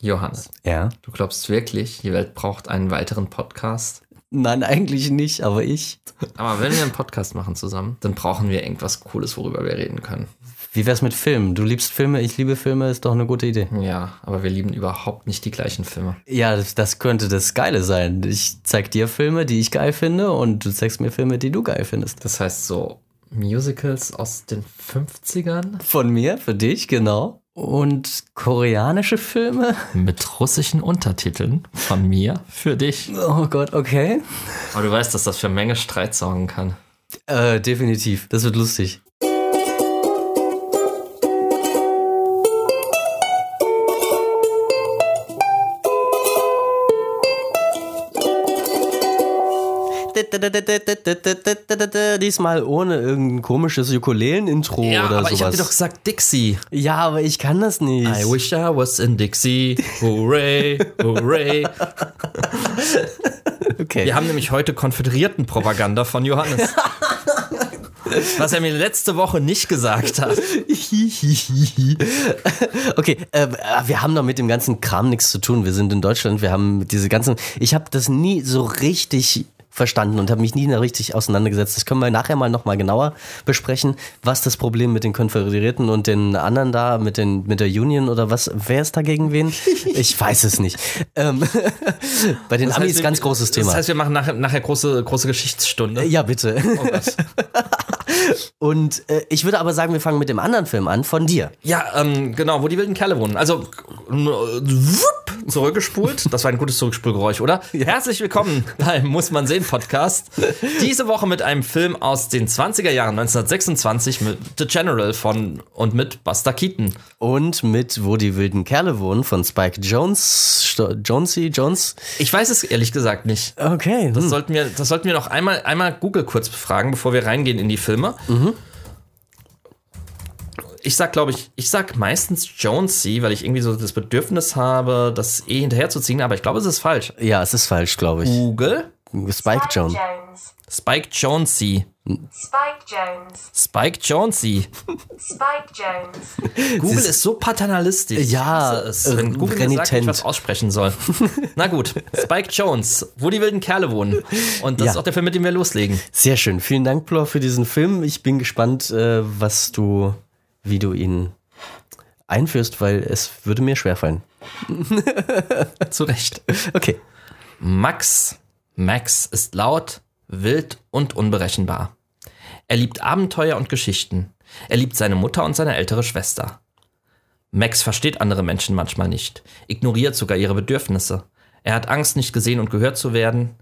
Johannes. Ja. Du glaubst wirklich, die Welt braucht einen weiteren Podcast? Nein, eigentlich nicht, aber ich. Aber wenn wir einen Podcast machen zusammen, dann brauchen wir irgendwas Cooles, worüber wir reden können. Wie wär's mit Filmen? Du liebst Filme, ich liebe Filme, ist doch eine gute Idee. Ja, aber wir lieben überhaupt nicht die gleichen Filme. Ja, das, das könnte das Geile sein. Ich zeig dir Filme, die ich geil finde, und du zeigst mir Filme, die du geil findest. Das heißt so Musicals aus den 50ern? Von mir, für dich, genau und koreanische Filme. Mit russischen Untertiteln von mir für dich. Oh Gott, okay. Aber du weißt, dass das für Menge Streit sorgen kann. Äh, definitiv. Das wird lustig. diesmal ohne irgendein komisches Ukulelen-Intro ja, oder aber sowas. Ich hab dir doch gesagt Dixie. Ja, aber ich kann das nicht. I wish I was in Dixie. Hooray, hooray. okay. Wir haben nämlich heute Konföderiertenpropaganda von Johannes. Was er mir letzte Woche nicht gesagt hat. okay, äh, wir haben doch mit dem ganzen Kram nichts zu tun. Wir sind in Deutschland, wir haben diese ganzen. Ich habe das nie so richtig verstanden und habe mich nie richtig auseinandergesetzt. Das können wir nachher mal nochmal genauer besprechen, was das Problem mit den Konföderierten und den anderen da, mit, den, mit der Union oder was, wer ist dagegen wen? Ich weiß es nicht. Ähm, bei den das Amis heißt, ganz großes Thema. Das heißt, wir machen nachher, nachher große, große Geschichtsstunde. Ja, bitte. Oh und äh, ich würde aber sagen, wir fangen mit dem anderen Film an, von dir. Ja, ähm, genau, wo die wilden Kerle wohnen. Also, wupp, zurückgespult. Das war ein gutes Zurückspulgeräusch, oder? Ja. Herzlich willkommen beim Muss man sehen Podcast. Diese Woche mit einem Film aus den 20er Jahren 1926 mit The General von und mit Buster Keaton. Und mit Wo die wilden Kerle wohnen von Spike Jones, Sto Jonesy Jones. Ich weiß es ehrlich gesagt nicht. Okay. Hm. Das sollten wir, das sollten wir noch einmal, einmal Google kurz befragen, bevor wir reingehen in die Filme. Mhm ich sag, glaube ich, ich sag meistens Jonesy, weil ich irgendwie so das Bedürfnis habe, das eh hinterherzuziehen, aber ich glaube, es ist falsch. Ja, es ist falsch, glaube ich. Google? Spike, Spike Jones. Jones. Spike Jonesy. Spike Jones. Spike Jonesy. Spike Jones. Google ist, ist, so paternalistisch. Ja, es, wenn äh, Google renitent. sagt, ich was aussprechen soll. Na gut, Spike Jones, wo die wilden Kerle wohnen. Und das ja. ist auch der Film, mit dem wir loslegen. Sehr schön. Vielen Dank, Plor, für diesen Film. Ich bin gespannt, äh, was du wie du ihn einführst, weil es würde mir schwerfallen. Zu Recht. Okay. Max. Max ist laut, wild und unberechenbar. Er liebt Abenteuer und Geschichten. Er liebt seine Mutter und seine ältere Schwester. Max versteht andere Menschen manchmal nicht, ignoriert sogar ihre Bedürfnisse. Er hat Angst, nicht gesehen und gehört zu werden.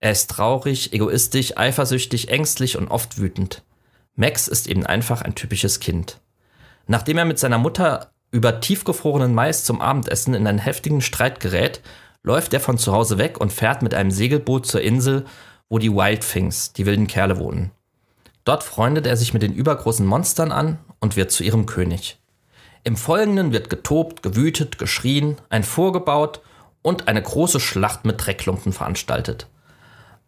Er ist traurig, egoistisch, eifersüchtig, ängstlich und oft wütend. Max ist eben einfach ein typisches Kind. Nachdem er mit seiner Mutter über tiefgefrorenen Mais zum Abendessen in einen heftigen Streit gerät, läuft er von zu Hause weg und fährt mit einem Segelboot zur Insel, wo die Wildfings, die wilden Kerle, wohnen. Dort freundet er sich mit den übergroßen Monstern an und wird zu ihrem König. Im Folgenden wird getobt, gewütet, geschrien, ein Vorgebaut und eine große Schlacht mit Dreckklumpen veranstaltet.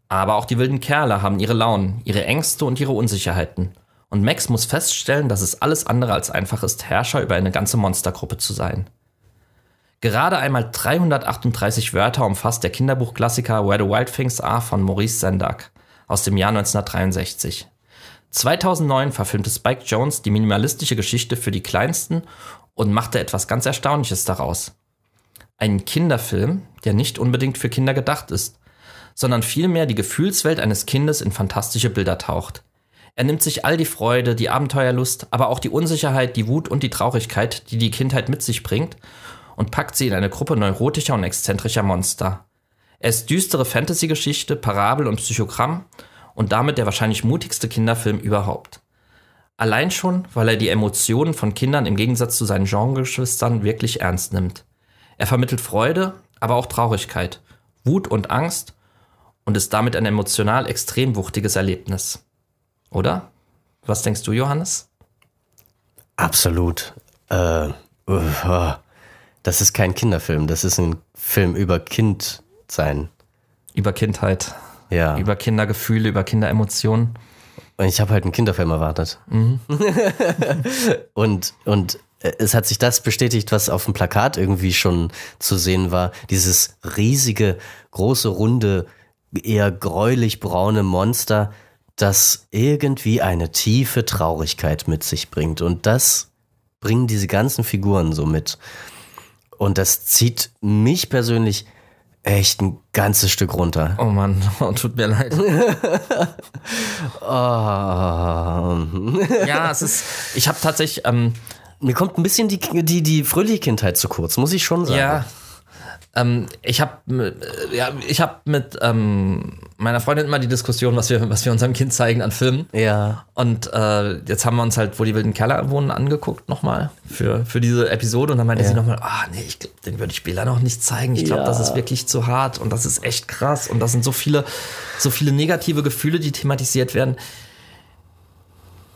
Aber auch die wilden Kerle haben ihre Launen, ihre Ängste und ihre Unsicherheiten – und Max muss feststellen, dass es alles andere als einfach ist, Herrscher über eine ganze Monstergruppe zu sein. Gerade einmal 338 Wörter umfasst der Kinderbuchklassiker Where the Wild Things Are von Maurice Sendak aus dem Jahr 1963. 2009 verfilmte Spike Jones die minimalistische Geschichte für die Kleinsten und machte etwas ganz Erstaunliches daraus. Ein Kinderfilm, der nicht unbedingt für Kinder gedacht ist, sondern vielmehr die Gefühlswelt eines Kindes in fantastische Bilder taucht. Er nimmt sich all die Freude, die Abenteuerlust, aber auch die Unsicherheit, die Wut und die Traurigkeit, die die Kindheit mit sich bringt, und packt sie in eine Gruppe neurotischer und exzentrischer Monster. Er ist düstere Fantasy-Geschichte, Parabel und Psychogramm und damit der wahrscheinlich mutigste Kinderfilm überhaupt. Allein schon, weil er die Emotionen von Kindern im Gegensatz zu seinen Genregeschwistern wirklich ernst nimmt. Er vermittelt Freude, aber auch Traurigkeit, Wut und Angst und ist damit ein emotional extrem wuchtiges Erlebnis oder? Was denkst du, Johannes? Absolut. Äh, ah. das ist kein Kinderfilm, das ist ein Film über Kind sein. Über Kindheit. Ja. Über Kindergefühle, über Kinderemotionen. Und ich habe halt einen Kinderfilm erwartet. Mhm. und, und äh, es hat sich das bestätigt, was auf dem Plakat irgendwie schon zu sehen war. Dieses riesige, große, runde, eher gräulich braune Monster, das irgendwie eine tiefe Traurigkeit mit sich bringt. Und das bringen diese ganzen Figuren so mit. Und das zieht mich persönlich echt ein ganzes Stück runter. Oh Mann, oh, tut mir leid. oh. Ja, es ist. Ich habe tatsächlich. Ähm, mir kommt ein bisschen die, die, die fröhliche Kindheit zu kurz, muss ich schon sagen. Ja, ähm, ich habe äh, ja, ich hab mit ähm, meiner Freundin immer die Diskussion, was wir, was wir unserem Kind zeigen an Filmen. Ja. Und äh, jetzt haben wir uns halt, wo die wilden Keller wohnen, angeguckt nochmal für, für diese Episode. Und dann meinte ja. sie nochmal, ah nee, ich glaub, den würde ich Bela noch nicht zeigen. Ich glaube, ja. das ist wirklich zu hart und das ist echt krass. Und das sind so viele, so viele negative Gefühle, die thematisiert werden.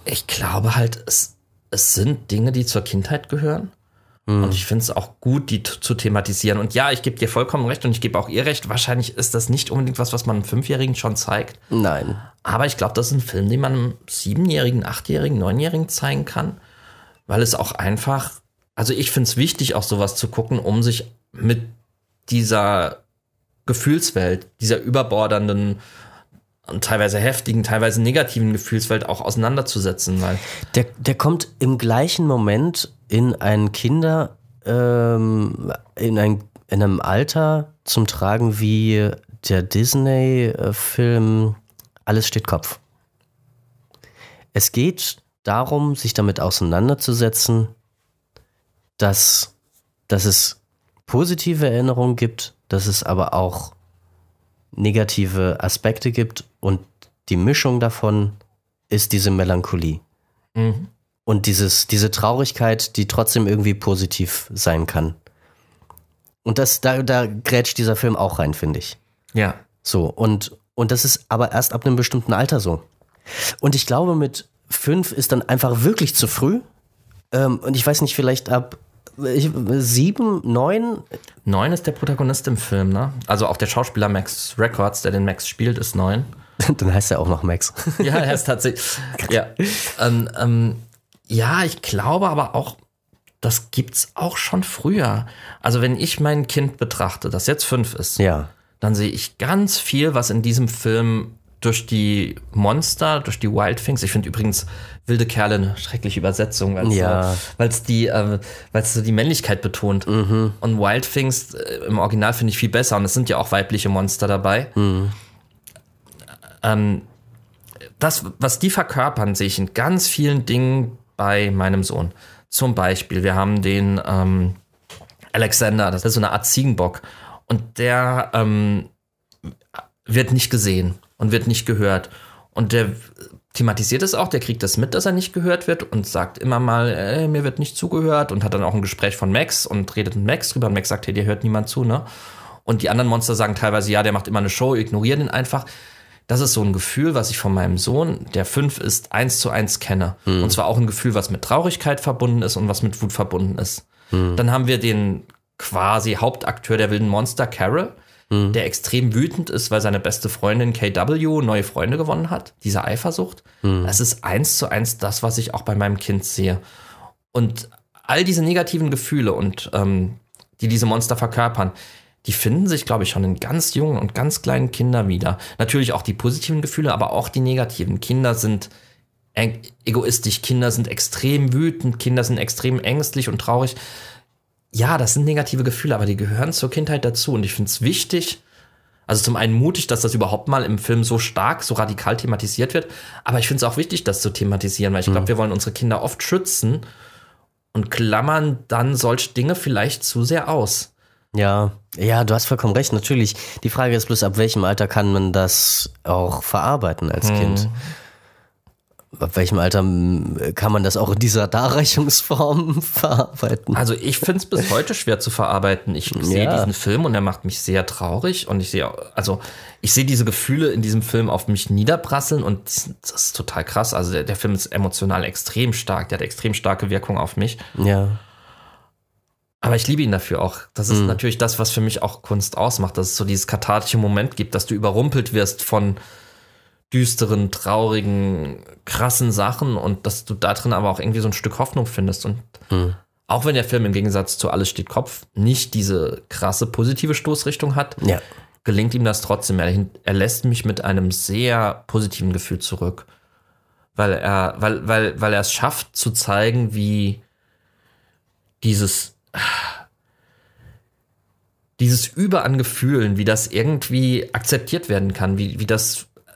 Ich glaube halt, es, es sind Dinge, die zur Kindheit gehören. Und hm. ich finde es auch gut, die zu thematisieren. Und ja, ich gebe dir vollkommen recht und ich gebe auch ihr recht. Wahrscheinlich ist das nicht unbedingt was, was man einem Fünfjährigen schon zeigt. Nein. Aber ich glaube, das ist ein Film, den man einem Siebenjährigen, Achtjährigen, Neunjährigen zeigen kann, weil es auch einfach, also ich finde es wichtig, auch sowas zu gucken, um sich mit dieser Gefühlswelt, dieser überbordernden teilweise heftigen, teilweise negativen Gefühlswelt auch auseinanderzusetzen. Weil der, der kommt im gleichen Moment in ein Kinder, ähm, in, ein, in einem Alter zum Tragen wie der Disney-Film Alles steht Kopf. Es geht darum, sich damit auseinanderzusetzen, dass, dass es positive Erinnerungen gibt, dass es aber auch negative Aspekte gibt und die Mischung davon ist diese Melancholie. Mhm und dieses, diese Traurigkeit, die trotzdem irgendwie positiv sein kann. Und das, da, da grätscht dieser Film auch rein, finde ich. Ja. So, und, und das ist aber erst ab einem bestimmten Alter so. Und ich glaube, mit fünf ist dann einfach wirklich zu früh. Ähm, und ich weiß nicht, vielleicht ab äh, ich, sieben, neun. Neun ist der Protagonist im Film, ne? Also auch der Schauspieler Max Records, der den Max spielt, ist neun. Dann heißt er auch noch Max. Ja, er ist tatsächlich. ja. Ähm, ähm, ja, ich glaube aber auch, das gibt's auch schon früher. Also wenn ich mein Kind betrachte, das jetzt fünf ist, ja. dann sehe ich ganz viel, was in diesem Film durch die Monster, durch die Wild Things. Ich finde übrigens wilde Kerle eine schreckliche Übersetzung, weil es ja. so, die, äh, so die Männlichkeit betont. Mhm. Und Wild Things äh, im Original finde ich viel besser. Und es sind ja auch weibliche Monster dabei. Mhm. Ähm, das, was die verkörpern, sehe ich in ganz vielen Dingen, bei meinem Sohn. Zum Beispiel, wir haben den ähm, Alexander, das ist so eine Art Ziegenbock. Und der ähm, wird nicht gesehen und wird nicht gehört. Und der thematisiert es auch, der kriegt das mit, dass er nicht gehört wird und sagt immer mal, äh, mir wird nicht zugehört und hat dann auch ein Gespräch von Max und redet mit Max drüber und Max sagt, hey, dir hört niemand zu, ne? Und die anderen Monster sagen teilweise, ja, der macht immer eine Show, ignorieren ihn einfach das ist so ein Gefühl, was ich von meinem Sohn, der fünf ist, eins zu eins kenne. Mhm. Und zwar auch ein Gefühl, was mit Traurigkeit verbunden ist und was mit Wut verbunden ist. Mhm. Dann haben wir den quasi Hauptakteur der wilden Monster, Carol, mhm. der extrem wütend ist, weil seine beste Freundin KW neue Freunde gewonnen hat, diese Eifersucht. Das hm. ist eins zu eins das, was ich auch bei meinem Kind sehe. Und all diese negativen Gefühle und ähm, die diese Monster verkörpern, die finden sich, glaube ich, schon in ganz jungen und ganz kleinen Kindern wieder. Natürlich auch die positiven Gefühle, aber auch die negativen. Kinder sind egoistisch, Kinder sind extrem wütend, Kinder sind extrem ängstlich und traurig. Ja, das sind negative Gefühle, aber die gehören zur Kindheit dazu. Und ich finde es wichtig, also zum einen mutig, dass das überhaupt mal im Film so stark, so radikal thematisiert wird. Aber ich finde es auch wichtig, das zu thematisieren, weil ich glaube, mhm. wir wollen unsere Kinder oft schützen und klammern dann solche Dinge vielleicht zu sehr aus. Ja, ja, du hast vollkommen recht, natürlich. Die Frage ist bloß, ab welchem Alter kann man das auch verarbeiten als hm. Kind? Ab welchem Alter hm, kann man das auch in dieser Darreichungsform verarbeiten? Also ich finde es bis heute schwer zu verarbeiten. Ich sehe ja. diesen Film und er macht mich sehr traurig und ich sehe, also ich sehe diese Gefühle in diesem Film auf mich niederprasseln und das ist total krass. Also der, der Film ist emotional extrem stark, der hat extrem starke Wirkung auf mich. Ja. Aber ich liebe ihn dafür auch. Das ist mhm. natürlich das, was für mich auch Kunst ausmacht, dass es so dieses kathartische Moment gibt, dass du überrumpelt wirst von düsteren, traurigen, krassen Sachen und dass du da drin aber auch irgendwie so ein Stück Hoffnung findest. Und mhm. auch wenn der Film im Gegensatz zu Alles steht Kopf nicht diese krasse positive Stoßrichtung hat, ja. gelingt ihm das trotzdem. Er, er lässt mich mit einem sehr positiven Gefühl zurück, weil er, weil, weil, weil er es schafft zu zeigen, wie dieses dieses Über an Gefühlen, wie das irgendwie akzeptiert werden kann, wie, wie das äh,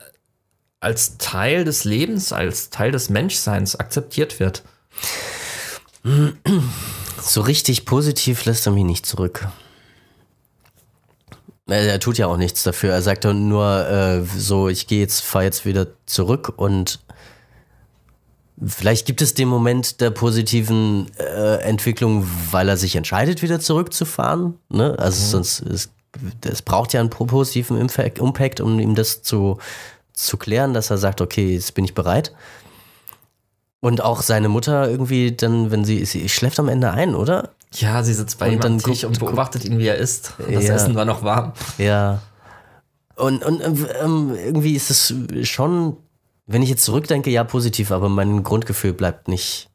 als Teil des Lebens, als Teil des Menschseins akzeptiert wird. So richtig positiv lässt er mich nicht zurück. Er tut ja auch nichts dafür. Er sagt nur äh, so, ich gehe jetzt, fahre jetzt wieder zurück und Vielleicht gibt es den Moment der positiven äh, Entwicklung, weil er sich entscheidet, wieder zurückzufahren. Ne? Also mhm. sonst, es, es braucht ja einen positiven Impact, Impact, um ihm das zu, zu klären, dass er sagt, okay, jetzt bin ich bereit. Und auch seine Mutter irgendwie dann, wenn sie, sie schläft am Ende ein, oder? Ja, sie sitzt bei und ihm am Tisch und beobachtet ihn, wie er isst. das ja. Essen war noch warm. Ja. Und, und ähm, irgendwie ist es schon wenn ich jetzt zurückdenke, ja, positiv, aber mein Grundgefühl bleibt nicht,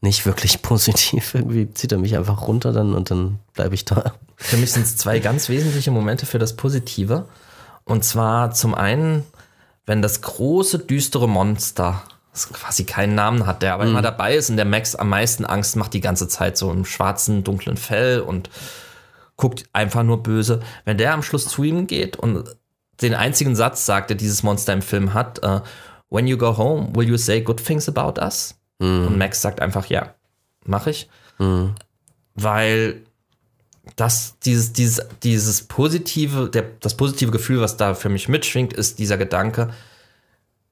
nicht wirklich positiv. Irgendwie zieht er mich einfach runter dann und dann bleibe ich da. Für mich sind es zwei ganz wesentliche Momente für das Positive. Und zwar zum einen, wenn das große, düstere Monster das quasi keinen Namen hat, der aber mhm. immer dabei ist und der Max am meisten Angst macht die ganze Zeit, so im schwarzen, dunklen Fell und guckt einfach nur böse. Wenn der am Schluss zu ihm geht und den einzigen Satz sagt, der dieses Monster im Film hat. Uh, When you go home, will you say good things about us? Mhm. Und Max sagt einfach, ja, mache ich. Mhm. Weil das, dieses, dieses, dieses positive, der, das positive Gefühl, was da für mich mitschwingt, ist dieser Gedanke,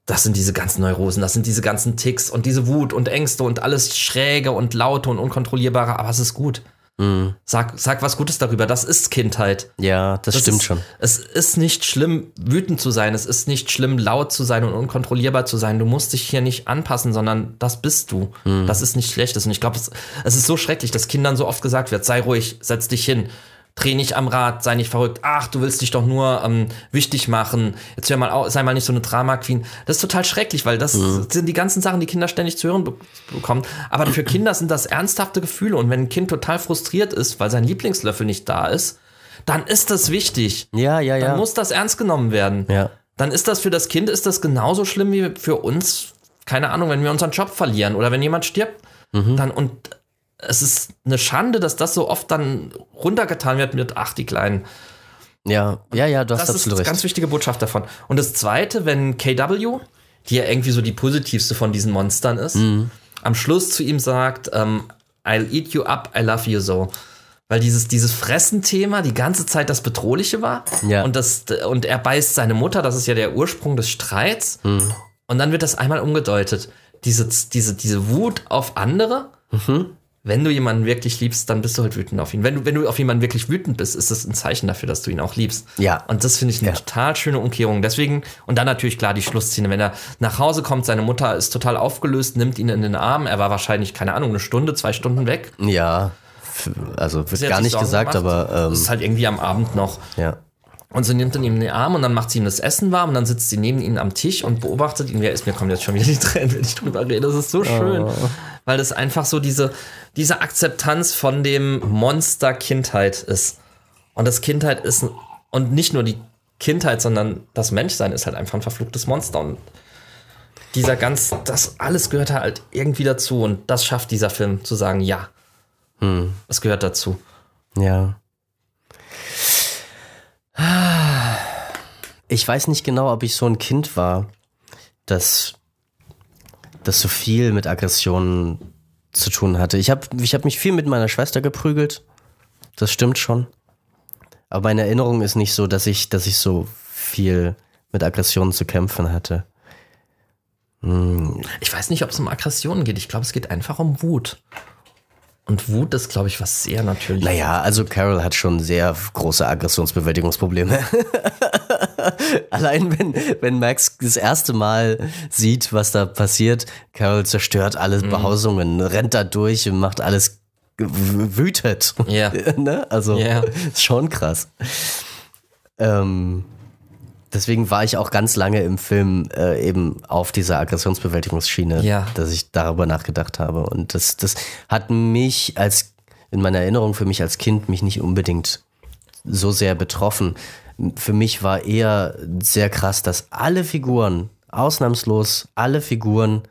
das sind diese ganzen Neurosen, das sind diese ganzen Ticks und diese Wut und Ängste und alles Schräge und Laute und Unkontrollierbare, aber es ist gut. Mhm. Sag, sag was Gutes darüber. Das ist Kindheit. Ja, das, das stimmt ist, schon. Es ist nicht schlimm, wütend zu sein. Es ist nicht schlimm, laut zu sein und unkontrollierbar zu sein. Du musst dich hier nicht anpassen, sondern das bist du. Mhm. Das ist nicht Schlechtes. Und ich glaube, es, es ist so schrecklich, dass Kindern so oft gesagt wird, sei ruhig, setz dich hin dreh nicht am Rad, sei nicht verrückt, ach, du willst dich doch nur ähm, wichtig machen, jetzt hör mal auf, sei mal nicht so eine Drama-Queen. Das ist total schrecklich, weil das mhm. sind die ganzen Sachen, die Kinder ständig zu hören be bekommen. Aber für Kinder sind das ernsthafte Gefühle und wenn ein Kind total frustriert ist, weil sein Lieblingslöffel nicht da ist, dann ist das wichtig. Ja, ja, ja. Dann muss das ernst genommen werden. Ja. Dann ist das für das Kind ist das genauso schlimm wie für uns. Keine Ahnung, wenn wir unseren Job verlieren oder wenn jemand stirbt, mhm. dann und es ist eine Schande, dass das so oft dann runtergetan wird mit, ach, die Kleinen. Ja, ja, ja, du hast das absolut recht. Das ist eine ganz wichtige Botschaft davon. Und das Zweite, wenn KW, die ja irgendwie so die positivste von diesen Monstern ist, mhm. am Schluss zu ihm sagt, ähm, I'll eat you up, I love you so. Weil dieses, dieses Fressen-Thema die ganze Zeit das Bedrohliche war. Ja. Und, das, und er beißt seine Mutter, das ist ja der Ursprung des Streits. Mhm. Und dann wird das einmal umgedeutet. Diese, diese, diese Wut auf andere, mhm wenn du jemanden wirklich liebst, dann bist du halt wütend auf ihn. Wenn du, wenn du auf jemanden wirklich wütend bist, ist das ein Zeichen dafür, dass du ihn auch liebst. Ja. Und das finde ich eine ja. total schöne Umkehrung. Deswegen, und dann natürlich klar die Schlussszene, wenn er nach Hause kommt, seine Mutter ist total aufgelöst, nimmt ihn in den Arm. Er war wahrscheinlich, keine Ahnung, eine Stunde, zwei Stunden weg. Ja. Also wird gar nicht Sorgen gesagt, gemacht. aber. Ähm, das ist halt irgendwie am Abend noch. Ja. Und sie nimmt dann ihm den Arm und dann macht sie ihm das Essen warm und dann sitzt sie neben ihm am Tisch und beobachtet ihn. Wer ist mir kommt jetzt schon wieder die Tränen, wenn ich drüber rede. Das ist so schön. Oh. Weil das einfach so diese, diese Akzeptanz von dem Monster Kindheit ist. Und das Kindheit ist, und nicht nur die Kindheit, sondern das Menschsein ist halt einfach ein verfluchtes Monster. Und dieser ganz, das alles gehört halt irgendwie dazu. Und das schafft dieser Film zu sagen, ja, hm. es gehört dazu. Ja. Ich weiß nicht genau, ob ich so ein Kind war, das, das so viel mit Aggressionen zu tun hatte. Ich habe ich hab mich viel mit meiner Schwester geprügelt. Das stimmt schon. Aber meine Erinnerung ist nicht so, dass ich, dass ich so viel mit Aggressionen zu kämpfen hatte. Hm. Ich weiß nicht, ob es um Aggressionen geht. Ich glaube, es geht einfach um Wut. Und Wut ist, glaube ich, was sehr natürlich. Naja, also Carol hat schon sehr große Aggressionsbewältigungsprobleme. Allein wenn, wenn Max das erste Mal sieht, was da passiert, Carol zerstört alle mhm. Behausungen, rennt da durch und macht alles wütet. Ja. ne? Also yeah. schon krass. Ähm, deswegen war ich auch ganz lange im Film äh, eben auf dieser Aggressionsbewältigungsschiene, ja. dass ich darüber nachgedacht habe. Und das, das hat mich als, in meiner Erinnerung für mich als Kind, mich nicht unbedingt so sehr betroffen. Für mich war eher sehr krass, dass alle Figuren, ausnahmslos alle Figuren,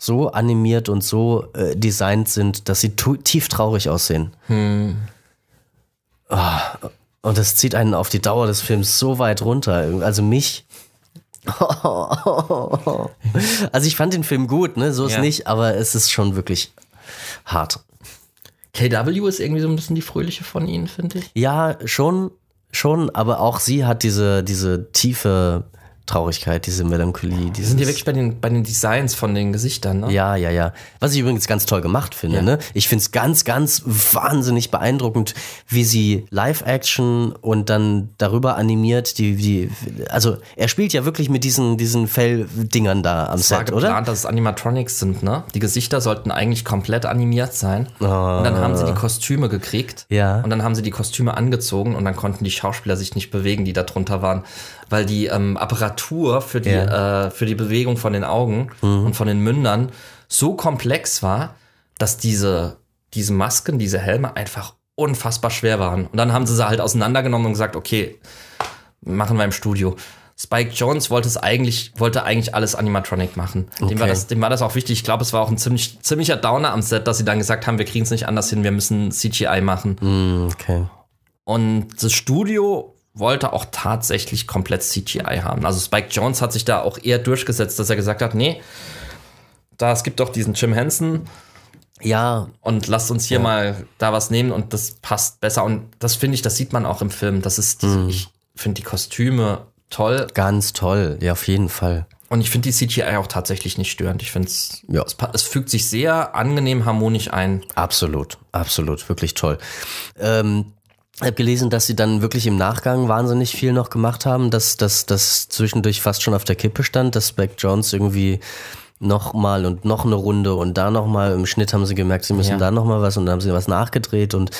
so animiert und so äh, designt sind, dass sie tief traurig aussehen. Hm. Ah, und das zieht einen auf die Dauer des Films so weit runter. Also mich. also ich fand den Film gut, ne? So ist ja. nicht, aber es ist schon wirklich hart. KW ist irgendwie so ein bisschen die fröhliche von ihnen, finde ich. Ja, schon, schon, aber auch sie hat diese, diese tiefe Traurigkeit, diese Melancholie. Wir sind ja wirklich bei den, bei den Designs von den Gesichtern, ne? Ja, ja, ja. Was ich übrigens ganz toll gemacht finde, ja. ne? Ich finde es ganz, ganz wahnsinnig beeindruckend, wie sie Live-Action und dann darüber animiert, die, die, also er spielt ja wirklich mit diesen, diesen Fell-Dingern da am es Set, war geplant, oder? dass es Animatronics sind, ne? Die Gesichter sollten eigentlich komplett animiert sein. Oh. Und dann haben sie die ah. Kostüme gekriegt. Ja. Und dann haben sie die Kostüme angezogen und dann konnten die Schauspieler sich nicht bewegen, die da drunter waren weil die ähm, Apparatur für die, ja. äh, für die Bewegung von den Augen mhm. und von den Mündern so komplex war, dass diese, diese Masken, diese Helme einfach unfassbar schwer waren. Und dann haben sie sie halt auseinandergenommen und gesagt, okay, machen wir im Studio. Spike Jones wollte es eigentlich, wollte eigentlich alles Animatronic machen. Okay. Dem, war das, dem war das auch wichtig. Ich glaube, es war auch ein ziemlich, ziemlicher Downer am Set, dass sie dann gesagt haben, wir kriegen es nicht anders hin, wir müssen CGI machen. Mhm, okay. Und das Studio wollte auch tatsächlich komplett CGI haben. Also Spike Jones hat sich da auch eher durchgesetzt, dass er gesagt hat, nee, da es gibt doch diesen Jim Henson. Ja, und lasst uns hier ja. mal da was nehmen und das passt besser. Und das finde ich, das sieht man auch im Film. Das ist, mhm. ich finde die Kostüme toll. Ganz toll, ja, auf jeden Fall. Und ich finde die CGI auch tatsächlich nicht störend. Ich finde ja. es, es fügt sich sehr angenehm harmonisch ein. Absolut, absolut, wirklich toll. Ähm, ich habe gelesen, dass sie dann wirklich im Nachgang wahnsinnig viel noch gemacht haben, dass das zwischendurch fast schon auf der Kippe stand, dass Beck Jones irgendwie nochmal und noch eine Runde und da nochmal. Im Schnitt haben sie gemerkt, sie müssen ja. da nochmal was und dann haben sie was nachgedreht und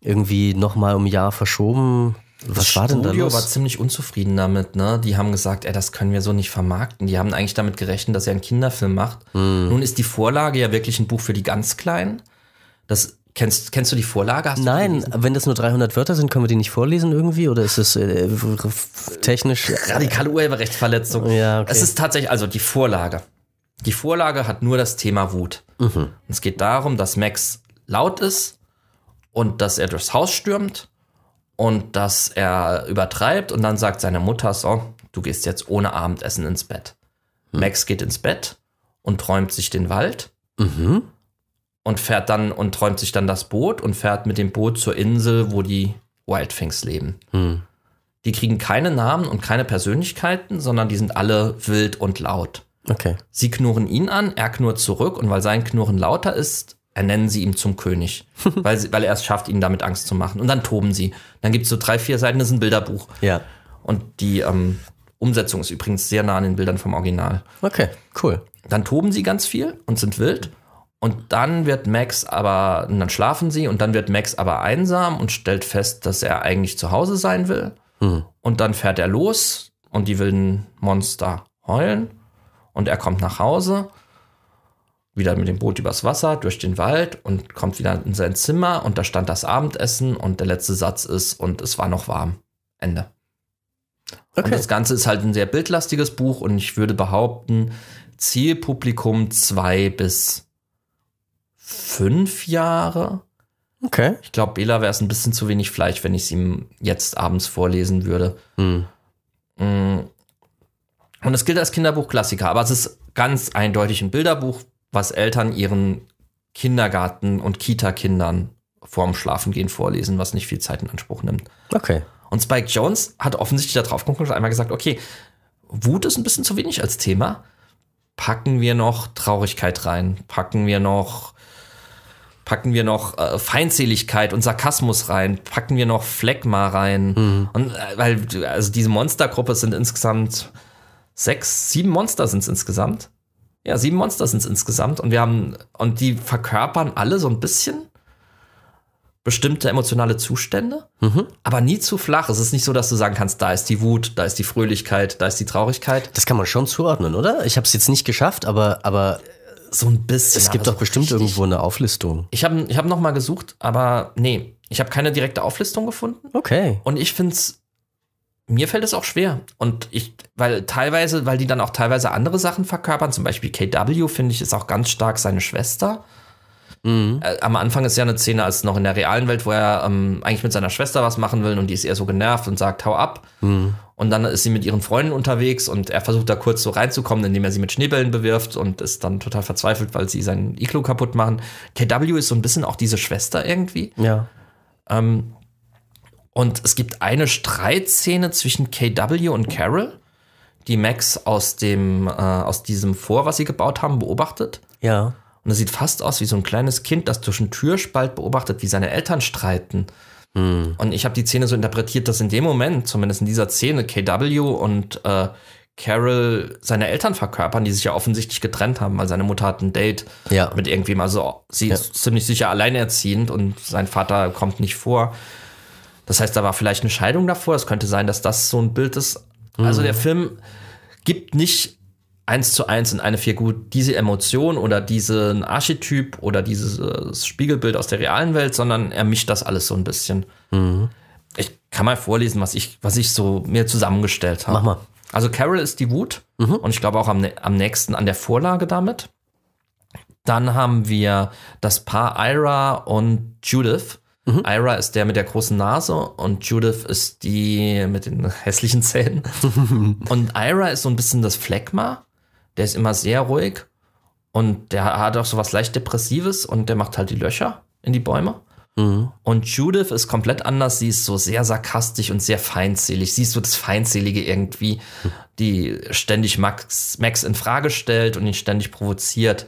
irgendwie nochmal um Jahr verschoben. Was das war Studio denn da los? war ziemlich unzufrieden damit, ne? Die haben gesagt, ey, das können wir so nicht vermarkten. Die haben eigentlich damit gerechnet, dass er einen Kinderfilm macht. Hm. Nun ist die Vorlage ja wirklich ein Buch für die ganz Kleinen. Das Kennst, kennst du die Vorlage? Hast Nein, wenn das nur 300 Wörter sind, können wir die nicht vorlesen irgendwie? Oder ist es äh, technisch? Radikale Urheberrechtsverletzung. Ja, okay. Es ist tatsächlich, also die Vorlage. Die Vorlage hat nur das Thema Wut. Mhm. Es geht darum, dass Max laut ist und dass er durchs Haus stürmt und dass er übertreibt und dann sagt seine Mutter so, du gehst jetzt ohne Abendessen ins Bett. Mhm. Max geht ins Bett und träumt sich den Wald. Mhm und fährt dann und träumt sich dann das Boot und fährt mit dem Boot zur Insel, wo die Wildfings leben. Hm. Die kriegen keine Namen und keine Persönlichkeiten, sondern die sind alle wild und laut. Okay. Sie knurren ihn an, er knurrt zurück und weil sein Knurren lauter ist, ernennen sie ihn zum König, weil, sie, weil er es schafft, ihnen damit Angst zu machen. Und dann toben sie. Dann gibt es so drei, vier Seiten, das ist ein Bilderbuch. Ja. Und die ähm, Umsetzung ist übrigens sehr nah an den Bildern vom Original. Okay, cool. Dann toben sie ganz viel und sind wild. Und dann wird Max aber, und dann schlafen sie und dann wird Max aber einsam und stellt fest, dass er eigentlich zu Hause sein will. Mhm. Und dann fährt er los und die wilden Monster heulen und er kommt nach Hause, wieder mit dem Boot übers Wasser, durch den Wald und kommt wieder in sein Zimmer und da stand das Abendessen und der letzte Satz ist und es war noch warm. Ende. Okay. Und das Ganze ist halt ein sehr bildlastiges Buch und ich würde behaupten, Zielpublikum 2 bis fünf Jahre. Okay. Ich glaube, Bela wäre es ein bisschen zu wenig Fleisch, wenn ich es ihm jetzt abends vorlesen würde. Hm. hm. Und es gilt als Kinderbuchklassiker, aber es ist ganz eindeutig ein Bilderbuch, was Eltern ihren Kindergarten- und Kita-Kindern vorm Schlafengehen vorlesen, was nicht viel Zeit in Anspruch nimmt. Okay. Und Spike Jones hat offensichtlich darauf geguckt und einmal gesagt, okay, Wut ist ein bisschen zu wenig als Thema. Packen wir noch Traurigkeit rein, packen wir noch packen wir noch äh, Feindseligkeit und Sarkasmus rein, packen wir noch Fleckma rein. Mhm. Und äh, weil, also diese Monstergruppe sind insgesamt sechs, sieben Monster sind es insgesamt. Ja, sieben Monster sind es insgesamt. Und wir haben, und die verkörpern alle so ein bisschen bestimmte emotionale Zustände, mhm. aber nie zu flach. Es ist nicht so, dass du sagen kannst, da ist die Wut, da ist die Fröhlichkeit, da ist die Traurigkeit. Das kann man schon zuordnen, oder? Ich habe es jetzt nicht geschafft, aber aber so ein bisschen. Es gibt doch bestimmt richtig. irgendwo eine Auflistung. Ich habe ich hab nochmal gesucht, aber nee, ich habe keine direkte Auflistung gefunden. Okay. Und ich finde es, mir fällt es auch schwer. Und ich, weil teilweise, weil die dann auch teilweise andere Sachen verkörpern, zum Beispiel KW, finde ich, ist auch ganz stark seine Schwester. Mhm. Äh, am Anfang ist ja eine Szene, als noch in der realen Welt, wo er ähm, eigentlich mit seiner Schwester was machen will und die ist eher so genervt und sagt, hau ab. Mhm. Und dann ist sie mit ihren Freunden unterwegs und er versucht da kurz so reinzukommen, indem er sie mit Schneebällen bewirft und ist dann total verzweifelt, weil sie seinen Iglo kaputt machen. KW ist so ein bisschen auch diese Schwester irgendwie. Ja. Ähm, und es gibt eine Streitszene zwischen KW und Carol, die Max aus dem äh, aus diesem Vor, was sie gebaut haben, beobachtet. Ja. Und es sieht fast aus wie so ein kleines Kind, das durch einen Türspalt beobachtet, wie seine Eltern streiten. Mhm. Und ich habe die Szene so interpretiert, dass in dem Moment, zumindest in dieser Szene, KW und äh, Carol seine Eltern verkörpern, die sich ja offensichtlich getrennt haben, weil seine Mutter hat ein Date ja. mit irgendwem. Also sie ja. ist ziemlich sicher alleinerziehend und sein Vater kommt nicht vor. Das heißt, da war vielleicht eine Scheidung davor. Es könnte sein, dass das so ein Bild ist. Mhm. Also hm. der Film gibt nicht eins zu eins in eine Figur diese Emotion oder diesen Archetyp oder dieses äh, Spiegelbild aus der realen Welt, sondern er mischt das alles so ein bisschen. Mhm. Ich kann mal vorlesen, was ich, was ich so mir zusammengestellt habe. Mach mal. Also Carol ist die Wut mhm. und ich glaube auch am, am nächsten an der Vorlage damit. Dann haben wir das Paar Ira und Judith. Mhm. Ira ist der mit der großen Nase und Judith ist die mit den hässlichen Zähnen. und Ira ist so ein bisschen das Phlegma der ist immer sehr ruhig und der hat auch so was leicht Depressives und der macht halt die Löcher in die Bäume. Mhm. Und Judith ist komplett anders. Sie ist so sehr sarkastisch und sehr feindselig. Sie ist so das Feindselige irgendwie, die ständig Max, Max in Frage stellt und ihn ständig provoziert.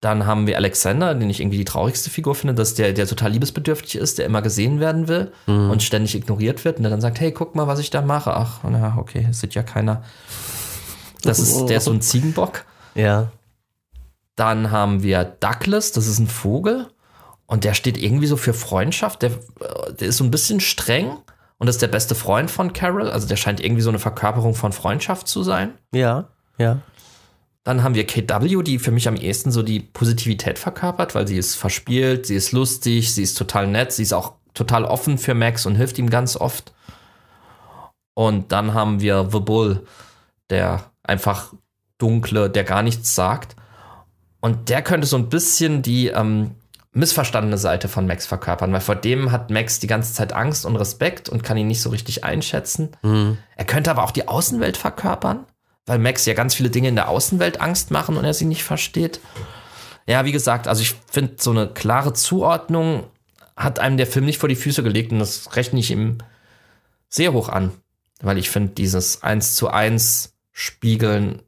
Dann haben wir Alexander, den ich irgendwie die traurigste Figur finde, dass der, der total liebesbedürftig ist, der immer gesehen werden will mhm. und ständig ignoriert wird und der dann sagt, hey, guck mal, was ich da mache. Ach, na, okay, es sieht ja keiner. Das ist, der so ein oh. Ziegenbock. Ja. Dann haben wir Douglas, das ist ein Vogel. Und der steht irgendwie so für Freundschaft. Der, äh, der ist so ein bisschen streng und ist der beste Freund von Carol. Also der scheint irgendwie so eine Verkörperung von Freundschaft zu sein. Ja, ja. Dann haben wir KW, die für mich am ehesten so die Positivität verkörpert, weil sie ist verspielt, sie ist lustig, sie ist total nett, sie ist auch total offen für Max und hilft ihm ganz oft. Und dann haben wir The Bull, der einfach dunkle, der gar nichts sagt. Und der könnte so ein bisschen die ähm, missverstandene Seite von Max verkörpern, weil vor dem hat Max die ganze Zeit Angst und Respekt und kann ihn nicht so richtig einschätzen. Mhm. Er könnte aber auch die Außenwelt verkörpern, weil Max ja ganz viele Dinge in der Außenwelt Angst machen und er sie nicht versteht. Ja, wie gesagt, also ich finde, so eine klare Zuordnung hat einem der Film nicht vor die Füße gelegt und das rechne ich ihm sehr hoch an, weil ich finde, dieses eins zu eins spiegeln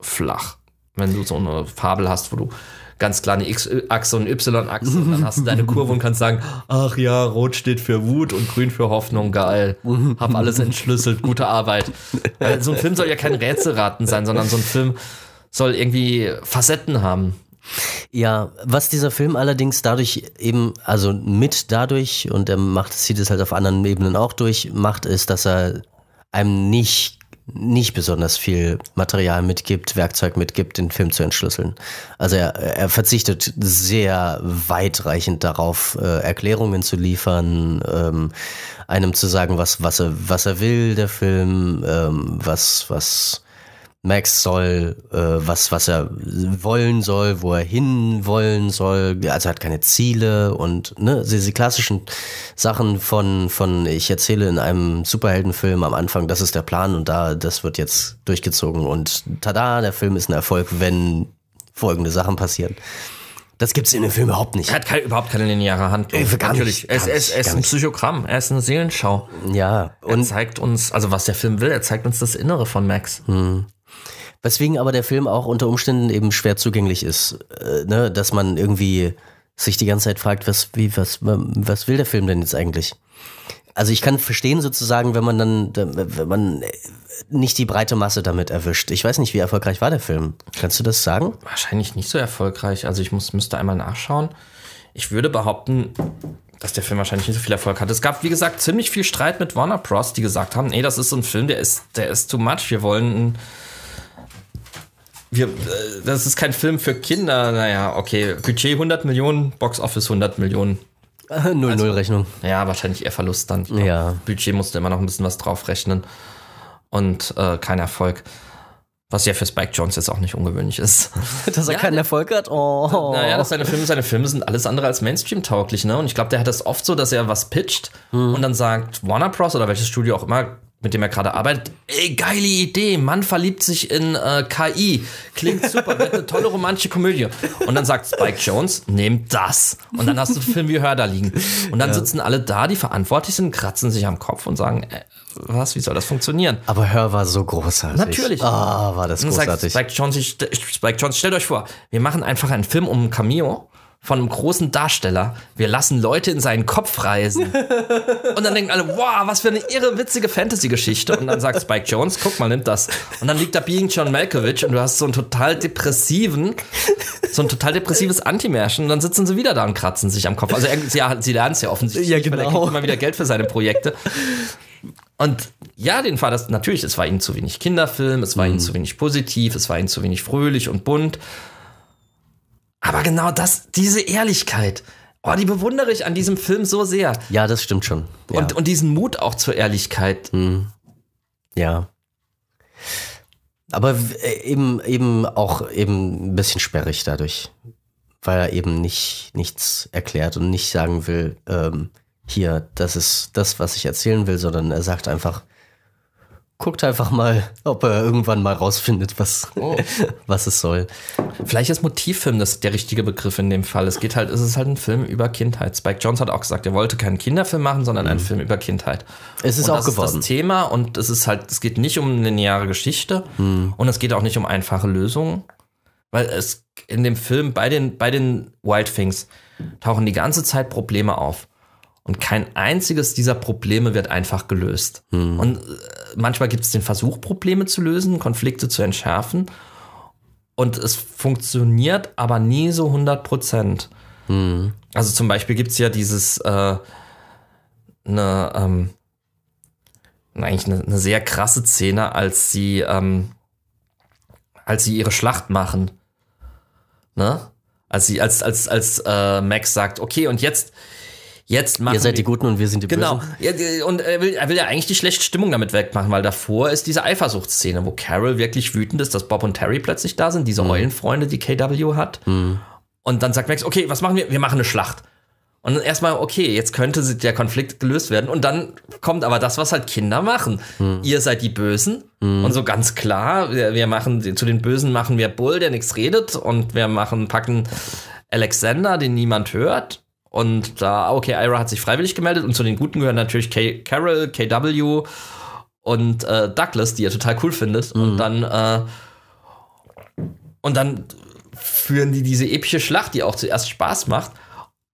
flach. Wenn du so eine Fabel hast, wo du ganz klar eine X-Achse und Y-Achse und dann hast du deine Kurve und kannst sagen, ach ja, rot steht für Wut und grün für Hoffnung, geil. Hab alles entschlüsselt, gute Arbeit. Weil äh, so ein Film soll ja kein Rätselraten sein, sondern so ein Film soll irgendwie Facetten haben. Ja, was dieser Film allerdings dadurch eben, also mit dadurch, und er macht, sieht es halt auf anderen Ebenen auch durch, macht, ist, dass er einem nicht nicht besonders viel Material mitgibt, Werkzeug mitgibt, den Film zu entschlüsseln. Also er, er verzichtet sehr weitreichend darauf, äh, Erklärungen zu liefern, ähm, einem zu sagen, was, was, er, was er will, der Film, ähm, was, was Max soll, äh, was, was er wollen soll, wo er hin wollen soll, also er hat keine Ziele und ne, diese klassischen Sachen von, von ich erzähle in einem Superheldenfilm am Anfang, das ist der Plan und da, das wird jetzt durchgezogen und tada, der Film ist ein Erfolg, wenn folgende Sachen passieren. Das gibt's in dem Film überhaupt nicht. Er hat kein, überhaupt keine lineare Handlung. Äh, gar Natürlich. Nicht, es, es, es ist ein Psychogramm, er ist eine Seelenschau. Ja. Und er zeigt uns, also was der Film will, er zeigt uns das Innere von Max. Hm. Weswegen aber der Film auch unter Umständen eben schwer zugänglich ist. Äh, ne? Dass man irgendwie sich die ganze Zeit fragt, was, wie, was, was will der Film denn jetzt eigentlich? Also ich kann verstehen sozusagen, wenn man dann, wenn man nicht die breite Masse damit erwischt. Ich weiß nicht, wie erfolgreich war der Film. Kannst du das sagen? Wahrscheinlich nicht so erfolgreich. Also ich muss, müsste einmal nachschauen. Ich würde behaupten, dass der Film wahrscheinlich nicht so viel Erfolg hat. Es gab, wie gesagt, ziemlich viel Streit mit Warner Bros., die gesagt haben, nee, das ist so ein Film, der ist, der ist too much. Wir wollen einen wir, äh, das ist kein Film für Kinder. Naja, okay. Budget 100 Millionen, Box Office 100 Millionen. Äh, null also, null rechnung ja, wahrscheinlich eher Verlust dann. Glaub, ja. Budget musste immer noch ein bisschen was draufrechnen. Und äh, kein Erfolg. Was ja für Spike Jones jetzt auch nicht ungewöhnlich ist. dass er ja, keinen Erfolg hat? Oh. Naja, dass seine Filme, seine Filme sind alles andere als Mainstream-tauglich, ne? Und ich glaube, der hat das oft so, dass er was pitcht mhm. und dann sagt Warner Bros. oder welches Studio auch immer, mit dem er gerade arbeitet. Ey, geile Idee, Mann verliebt sich in äh, KI. Klingt super, wird eine tolle romantische Komödie. Und dann sagt Spike Jones, nehmt das. Und dann hast du einen Film wie Hör da liegen. Und dann ja. sitzen alle da, die verantwortlich sind, kratzen sich am Kopf und sagen, äh, was, wie soll das funktionieren? Aber Hör war so großartig. Natürlich. Ah, oh, war das großartig. Sagt Spike Jones, ich, Spike Jones, stellt euch vor, wir machen einfach einen Film um ein Cameo von einem großen Darsteller. Wir lassen Leute in seinen Kopf reisen. Und dann denken alle, wow, was für eine irre witzige Fantasy-Geschichte. Und dann sagt Spike Jones, guck mal, nimm das. Und dann liegt da Being John Malkovich und du hast so einen total depressiven, so ein total depressives Anti-Märchen. Und dann sitzen sie wieder da und kratzen sich am Kopf. Also sie, sie lernen es ja offensichtlich, ja, genau. er kriegt immer wieder Geld für seine Projekte. Und ja, den war das natürlich, es war ihnen zu wenig Kinderfilm, es war mhm. ihnen zu wenig positiv, es war ihnen zu wenig fröhlich und bunt. Aber genau das, diese Ehrlichkeit, oh, die bewundere ich an diesem Film so sehr. Ja, das stimmt schon. Ja. Und, und diesen Mut auch zur Ehrlichkeit. Mhm. Ja. Aber äh, eben, eben auch eben ein bisschen sperrig dadurch, weil er eben nicht, nichts erklärt und nicht sagen will, ähm, hier, das ist das, was ich erzählen will, sondern er sagt einfach, guckt einfach mal, ob er irgendwann mal rausfindet, was, oh. was es soll. Vielleicht ist Motivfilm das der richtige Begriff in dem Fall. Es geht halt, es ist halt ein Film über Kindheit. Spike Jones hat auch gesagt, er wollte keinen Kinderfilm machen, sondern mhm. einen Film über Kindheit. Es ist und auch das geworden. Ist das Thema und es ist halt, es geht nicht um eine lineare Geschichte mhm. und es geht auch nicht um einfache Lösungen, weil es in dem Film bei den bei den Wild Things tauchen die ganze Zeit Probleme auf. Und kein einziges dieser Probleme wird einfach gelöst. Hm. Und äh, manchmal gibt es den Versuch, Probleme zu lösen, Konflikte zu entschärfen. Und es funktioniert aber nie so 100 Hm. Also zum Beispiel gibt es ja dieses, äh, ne, ähm, ne, eigentlich eine, eine, sehr krasse Szene, als sie, ähm, als sie ihre Schlacht machen. Ne? Als sie, als, als, als äh, Max sagt, okay, und jetzt, Jetzt machen Ihr seid die Guten und wir sind die genau. Bösen. Genau. Und er will, er will ja eigentlich die schlechte Stimmung damit wegmachen, weil davor ist diese Eifersuchtsszene, wo Carol wirklich wütend ist, dass Bob und Terry plötzlich da sind, diese mhm. Eulenfreunde, die KW hat. Mhm. Und dann sagt Max, okay, was machen wir? Wir machen eine Schlacht. Und dann erstmal, okay, jetzt könnte der Konflikt gelöst werden. Und dann kommt aber das, was halt Kinder machen. Hm. Ihr seid die Bösen. Hm. Und so ganz klar, wir, wir, machen, zu den Bösen machen wir Bull, der nichts redet. Und wir machen, packen Alexander, den niemand hört. Und da, okay, Ira hat sich freiwillig gemeldet und zu den Guten gehören natürlich K Carol, KW und äh, Douglas, die er total cool findet. Mhm. Und dann, äh, und dann führen die diese epische Schlacht, die auch zuerst Spaß macht.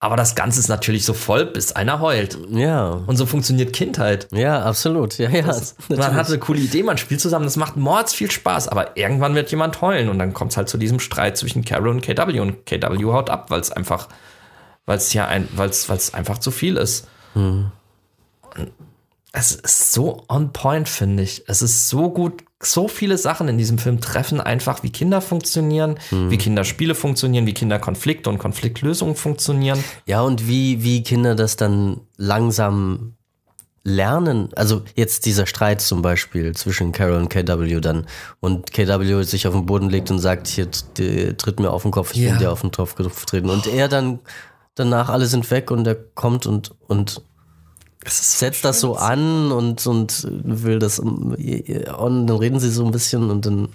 Aber das Ganze ist natürlich so voll, bis einer heult. Ja. Und so funktioniert Kindheit. Ja, absolut. Ja, ja. Das, man hat eine coole Idee, man spielt zusammen, das macht mords viel Spaß, aber irgendwann wird jemand heulen und dann kommt es halt zu diesem Streit zwischen Carol und KW und KW haut ab, weil es einfach weil es ja ein, weil es einfach zu viel ist. Hm. Es ist so on point, finde ich. Es ist so gut, so viele Sachen in diesem Film treffen einfach, wie Kinder funktionieren, hm. wie Kinderspiele funktionieren, wie Kinderkonflikte und Konfliktlösungen funktionieren. Ja, und wie, wie Kinder das dann langsam lernen, also jetzt dieser Streit zum Beispiel zwischen Carol und KW dann und KW sich auf den Boden legt und sagt, hier tritt mir auf den Kopf, ich ja. bin dir auf den Topf getreten und er dann danach, alle sind weg und er kommt und, und das setzt so das so an und, und will das und dann reden sie so ein bisschen und dann.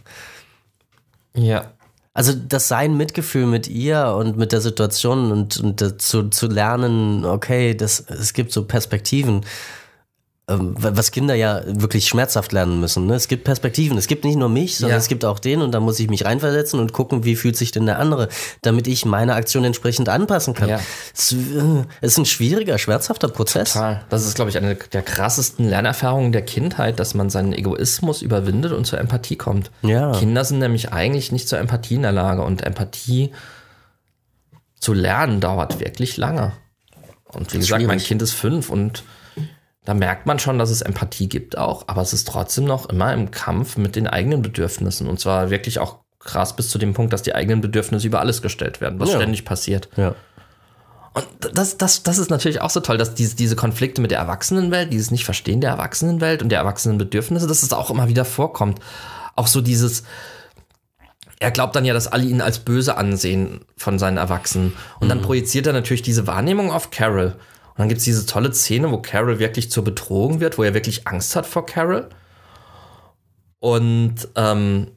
Ja. Also das sein Mitgefühl mit ihr und mit der Situation und, und zu, zu lernen, okay, das, es gibt so Perspektiven, ähm, was Kinder ja wirklich schmerzhaft lernen müssen. Ne? Es gibt Perspektiven. Es gibt nicht nur mich, sondern ja. es gibt auch den und da muss ich mich reinversetzen und gucken, wie fühlt sich denn der andere, damit ich meine Aktion entsprechend anpassen kann. Ja. Äh, es ist ein schwieriger, schmerzhafter Prozess. Total. Das ist, glaube ich, eine der krassesten Lernerfahrungen der Kindheit, dass man seinen Egoismus überwindet und zur Empathie kommt. Ja. Kinder sind nämlich eigentlich nicht zur Empathie in der Lage und Empathie zu lernen dauert wirklich lange. Und wie gesagt, mein Kind ist fünf und da merkt man schon, dass es Empathie gibt auch, aber es ist trotzdem noch immer im Kampf mit den eigenen Bedürfnissen und zwar wirklich auch krass bis zu dem Punkt, dass die eigenen Bedürfnisse über alles gestellt werden, was ja. ständig passiert. Ja. Und das, das, das ist natürlich auch so toll, dass diese, diese Konflikte mit der Erwachsenenwelt, dieses Nicht-Verstehen der Erwachsenenwelt und der Erwachsenenbedürfnisse, dass es auch immer wieder vorkommt. Auch so dieses, er glaubt dann ja, dass alle ihn als böse ansehen von seinen Erwachsenen. Und mhm. dann projiziert er natürlich diese Wahrnehmung auf Carol. Und dann gibt es diese tolle Szene, wo Carol wirklich zur Bedrohung wird, wo er wirklich Angst hat vor Carol. Und ähm,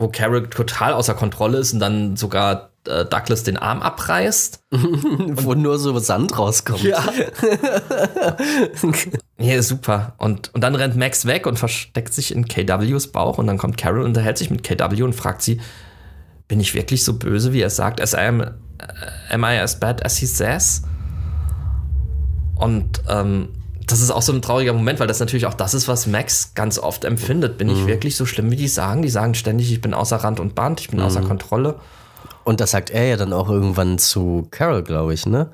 wo Carol total außer Kontrolle ist und dann sogar äh, Douglas den Arm abreißt. wo nur so Sand rauskommt. Ja. nee, super. Und, und dann rennt Max weg und versteckt sich in KWs Bauch und dann kommt Carol, und unterhält sich mit KW und fragt sie, bin ich wirklich so böse, wie er sagt? As I am, äh, am I as bad as he says? Und ähm, das ist auch so ein trauriger Moment, weil das natürlich auch das ist, was Max ganz oft empfindet. Bin mhm. ich wirklich so schlimm, wie die sagen? Die sagen ständig, ich bin außer Rand und Band, ich bin mhm. außer Kontrolle. Und das sagt er ja dann auch irgendwann zu Carol, glaube ich, ne?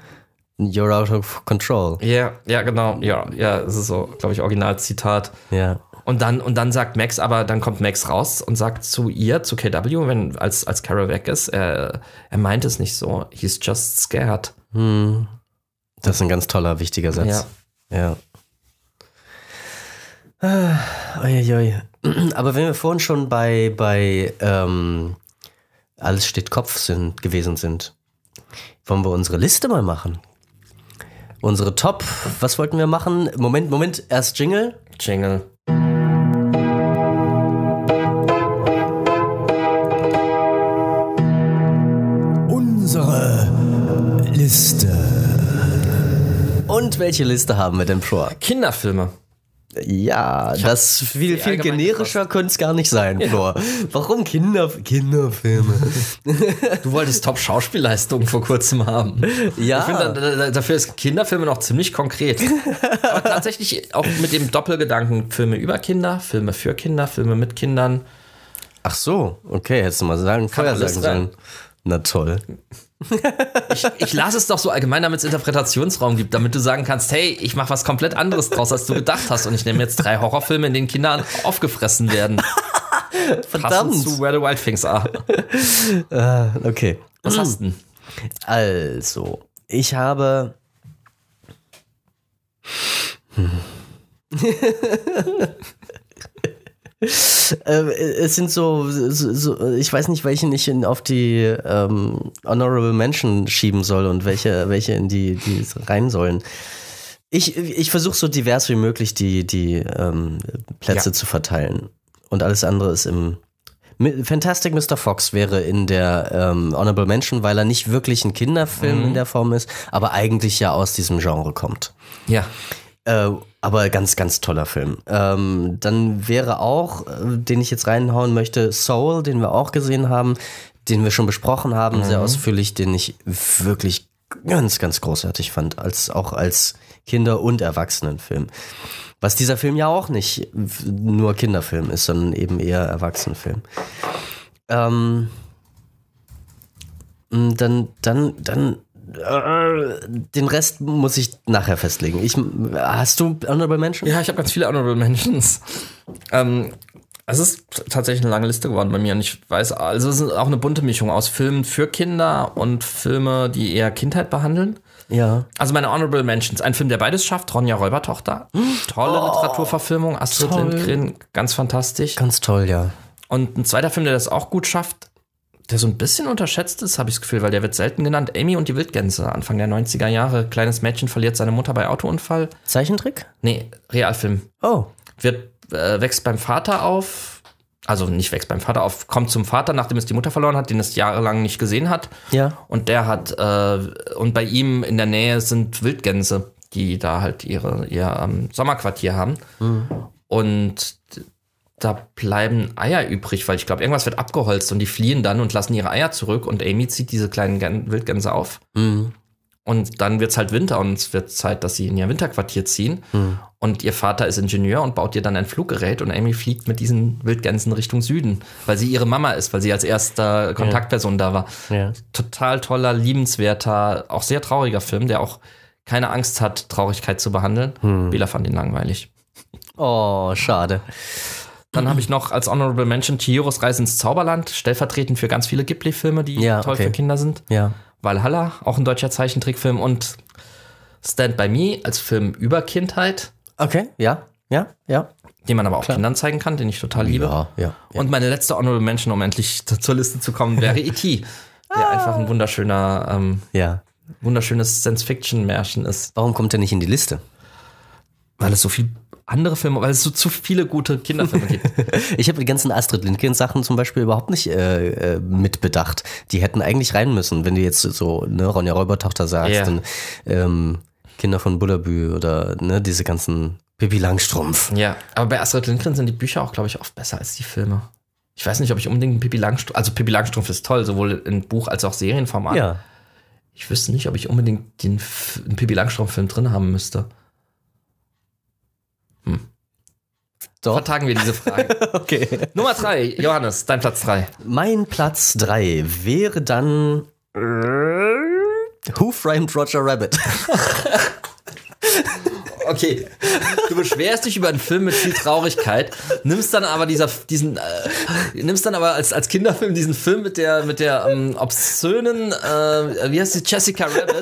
You're out of control. Ja, yeah, ja, genau. Ja, ja, das ist so, glaube ich, Originalzitat. Ja. Und dann, und dann sagt Max, aber dann kommt Max raus und sagt zu ihr, zu KW, wenn, als, als Carol weg ist, er, er meint es nicht so. He's just scared. Hm. Das ist ein ganz toller, wichtiger Satz. Ja. ja. Ah, oi, oi. Aber wenn wir vorhin schon bei, bei ähm, alles steht Kopf sind, gewesen sind, wollen wir unsere Liste mal machen. Unsere Top, was wollten wir machen? Moment, Moment, erst Jingle. Jingle. Und welche Liste haben wir denn vor? Kinderfilme. Ja, das viel, viel generischer könnte es gar nicht sein, ja. Flor. Warum Kinder, Kinderfilme? du wolltest Top-Schauspielleistung vor kurzem haben. Ja. Ich finde, dafür ist Kinderfilme noch ziemlich konkret. Aber tatsächlich auch mit dem Doppelgedanken Filme über Kinder, Filme für Kinder, Filme mit Kindern. Ach so, okay, hättest du mal sagen, vorher sagen sollen. Na toll ich, ich lasse es doch so allgemein, damit es Interpretationsraum gibt, damit du sagen kannst, hey, ich mache was komplett anderes draus, als du gedacht hast. Und ich nehme jetzt drei Horrorfilme, in denen Kinder aufgefressen werden. Verdammt. Passend zu Where the Wild Things Are. uh, okay. Was mhm. hast du denn? Also, ich habe... Hm. Äh, es sind so, so, so, ich weiß nicht, welche ich in, auf die ähm, Honorable Mention schieben soll und welche, welche in die, die rein sollen. Ich, ich versuche so divers wie möglich die, die ähm, Plätze ja. zu verteilen. Und alles andere ist im. Fantastic Mr. Fox wäre in der ähm, Honorable Mention, weil er nicht wirklich ein Kinderfilm mhm. in der Form ist, aber eigentlich ja aus diesem Genre kommt. Ja. Äh, aber ganz, ganz toller Film. Ähm, dann wäre auch, äh, den ich jetzt reinhauen möchte, Soul, den wir auch gesehen haben, den wir schon besprochen haben, mhm. sehr ausführlich, den ich wirklich ganz, ganz großartig fand, als auch als Kinder- und Erwachsenenfilm. Was dieser Film ja auch nicht nur Kinderfilm ist, sondern eben eher Erwachsenenfilm. Ähm, dann, dann, dann äh, den Rest muss ich nachher festlegen. Ich, hast du Honorable Mentions? Ja, ich habe ganz viele Honorable Mentions. Ähm, es ist tatsächlich eine lange Liste geworden bei mir und ich weiß, also es ist auch eine bunte Mischung aus Filmen für Kinder und Filme, die eher Kindheit behandeln. Ja. Also meine Honorable Mentions. Ein Film, der beides schafft. Ronja Räubertochter. Tolle oh, Literaturverfilmung. Astrid toll. Lindgren. Ganz fantastisch. Ganz toll, ja. Und ein zweiter Film, der das auch gut schafft der so ein bisschen unterschätzt ist, habe ich das Gefühl, weil der wird selten genannt. Amy und die Wildgänse, Anfang der 90er Jahre. Kleines Mädchen verliert seine Mutter bei Autounfall. Zeichentrick? Nee, Realfilm. Oh. Wird, äh, wächst beim Vater auf. Also nicht wächst beim Vater auf, kommt zum Vater, nachdem es die Mutter verloren hat, den es jahrelang nicht gesehen hat. Ja. Und der hat, äh, und bei ihm in der Nähe sind Wildgänse, die da halt ihre, ihr ähm, Sommerquartier haben. Mhm. Und da bleiben Eier übrig, weil ich glaube, irgendwas wird abgeholzt und die fliehen dann und lassen ihre Eier zurück und Amy zieht diese kleinen Gän Wildgänse auf. Mhm. Und dann wird es halt Winter und es wird Zeit, dass sie in ihr Winterquartier ziehen. Mhm. Und ihr Vater ist Ingenieur und baut ihr dann ein Fluggerät und Amy fliegt mit diesen Wildgänsen Richtung Süden, weil sie ihre Mama ist, weil sie als erster Kontaktperson ja. da war. Ja. Total toller, liebenswerter, auch sehr trauriger Film, der auch keine Angst hat, Traurigkeit zu behandeln. Hm. Bela fand ihn langweilig. Oh, schade. Dann mhm. habe ich noch als Honorable Mention Chihiros Reise ins Zauberland, stellvertretend für ganz viele Ghibli-Filme, die ja, toll okay. für Kinder sind. Ja. Valhalla, auch ein deutscher Zeichentrickfilm und Stand By Me als Film über Kindheit. Okay, ja, ja, ja. Den man aber auch Klar. Kindern zeigen kann, den ich total liebe. Ja, ja, ja. Und meine letzte Honorable Mention, um endlich zur Liste zu kommen, wäre E.T., der ah. einfach ein wunderschöner, ähm, ja. wunderschönes Science-Fiction-Märchen ist. Warum kommt er nicht in die Liste? Weil es so viel andere Filme, weil es so zu viele gute Kinderfilme gibt. ich habe die ganzen Astrid Lindgren Sachen zum Beispiel überhaupt nicht äh, äh, mitbedacht. Die hätten eigentlich rein müssen, wenn du jetzt so ne, Ronja Räubertochter sagst, yeah. dann, ähm, Kinder von Bullabü oder ne, diese ganzen Pippi Langstrumpf. Ja, aber bei Astrid Lindgren sind die Bücher auch, glaube ich, oft besser als die Filme. Ich weiß nicht, ob ich unbedingt Pippi Langstrumpf, also Pippi Langstrumpf ist toll, sowohl in Buch als auch Serienformat. Ja. Ich wüsste nicht, ob ich unbedingt den, den Pippi Langstrumpf-Film drin haben müsste. Doch. Vertagen wir diese Frage. okay. Nummer drei, Johannes, dein Platz drei. Mein Platz drei wäre dann Who Framed Roger Rabbit? okay, du beschwerst dich über einen Film mit viel Traurigkeit, nimmst dann aber dieser, diesen, äh, nimmst dann aber als, als Kinderfilm diesen Film mit der, mit der ähm, obszönen, äh, wie heißt sie, Jessica Rabbit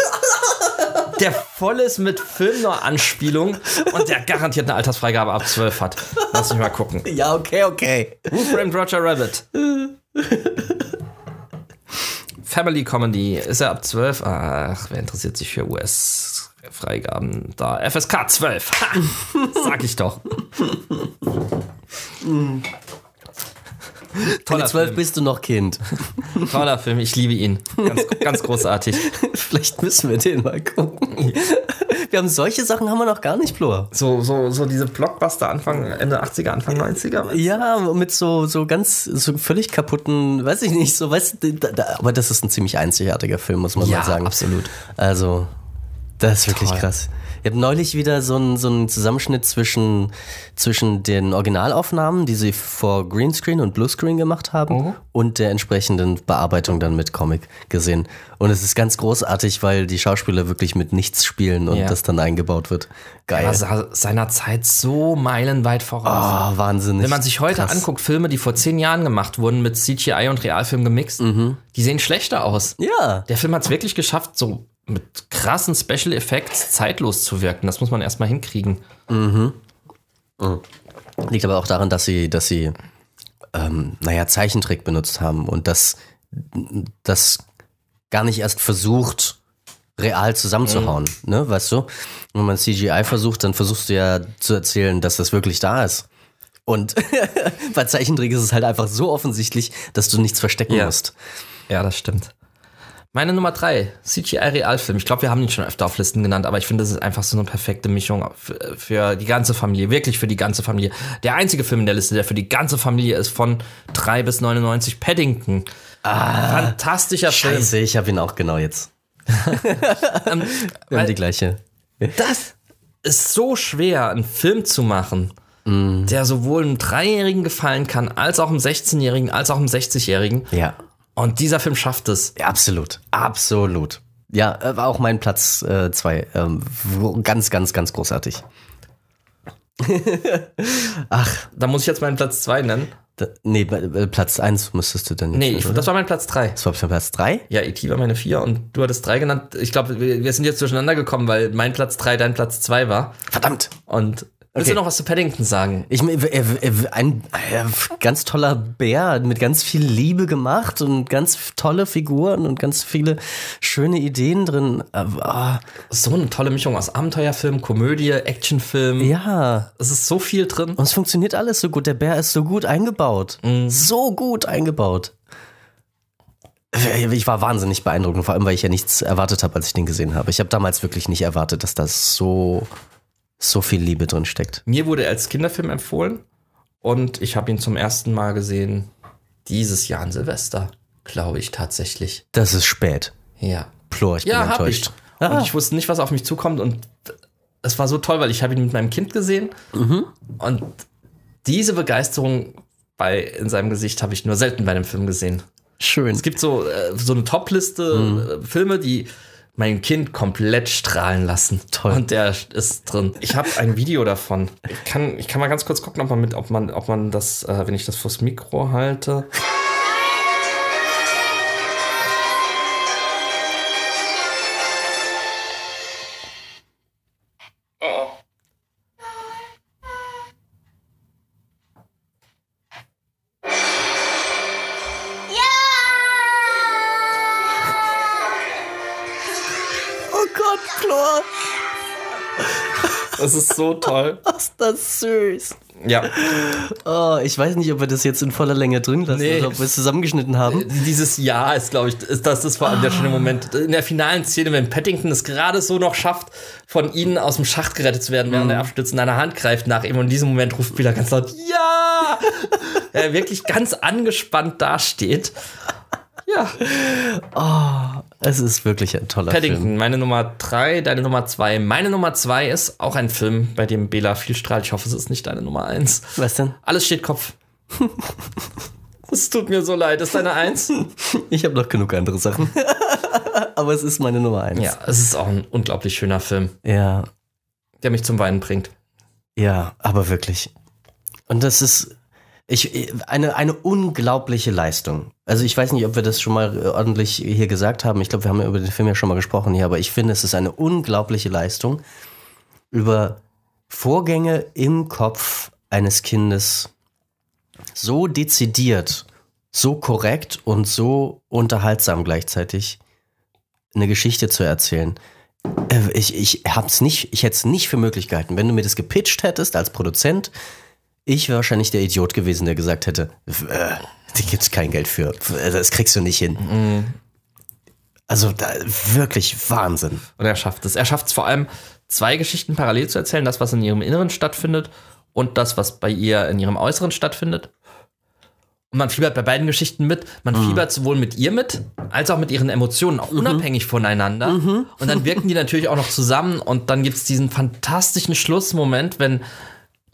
der voll ist mit Filmnor-Anspielung und der garantiert eine Altersfreigabe ab 12 hat. Lass mich mal gucken. Ja, okay, okay. Who Framed Roger Rabbit? Family Comedy. Ist er ab 12? Ach, wer interessiert sich für US-Freigaben da? FSK 12. Ha, sag ich doch. Hm. Toller Mit zwölf bist du noch Kind. Toller Film, ich liebe ihn. Ganz, ganz großartig. Vielleicht müssen wir den mal gucken. Wir haben solche Sachen haben wir noch gar nicht, Flor. So, so, so diese Blockbuster Anfang, Ende 80er, Anfang 90er. Ja, mit so, so ganz, so völlig kaputten, weiß ich nicht, so, weißt da, da, aber das ist ein ziemlich einzigartiger Film, muss man ja, mal sagen. Absolut. Also, das ist Toll. wirklich krass. Ich habe neulich wieder so einen, so Zusammenschnitt zwischen, zwischen den Originalaufnahmen, die sie vor Greenscreen und Bluescreen gemacht haben, mhm. und der entsprechenden Bearbeitung dann mit Comic gesehen. Und es ist ganz großartig, weil die Schauspieler wirklich mit nichts spielen und ja. das dann eingebaut wird. Geil. Er sah seinerzeit so meilenweit voraus. Oh, wahnsinnig. Wenn man sich heute Krass. anguckt, Filme, die vor zehn Jahren gemacht wurden, mit CGI und Realfilm gemixt, mhm. die sehen schlechter aus. Ja. Der Film hat es wirklich geschafft, so mit krassen Special Effects zeitlos zu wirken. Das muss man erstmal hinkriegen. Mhm. mhm. Liegt aber auch daran, dass sie, dass sie, ähm, naja, Zeichentrick benutzt haben und das, das gar nicht erst versucht, real zusammenzuhauen, mhm. ne, weißt du? Wenn man CGI versucht, dann versuchst du ja zu erzählen, dass das wirklich da ist. Und bei Zeichentrick ist es halt einfach so offensichtlich, dass du nichts verstecken ja. musst. Ja, das stimmt. Meine Nummer drei, CGI-Realfilm. Ich glaube, wir haben ihn schon öfter auf Listen genannt, aber ich finde, das ist einfach so eine perfekte Mischung für, die ganze Familie, wirklich für die ganze Familie. Der einzige Film in der Liste, der für die ganze Familie ist, von drei bis 99, Paddington. Ah, Fantastischer Scheiße, Film. Scheiße, ich habe ihn auch genau jetzt. ähm, die gleiche. Das ist so schwer, einen Film zu machen mm. der sowohl einem Dreijährigen gefallen kann, als auch einem 16-Jährigen, als auch einem 60-Jährigen. Ja. Und dieser Film schafft es. Ja, absolut. Absolut. Ja, äh, war auch mein Platz 2. Äh, ähm, ganz, ganz, ganz großartig. Ach. Da muss ich jetzt meinen Platz 2 nennen. Da, nee, äh, Platz 1 müsstest du denn nicht. Nee, nennen, ich, das war mein Platz 3. Das war Platz 3? Ja, E.T. war meine 4 und du hattest 3 genannt. Ich glaube, wir, wir, sind jetzt durcheinander gekommen, weil mein Platz 3 dein Platz 2 war. Verdammt! Und Willst du noch was zu Paddington sagen? Ich ein, äh, ganz toller Bär mit ganz viel Liebe gemacht und ganz tolle Figuren und ganz viele schöne Ideen drin. Ah. So eine tolle Mischung aus Abenteuerfilm, Komödie, Actionfilm. Ja, es ist so viel drin. Und es funktioniert alles so gut. Der Bär ist so gut eingebaut, mhm. so gut eingebaut. Ich war wahnsinnig beeindruckt, vor allem weil ich ja nichts erwartet habe, als ich den gesehen habe. Ich habe damals wirklich nicht erwartet, dass das so so viel Liebe drin steckt. Mir wurde er als Kinderfilm empfohlen und ich habe ihn zum ersten Mal gesehen dieses Jahr an Silvester, glaube ich tatsächlich. Das ist spät. Ja. Plor, ich ja, bin enttäuscht. Ich. Und ah. ich wusste nicht, was auf mich zukommt und es war so toll, weil ich habe ihn mit meinem Kind gesehen mhm. und diese Begeisterung bei in seinem Gesicht habe ich nur selten bei einem Film gesehen. Schön. Es gibt so, äh, so eine Top-Liste mhm. Äh, Filme, die mein Kind komplett strahlen lassen. Toll. Und der ist drin. Ich habe ein Video davon. Ich kann, ich kann mal ganz kurz gucken, ob man, mit, ob man, ob man das, äh, wenn ich das vors Mikro halte. Es ist so toll. Ist das süß. Ja. Oh, ich weiß nicht, ob wir das jetzt in voller Länge drin lassen nee. oder ob wir es zusammengeschnitten haben. Äh, dieses Ja ist, glaube ich, ist, das ist vor allem der schöne Moment. In der finalen Szene, wenn Paddington es gerade so noch schafft, von ihnen aus dem Schacht gerettet zu werden, während mhm. er abstürzt in einer Hand greift nach ihm. Und in diesem Moment ruft Peter ganz laut Ja! er wirklich ganz angespannt dasteht ja. Oh, es ist wirklich ein toller Paddington, Film. meine Nummer drei, deine Nummer zwei. Meine Nummer zwei ist auch ein Film, bei dem Bela viel strahlt. Ich hoffe, es ist nicht deine Nummer eins. Was denn? Alles steht Kopf. Es tut mir so leid. Ist deine Eins? Ich habe noch genug andere Sachen. Aber es ist meine Nummer Eins. Ja, es ist auch ein unglaublich schöner Film. Ja. Der mich zum Weinen bringt. Ja, aber wirklich. Und das ist ich, eine, eine unglaubliche Leistung. Also ich weiß nicht, ob wir das schon mal äh, ordentlich hier gesagt haben. Ich glaube, wir haben ja über den Film ja schon mal gesprochen hier, aber ich finde, es ist eine unglaubliche Leistung, über Vorgänge im Kopf eines Kindes so dezidiert, so korrekt und so unterhaltsam gleichzeitig eine Geschichte zu erzählen. Äh, ich, ich ich hätte es nicht für möglich gehalten. Wenn du mir das gepitcht hättest als Produzent, ich wäre wahrscheinlich der Idiot gewesen, der gesagt hätte, äh, die gibt's kein Geld für, äh, das kriegst du nicht hin. Mhm. Also da, wirklich Wahnsinn. Und er schafft es. Er schafft es vor allem, zwei Geschichten parallel zu erzählen, das, was in ihrem Inneren stattfindet und das, was bei ihr in ihrem Äußeren stattfindet. Und man fiebert bei beiden Geschichten mit. Man mhm. fiebert sowohl mit ihr mit, als auch mit ihren Emotionen, auch mhm. unabhängig voneinander. Mhm. Und dann wirken die natürlich auch noch zusammen. Und dann gibt es diesen fantastischen Schlussmoment, wenn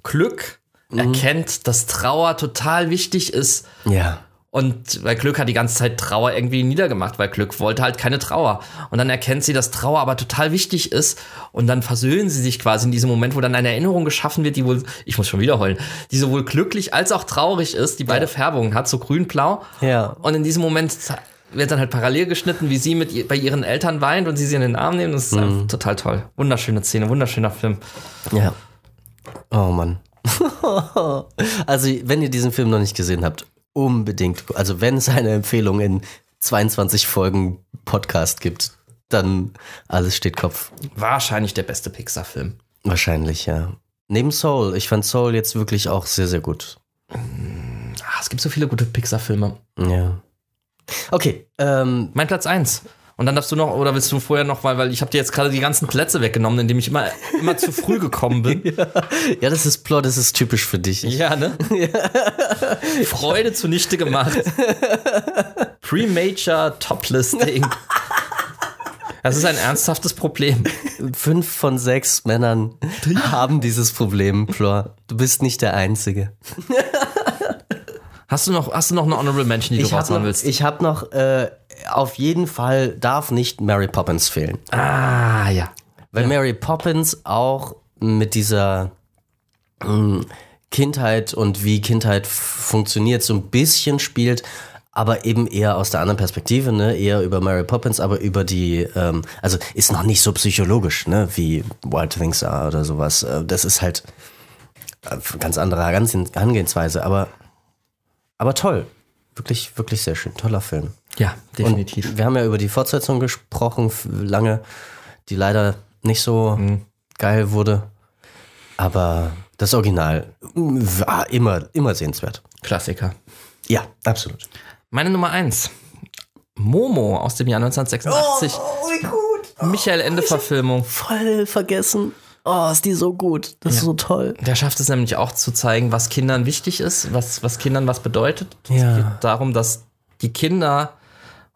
Glück mhm. erkennt, dass Trauer total wichtig ist. Ja. Und weil Glück hat die ganze Zeit Trauer irgendwie niedergemacht, weil Glück wollte halt keine Trauer. Und dann erkennt sie, dass Trauer aber total wichtig ist. Und dann versöhnen sie sich quasi in diesem Moment, wo dann eine Erinnerung geschaffen wird, die wohl, ich muss schon wieder heulen, die sowohl glücklich als auch traurig ist, die beide ja. Färbungen hat, so grün-blau. Ja. Und in diesem Moment wird dann halt parallel geschnitten, wie sie mit bei ihren Eltern weint und sie sie in den Arm nehmen. Das ist mhm. total toll. Wunderschöne Szene, wunderschöner Film. Ja. Oh Mann. also, wenn ihr diesen Film noch nicht gesehen habt, unbedingt. Also, wenn es eine Empfehlung in 22 Folgen Podcast gibt, dann alles steht Kopf. Wahrscheinlich der beste Pixar-Film. Wahrscheinlich, ja. Neben Soul. Ich fand Soul jetzt wirklich auch sehr, sehr gut. Mm, Ach, es gibt so viele gute Pixar-Filme. Ja. Okay. Ähm, mein Platz 1. Und dann darfst du noch, oder willst du vorher noch mal, weil ich habe dir jetzt gerade die ganzen Plätze weggenommen, indem ich immer, immer zu früh gekommen bin. ja. ja, das ist Plot, das ist typisch für dich. Ja, ne? ja. Freude zunichte gemacht. Premature top Das ist ein ernsthaftes Problem. Fünf von sechs Männern haben dieses Problem, Plor. Du bist nicht der Einzige. Hast du noch, hast du noch eine Honorable Mention, die ich du raushauen willst? Ich habe noch, äh, auf jeden Fall darf nicht Mary Poppins fehlen. Ah, ja. Weil ja. Mary Poppins auch mit dieser hm, Kindheit und wie Kindheit funktioniert so ein bisschen spielt, aber eben eher aus der anderen Perspektive, ne? Eher über Mary Poppins, aber über die, ähm, also ist noch nicht so psychologisch, ne? Wie Wild Things Are oder sowas. Äh, das ist halt äh, ganz andere Herangehensweise, aber, aber toll wirklich, wirklich sehr schön. Toller Film. Ja, definitiv. Und wir haben ja über die Fortsetzung gesprochen, lange, die leider nicht so mhm. geil wurde. Aber das Original war immer, immer sehenswert. Klassiker. Ja, absolut. Meine Nummer eins. Momo aus dem Jahr 1986. Oh, wie gut. Michael Ende oh, Verfilmung. Voll vergessen oh, ist die so gut, das ja. ist so toll. Der schafft es nämlich auch zu zeigen, was Kindern wichtig ist, was, was Kindern was bedeutet. Ja. Es geht darum, dass die Kinder,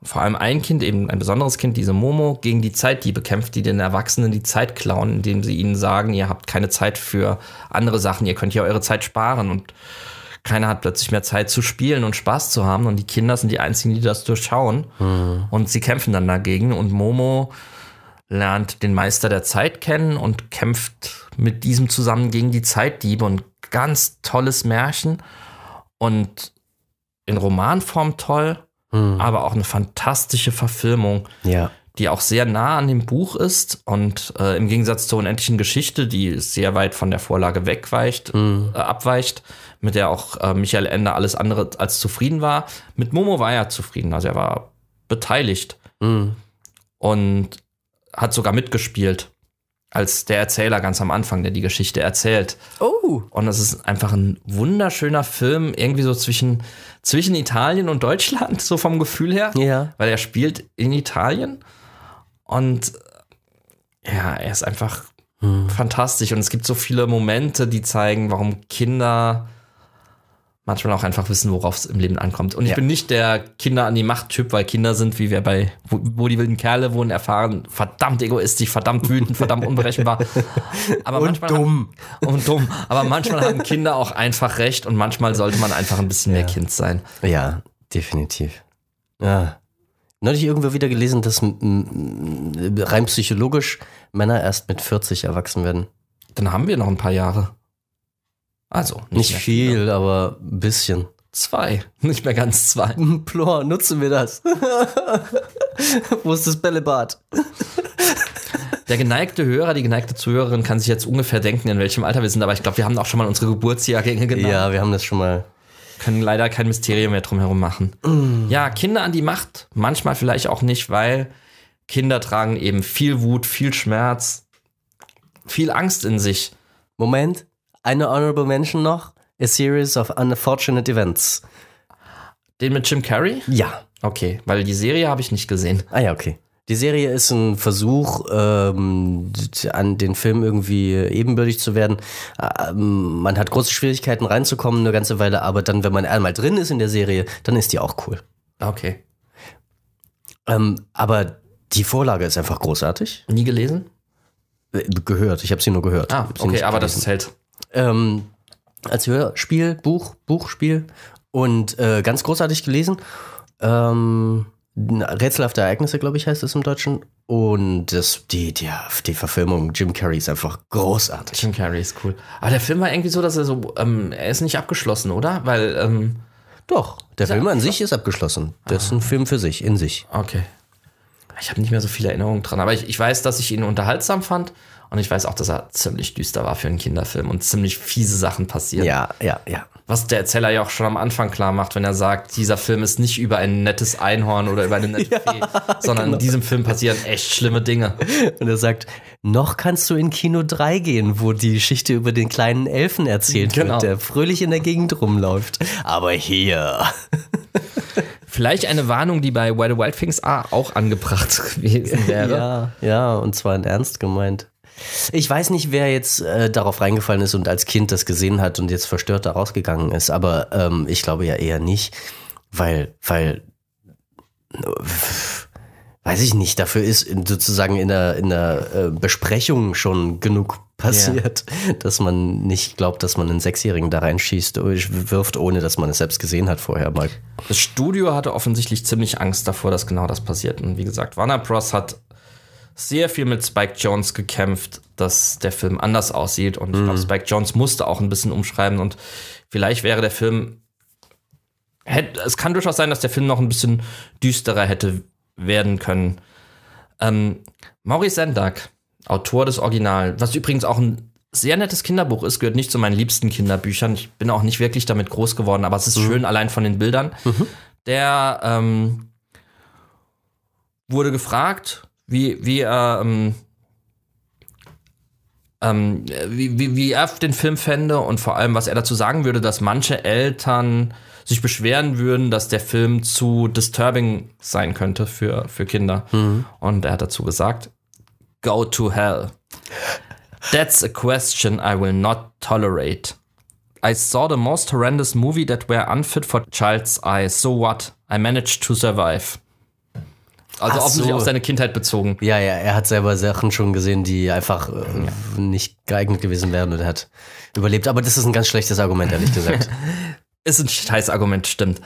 vor allem ein Kind, eben ein besonderes Kind, diese Momo, gegen die Zeit die bekämpft, die den Erwachsenen die Zeit klauen, indem sie ihnen sagen, ihr habt keine Zeit für andere Sachen, ihr könnt ja eure Zeit sparen und keiner hat plötzlich mehr Zeit zu spielen und Spaß zu haben und die Kinder sind die einzigen, die das durchschauen mhm. und sie kämpfen dann dagegen und Momo lernt den Meister der Zeit kennen und kämpft mit diesem zusammen gegen die Zeitdiebe. Und ganz tolles Märchen und in Romanform toll, hm. aber auch eine fantastische Verfilmung. Ja die auch sehr nah an dem Buch ist und äh, im Gegensatz zur unendlichen Geschichte, die sehr weit von der Vorlage wegweicht, mhm. äh, abweicht, mit der auch äh, Michael Ende alles andere als zufrieden war. Mit Momo war er zufrieden, also er war beteiligt. Mhm. Und hat sogar mitgespielt als der Erzähler ganz am Anfang, der die Geschichte erzählt. Oh. Und es ist einfach ein wunderschöner Film, irgendwie so zwischen, zwischen Italien und Deutschland, so vom Gefühl her. Ja. Weil er spielt in Italien. Und ja, er ist einfach hm. fantastisch. Und es gibt so viele Momente, die zeigen, warum Kinder manchmal auch einfach wissen, worauf es im Leben ankommt. Und ich ja. bin nicht der Kinder an die Macht-Typ, weil Kinder sind, wie wir bei wo, wo, die wilden Kerle wohnen, erfahren, verdammt egoistisch, verdammt wütend, verdammt unberechenbar. Aber und manchmal dumm. Haben, und dumm. Aber manchmal haben Kinder auch einfach recht und manchmal sollte man einfach ein bisschen ja. mehr Kind sein. Ja, definitiv. Ja. Neulich irgendwo wieder gelesen, dass rein psychologisch Männer erst mit 40 erwachsen werden. Dann haben wir noch ein paar Jahre. Also nicht, nicht viel, viel, aber ein bisschen. Zwei, nicht mehr ganz zwei. Plor, nutzen wir das. Wo ist das Bällebad? Der geneigte Hörer, die geneigte Zuhörerin kann sich jetzt ungefähr denken, in welchem Alter wir sind, aber ich glaube, wir haben auch schon mal unsere Geburtsjahrgänge genannt. Ja, wir haben das schon mal. Können leider kein Mysterium mehr drumherum machen. Mm. Ja, Kinder an die Macht, manchmal vielleicht auch nicht, weil Kinder tragen eben viel Wut, viel Schmerz, viel Angst in sich. Moment, eine Honorable Mention noch: A Series of Unfortunate Events. Den mit Jim Carrey? Ja. Okay, weil die Serie habe ich nicht gesehen. Ah ja, okay. Die Serie ist ein Versuch, ähm, an den Film irgendwie ebenbürtig zu werden. Ähm, man hat große Schwierigkeiten reinzukommen eine ganze Weile, aber dann, wenn man einmal drin ist in der Serie, dann ist die auch cool. Okay. Ähm, aber die Vorlage ist einfach großartig. Nie gelesen? Äh, gehört, ich habe sie nur gehört. Ah, okay, aber gelesen. das zählt. Ähm, als Hörspiel, Buch, Buchspiel und äh, ganz großartig gelesen. Ähm, Rätselhafte Ereignisse, glaube ich, heißt es im Deutschen. Und das, die, die, die Verfilmung Jim Carrey ist einfach großartig. Jim Carrey ist cool. Aber der Film war irgendwie so, dass er so, ähm, er ist nicht abgeschlossen, oder? Weil, ähm, Doch, der Film an sich ist abgeschlossen. Das ah. ist ein ah. Film für sich, in sich. Okay. Ich habe nicht mehr so viele Erinnerungen dran, aber ich, ich weiß, dass ich ihn unterhaltsam fand und ich weiß auch, dass er ziemlich düster war für einen Kinderfilm und ziemlich fiese Sachen passieren. Ja, ja, ja. Was der Erzähler ja auch schon am Anfang klar macht, wenn er sagt, dieser Film ist nicht über ein nettes Einhorn oder über eine nette ja, Fee, sondern genau. in diesem Film passieren echt schlimme Dinge. Und er sagt, noch kannst du in Kino 3 gehen, wo die Geschichte über den kleinen Elfen erzählt genau. wird, der fröhlich in der Gegend rumläuft. Aber hier. Vielleicht eine Warnung, die bei Where the Wild Things Are auch angebracht gewesen wäre. Ja, ja, und zwar in Ernst gemeint. Ich weiß nicht, wer jetzt äh, darauf reingefallen ist und als Kind das gesehen hat und jetzt verstört da rausgegangen ist, aber ähm, ich glaube ja eher nicht, weil, weil, weiß ich nicht, dafür ist sozusagen in der, in der äh, Besprechung schon genug passiert, ja. dass man nicht glaubt, dass man einen Sechsjährigen da reinschießt, oh, wirft, ohne dass man es selbst gesehen hat vorher mal. Das Studio hatte offensichtlich ziemlich Angst davor, dass genau das passiert. Und wie gesagt, Warner Bros. hat sehr viel mit Spike Jones gekämpft, dass der Film anders aussieht. Und mhm. ich glaube, Spike Jones musste auch ein bisschen umschreiben. Und vielleicht wäre der Film. Hätte, es kann durchaus sein, dass der Film noch ein bisschen düsterer hätte werden können. Ähm, Maurice Sendak, Autor des Original, was übrigens auch ein sehr nettes Kinderbuch ist, gehört nicht zu meinen liebsten Kinderbüchern. Ich bin auch nicht wirklich damit groß geworden, aber es ist mhm. schön allein von den Bildern. Mhm. Der ähm, wurde gefragt, wie, wie er, ähm, ähm, wie, wie, wie er den Film fände und vor allem, was er dazu sagen würde, dass manche Eltern sich beschweren würden, dass der Film zu disturbing sein könnte für, für Kinder. Mhm. Und er hat dazu gesagt, go to hell. That's a question I will not tolerate. I saw the most horrendous movie that were unfit for child's eyes. So what? I managed to survive. Also Ach offensichtlich so. auf seine Kindheit bezogen. Ja, ja, er hat selber Sachen schon gesehen, die einfach äh, ja. nicht geeignet gewesen wären und hat überlebt. Aber das ist ein ganz schlechtes Argument, ehrlich gesagt. ist ein scheiß Argument, stimmt.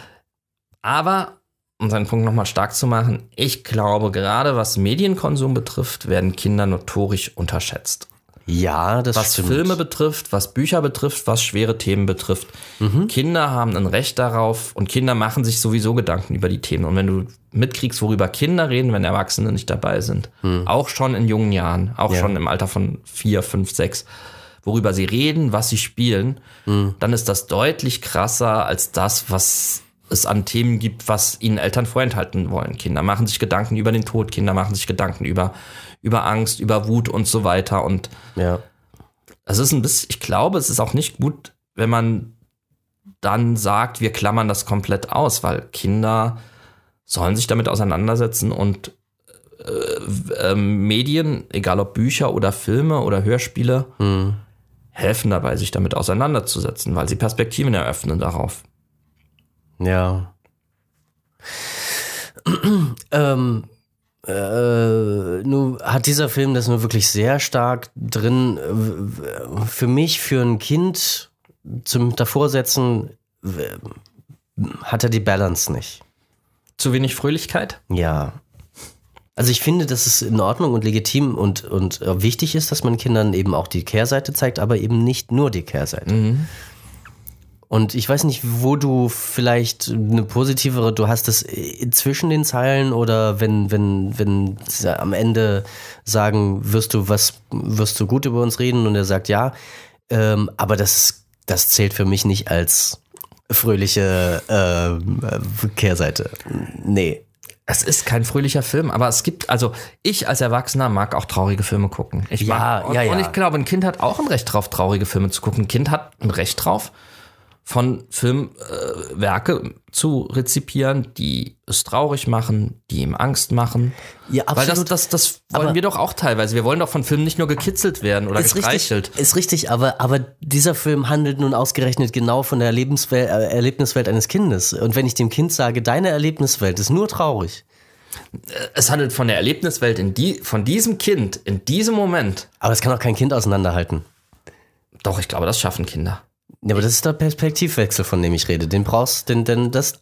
Aber, um seinen Punkt nochmal stark zu machen, ich glaube, gerade was Medienkonsum betrifft, werden Kinder notorisch unterschätzt. Ja, das was stimmt. Was Filme betrifft, was Bücher betrifft, was schwere Themen betrifft. Mhm. Kinder haben ein Recht darauf und Kinder machen sich sowieso Gedanken über die Themen. Und wenn du mitkriegst, worüber Kinder reden, wenn Erwachsene nicht dabei sind, mhm. auch schon in jungen Jahren, auch ja. schon im Alter von vier, fünf, sechs, worüber sie reden, was sie spielen, mhm. dann ist das deutlich krasser als das, was es an Themen gibt, was ihnen Eltern vorenthalten wollen. Kinder machen sich Gedanken über den Tod, Kinder machen sich Gedanken über über Angst, über Wut und so weiter. Und ja. es ist ein bisschen, ich glaube, es ist auch nicht gut, wenn man dann sagt, wir klammern das komplett aus, weil Kinder sollen sich damit auseinandersetzen und äh, äh, Medien, egal ob Bücher oder Filme oder Hörspiele, hm. helfen dabei, sich damit auseinanderzusetzen, weil sie Perspektiven eröffnen darauf. Ja. ähm, äh, nun hat dieser Film das nur wirklich sehr stark drin. Äh, für mich, für ein Kind zum Davorsetzen, äh, hat er die Balance nicht. Zu wenig Fröhlichkeit? Ja. Also ich finde, dass es in Ordnung und legitim und, und äh, wichtig ist, dass man Kindern eben auch die Kehrseite zeigt, aber eben nicht nur die Kehrseite. Mhm. Und ich weiß nicht, wo du vielleicht eine positivere, du hast es äh, zwischen den Zeilen oder wenn, wenn, wenn am Ende sagen, wirst du was, wirst du gut über uns reden und er sagt ja. Ähm, aber das, das zählt für mich nicht als fröhliche äh, Kehrseite. Nee. Es ist kein fröhlicher Film, aber es gibt, also ich als Erwachsener mag auch traurige Filme gucken. Ich ja, mag, und, ja, ja. und ich glaube, ein Kind hat auch ein Recht drauf, traurige Filme zu gucken. Ein Kind hat ein Recht drauf, von Filmwerke äh, zu rezipieren, die es traurig machen, die ihm Angst machen. Ja, absolut. Weil das, das, das wollen aber wir doch auch teilweise. Wir wollen doch von Filmen nicht nur gekitzelt werden oder ist gestreichelt. Richtig, ist richtig, aber, aber dieser Film handelt nun ausgerechnet genau von der Lebenswelt, äh, Erlebniswelt eines Kindes. Und wenn ich dem Kind sage, deine Erlebniswelt ist nur traurig, es handelt von der Erlebniswelt in die, von diesem Kind in diesem Moment. Aber es kann auch kein Kind auseinanderhalten. Doch, ich glaube, das schaffen Kinder. Ja, aber das ist der Perspektivwechsel, von dem ich rede. Den brauchst, denn denn das.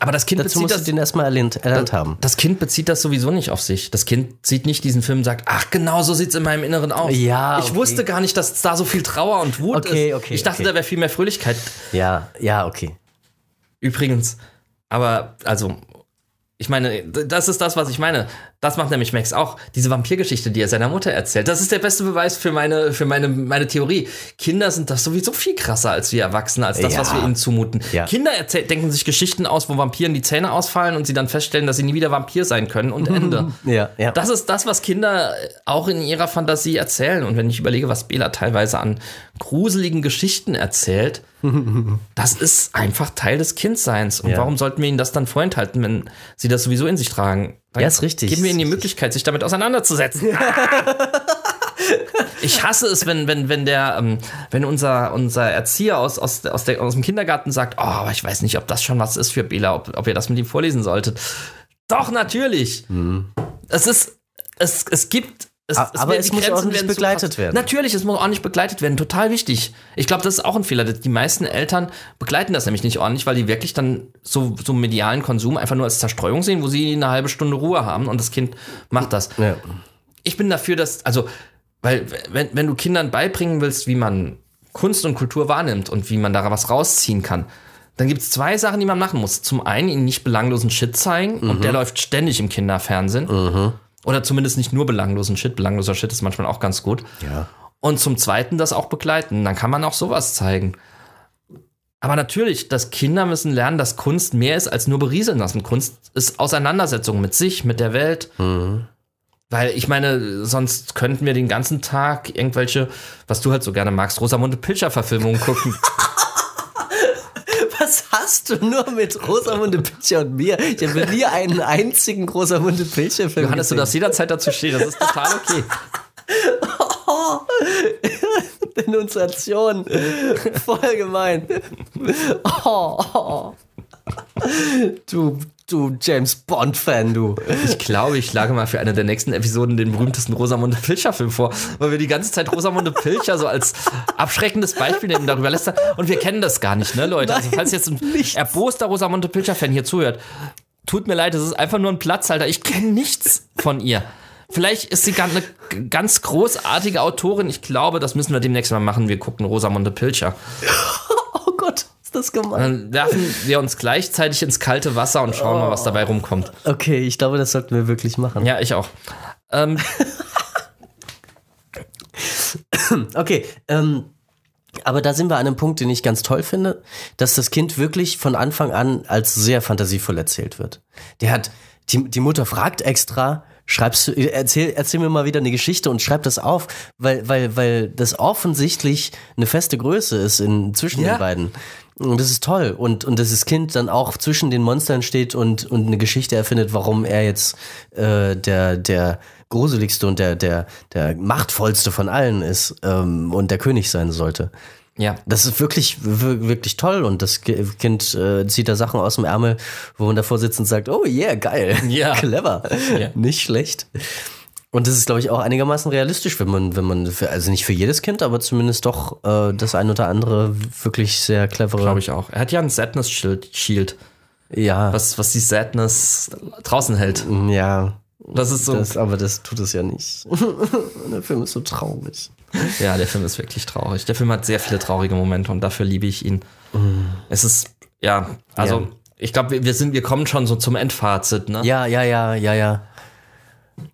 Aber das Kind dazu bezieht musst das, du den erstmal erlernt, erlernt haben. Das Kind bezieht das sowieso nicht auf sich. Das Kind sieht nicht diesen Film und sagt, ach genau, so sieht es in meinem Inneren aus. Ja. Okay. Ich wusste gar nicht, dass da so viel Trauer und Wut okay, ist. Okay, ich dachte, okay. da wäre viel mehr Fröhlichkeit. Ja, ja, okay. Übrigens, aber also, ich meine, das ist das, was ich meine. Das macht nämlich Max auch. Diese Vampirgeschichte, die er seiner Mutter erzählt. Das ist der beste Beweis für meine, für meine, meine Theorie. Kinder sind das sowieso viel krasser als wir Erwachsene, als das, ja. was wir ihnen zumuten. Ja. Kinder denken sich Geschichten aus, wo Vampiren die Zähne ausfallen und sie dann feststellen, dass sie nie wieder Vampir sein können und Ende. Ja, ja. Das ist das, was Kinder auch in ihrer Fantasie erzählen. Und wenn ich überlege, was Bela teilweise an gruseligen Geschichten erzählt, das ist einfach Teil des Kindseins. Und ja. warum sollten wir ihnen das dann vorenthalten, wenn sie das sowieso in sich tragen? Ja, ist richtig. Geben wir ihnen die Möglichkeit, sich damit auseinanderzusetzen. ich hasse es, wenn, wenn, wenn der, ähm, wenn unser, unser Erzieher aus, aus, aus, der, aus dem Kindergarten sagt, oh, aber ich weiß nicht, ob das schon was ist für Bela, ob, ob ihr das mit ihm vorlesen solltet. Doch, natürlich. Mhm. Es ist, es, es gibt es, es aber es muss Grenzen auch nicht begleitet werden. Natürlich, es muss auch nicht begleitet werden. Total wichtig. Ich glaube, das ist auch ein Fehler. Die meisten Eltern begleiten das nämlich nicht ordentlich, weil die wirklich dann so, so medialen Konsum einfach nur als Zerstreuung sehen, wo sie eine halbe Stunde Ruhe haben und das Kind macht das. Ja. Ich bin dafür, dass, also, weil, wenn, wenn du Kindern beibringen willst, wie man Kunst und Kultur wahrnimmt und wie man da was rausziehen kann, dann gibt es zwei Sachen, die man machen muss. Zum einen ihnen nicht belanglosen Shit zeigen mhm. und der läuft ständig im Kinderfernsehen. Mhm. Oder zumindest nicht nur belanglosen Shit. Belangloser Shit ist manchmal auch ganz gut. Ja. Und zum Zweiten das auch begleiten. Dann kann man auch sowas zeigen. Aber natürlich, dass Kinder müssen lernen, dass Kunst mehr ist als nur berieseln lassen. Kunst ist Auseinandersetzung mit sich, mit der Welt. Mhm. Weil ich meine, sonst könnten wir den ganzen Tag irgendwelche, was du halt so gerne magst, Rosamunde Pilcher-Verfilmungen gucken. hast du nur mit Rosamunde Pilcher und mir? Ich habe nie einen einzigen Rosamunde Pilcher Film Johannes, gesehen. du darfst jederzeit dazu stehen, das ist total okay. oh, Denunziation. Voll gemein. Oh, oh. Du du James Bond-Fan, du. Ich glaube, ich schlage mal für eine der nächsten Episoden den berühmtesten Rosamunde Pilcher-Film vor, weil wir die ganze Zeit Rosamunde Pilcher so als abschreckendes Beispiel nehmen, darüber lästern. Und wir kennen das gar nicht, ne, Leute? Nein, also, falls jetzt ein nichts. erboster Rosamunde Pilcher-Fan hier zuhört, tut mir leid, das ist einfach nur ein Platzhalter. Ich kenne nichts von ihr. Vielleicht ist sie eine ganz großartige Autorin. Ich glaube, das müssen wir demnächst mal machen. Wir gucken Rosamunde Pilcher. das gemacht. Dann werfen wir uns gleichzeitig ins kalte Wasser und schauen oh. mal, was dabei oh. rumkommt. Okay, ich glaube, das sollten wir wirklich machen. Ja, ich auch. Ähm. okay, ähm, aber da sind wir an einem Punkt, den ich ganz toll finde, dass das Kind wirklich von Anfang an als sehr fantasievoll erzählt wird. Der hat, die, die Mutter fragt extra, schreibst du, erzähl, erzähl mir mal wieder eine Geschichte und schreib das auf, weil, weil, weil das offensichtlich eine feste Größe ist in, zwischen ja. den beiden. Und das ist toll. Und, und dass das Kind dann auch zwischen den Monstern steht und, und eine Geschichte erfindet, warum er jetzt äh, der, der gruseligste und der, der, der machtvollste von allen ist ähm, und der König sein sollte. Ja. Das ist wirklich, wirklich toll und das Kind äh, zieht da Sachen aus dem Ärmel, wo man davor sitzt und sagt, oh yeah, geil, ja. clever, ja. nicht schlecht. Und das ist, glaube ich, auch einigermaßen realistisch, wenn man, wenn man, für, also nicht für jedes Kind, aber zumindest doch äh, das ein oder andere wirklich sehr clevere. Glaube ich auch. Er hat ja ein Sadness-Shield. Shield, ja. Was, was die Sadness draußen hält. Ja. Das ist so. Das, aber das tut es ja nicht. der Film ist so traurig. Ja, der Film ist wirklich traurig. Der Film hat sehr viele traurige Momente und dafür liebe ich ihn. Mm. Es ist, ja, also. Ja. Ich glaube, wir sind, wir kommen schon so zum Endfazit, ne? Ja, ja, ja, ja, ja.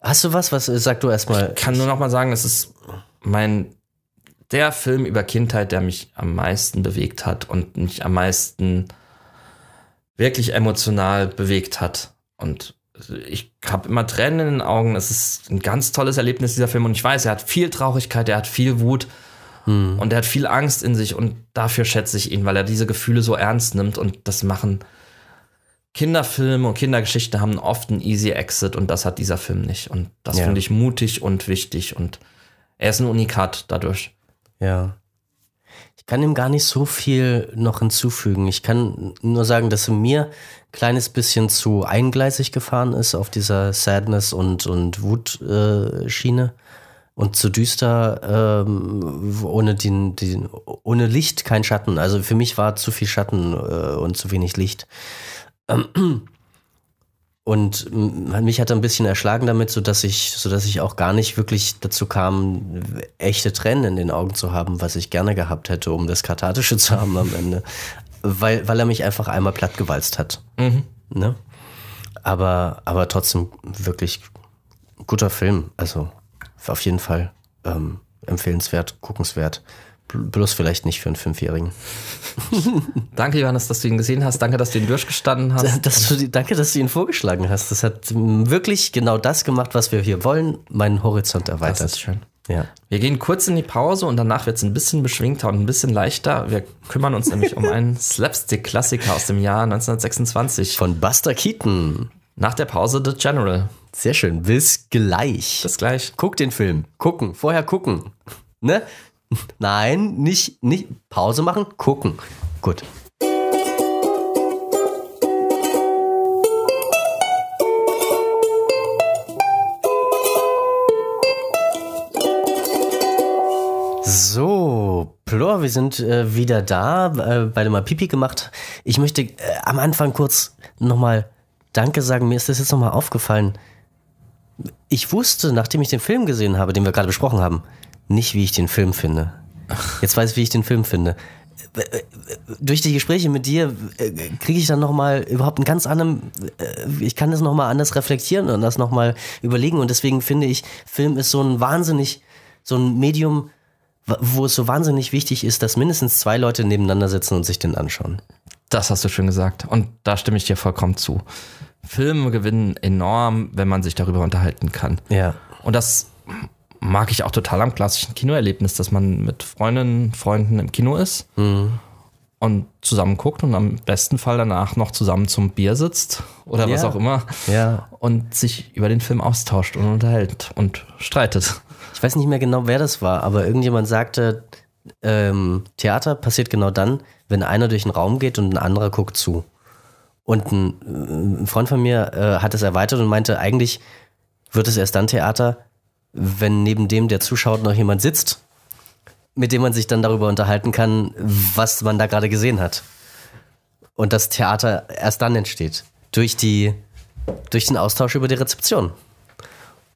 Hast du was, was äh, sag du erstmal? Ich kann nur noch mal sagen, es ist mein der Film über Kindheit, der mich am meisten bewegt hat und mich am meisten wirklich emotional bewegt hat. Und ich habe immer Tränen in den Augen. Es ist ein ganz tolles Erlebnis, dieser Film. Und ich weiß, er hat viel Traurigkeit, er hat viel Wut hm. und er hat viel Angst in sich. Und dafür schätze ich ihn, weil er diese Gefühle so ernst nimmt. Und das machen Kinderfilme und Kindergeschichten haben oft einen easy Exit und das hat dieser Film nicht. Und das ja. finde ich mutig und wichtig und er ist ein Unikat dadurch. Ja. Ich kann ihm gar nicht so viel noch hinzufügen. Ich kann nur sagen, dass er mir ein kleines bisschen zu eingleisig gefahren ist auf dieser Sadness- und, und Wut-Schiene. Äh, und zu düster, ähm, ohne, den, den, ohne Licht kein Schatten. Also für mich war zu viel Schatten äh, und zu wenig Licht. Und mich hat er ein bisschen erschlagen damit, sodass ich, sodass ich auch gar nicht wirklich dazu kam, echte Tränen in den Augen zu haben, was ich gerne gehabt hätte, um das Kathartische zu haben am Ende. Weil, weil er mich einfach einmal plattgewalzt hat. Mhm. Ne? Aber, aber trotzdem wirklich guter Film. Also auf jeden Fall ähm, empfehlenswert, guckenswert. Bloß vielleicht nicht für einen Fünfjährigen. danke, Johannes, dass du ihn gesehen hast. Danke, dass du ihn durchgestanden hast. Dass du, danke, dass du ihn vorgeschlagen hast. Das hat wirklich genau das gemacht, was wir hier wollen. Meinen Horizont erweitert. Das ist schön. Ja. Wir gehen kurz in die Pause und danach wird es ein bisschen beschwingter und ein bisschen leichter. Wir kümmern uns nämlich um einen Slapstick-Klassiker aus dem Jahr 1926. Von Buster Keaton. Nach der Pause The General. Sehr schön. Bis gleich. Bis gleich. Guck den Film. Gucken. Vorher gucken. Ne? Nein, nicht, nicht Pause machen, gucken. Gut. So, Plor, wir sind äh, wieder da, äh, beide mal Pipi gemacht. Ich möchte äh, am Anfang kurz nochmal Danke sagen. Mir ist das jetzt nochmal aufgefallen. Ich wusste, nachdem ich den Film gesehen habe, den wir gerade besprochen haben, nicht, wie ich den Film finde. Jetzt weiß ich, wie ich den Film finde. Durch die Gespräche mit dir äh, kriege ich dann nochmal überhaupt einen ganz anderen, äh, ich kann das nochmal anders reflektieren und das nochmal überlegen. Und deswegen finde ich, Film ist so ein wahnsinnig, so ein Medium, wo es so wahnsinnig wichtig ist, dass mindestens zwei Leute nebeneinander sitzen und sich den anschauen. Das hast du schön gesagt. Und da stimme ich dir vollkommen zu. Filme gewinnen enorm, wenn man sich darüber unterhalten kann. Ja. Und das mag ich auch total am klassischen Kinoerlebnis, dass man mit Freundinnen, Freunden im Kino ist mhm. und zusammen guckt und am besten Fall danach noch zusammen zum Bier sitzt oder ja. was auch immer ja. und sich über den Film austauscht und unterhält und streitet. Ich weiß nicht mehr genau, wer das war, aber irgendjemand sagte, ähm, Theater passiert genau dann, wenn einer durch den Raum geht und ein anderer guckt zu. Und ein, äh, ein Freund von mir äh, hat es erweitert und meinte, eigentlich wird es erst dann Theater, wenn neben dem, der zuschaut, noch jemand sitzt, mit dem man sich dann darüber unterhalten kann, was man da gerade gesehen hat. Und das Theater erst dann entsteht. Durch, die, durch den Austausch über die Rezeption.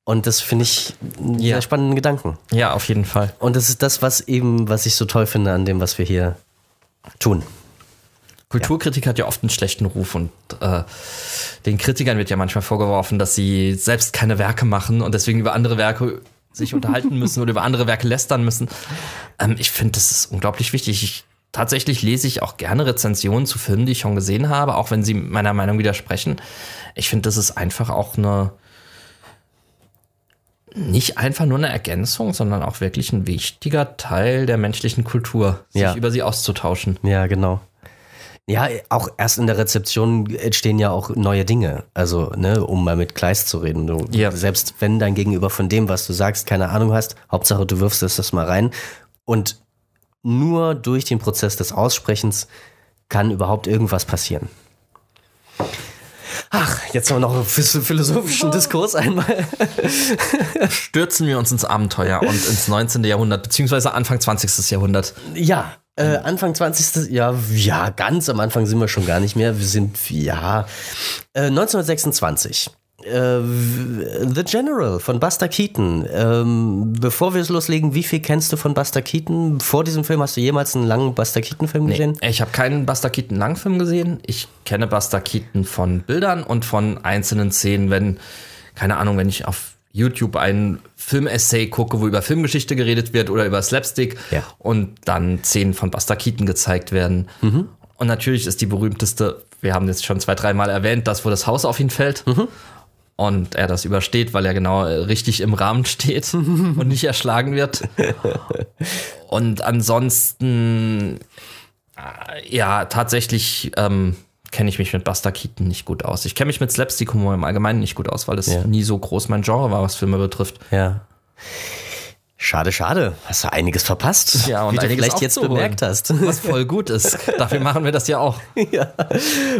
Und das finde ich einen ja. sehr spannenden Gedanken. Ja, auf jeden Fall. Und das ist das, was eben, was ich so toll finde an dem, was wir hier tun. Kulturkritik ja. hat ja oft einen schlechten Ruf und äh, den Kritikern wird ja manchmal vorgeworfen, dass sie selbst keine Werke machen und deswegen über andere Werke sich unterhalten müssen oder über andere Werke lästern müssen. Ähm, ich finde, das ist unglaublich wichtig. Ich, tatsächlich lese ich auch gerne Rezensionen zu Filmen, die ich schon gesehen habe, auch wenn sie meiner Meinung widersprechen. Ich finde, das ist einfach auch eine nicht einfach nur eine Ergänzung, sondern auch wirklich ein wichtiger Teil der menschlichen Kultur, sich ja. über sie auszutauschen. Ja, genau. Ja, auch erst in der Rezeption entstehen ja auch neue Dinge. Also, ne, um mal mit Kleist zu reden. Du, ja. Selbst wenn dein Gegenüber von dem, was du sagst, keine Ahnung hast, Hauptsache du wirfst es das mal rein. Und nur durch den Prozess des Aussprechens kann überhaupt irgendwas passieren. Ach, jetzt haben wir noch einen philosophischen Diskurs einmal. Stürzen wir uns ins Abenteuer und ins 19. Jahrhundert, beziehungsweise Anfang 20. Jahrhundert. Ja, äh, Anfang 20. Ja, ja, ganz am Anfang sind wir schon gar nicht mehr. Wir sind, ja, äh, 1926. Äh, The General von Buster Keaton. Ähm, bevor wir es loslegen, wie viel kennst du von Buster Keaton? Vor diesem Film hast du jemals einen langen Buster Keaton-Film nee, gesehen? Ich habe keinen Buster Keaton-Langfilm gesehen. Ich kenne Buster Keaton von Bildern und von einzelnen Szenen, wenn, keine Ahnung, wenn ich auf YouTube einen Filmessay gucke, wo über Filmgeschichte geredet wird oder über Slapstick ja. und dann Szenen von Buster Keaton gezeigt werden. Mhm. Und natürlich ist die berühmteste, wir haben jetzt schon zwei, dreimal erwähnt, das, wo das Haus auf ihn fällt. Mhm. Und er das übersteht, weil er genau äh, richtig im Rahmen steht und nicht erschlagen wird. und ansonsten, äh, ja, tatsächlich ähm, kenne ich mich mit Buster Keaton nicht gut aus. Ich kenne mich mit Slapstick-Humor im Allgemeinen nicht gut aus, weil es ja. nie so groß mein Genre war, was Filme betrifft. Ja. Schade, schade. Hast du einiges verpasst. Ja, und wie du vielleicht jetzt bemerkt hast. Was voll gut ist. Dafür machen wir das ja auch. Ja,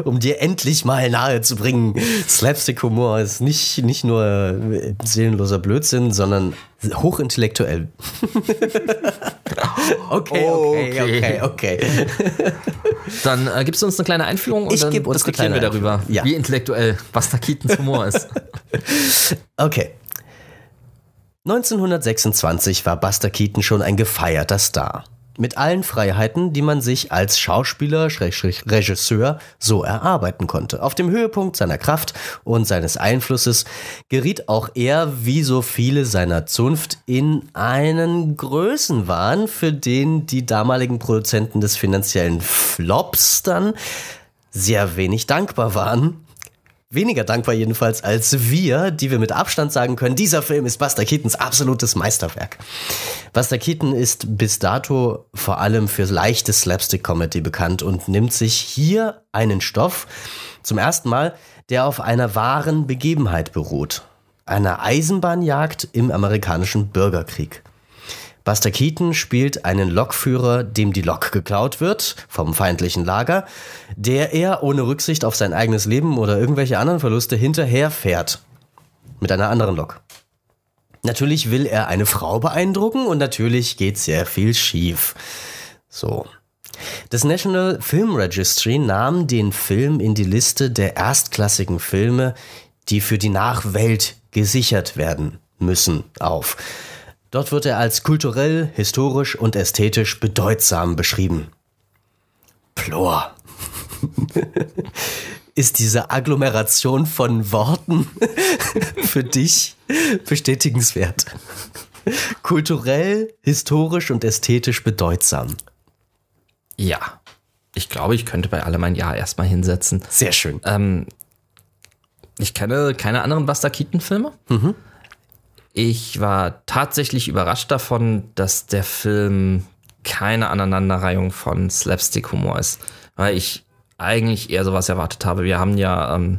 um dir endlich mal nahe zu bringen. Slapstick-Humor ist nicht, nicht nur äh, seelenloser Blödsinn, sondern hochintellektuell. okay, okay, okay, okay. Dann äh, gibst du uns eine kleine Einführung und ich dann diskutieren wir darüber, ja. wie intellektuell Buster Keatons Humor ist. okay. 1926 war Buster Keaton schon ein gefeierter Star. Mit allen Freiheiten, die man sich als Schauspieler, Regisseur so erarbeiten konnte. Auf dem Höhepunkt seiner Kraft und seines Einflusses geriet auch er, wie so viele seiner Zunft, in einen Größenwahn, für den die damaligen Produzenten des finanziellen Flops dann sehr wenig dankbar waren Weniger dankbar jedenfalls als wir, die wir mit Abstand sagen können, dieser Film ist Buster Keatons absolutes Meisterwerk. Buster Keaton ist bis dato vor allem für leichte Slapstick-Comedy bekannt und nimmt sich hier einen Stoff zum ersten Mal, der auf einer wahren Begebenheit beruht. Einer Eisenbahnjagd im amerikanischen Bürgerkrieg. Buster Keaton spielt einen Lokführer, dem die Lok geklaut wird vom feindlichen Lager, der er ohne Rücksicht auf sein eigenes Leben oder irgendwelche anderen Verluste hinterher fährt Mit einer anderen Lok. Natürlich will er eine Frau beeindrucken und natürlich geht sehr viel schief. So. Das National Film Registry nahm den Film in die Liste der erstklassigen Filme, die für die Nachwelt gesichert werden müssen, auf. Dort wird er als kulturell, historisch und ästhetisch bedeutsam beschrieben. Plor. Ist diese Agglomeration von Worten für dich bestätigenswert? Kulturell, historisch und ästhetisch bedeutsam. Ja. Ich glaube, ich könnte bei allem ein Ja erstmal hinsetzen. Sehr schön. Ähm, ich kenne keine anderen Buster Keaton-Filme. Mhm. Ich war tatsächlich überrascht davon, dass der Film keine Aneinanderreihung von Slapstick-Humor ist, weil ich eigentlich eher sowas erwartet habe. Wir haben ja ähm,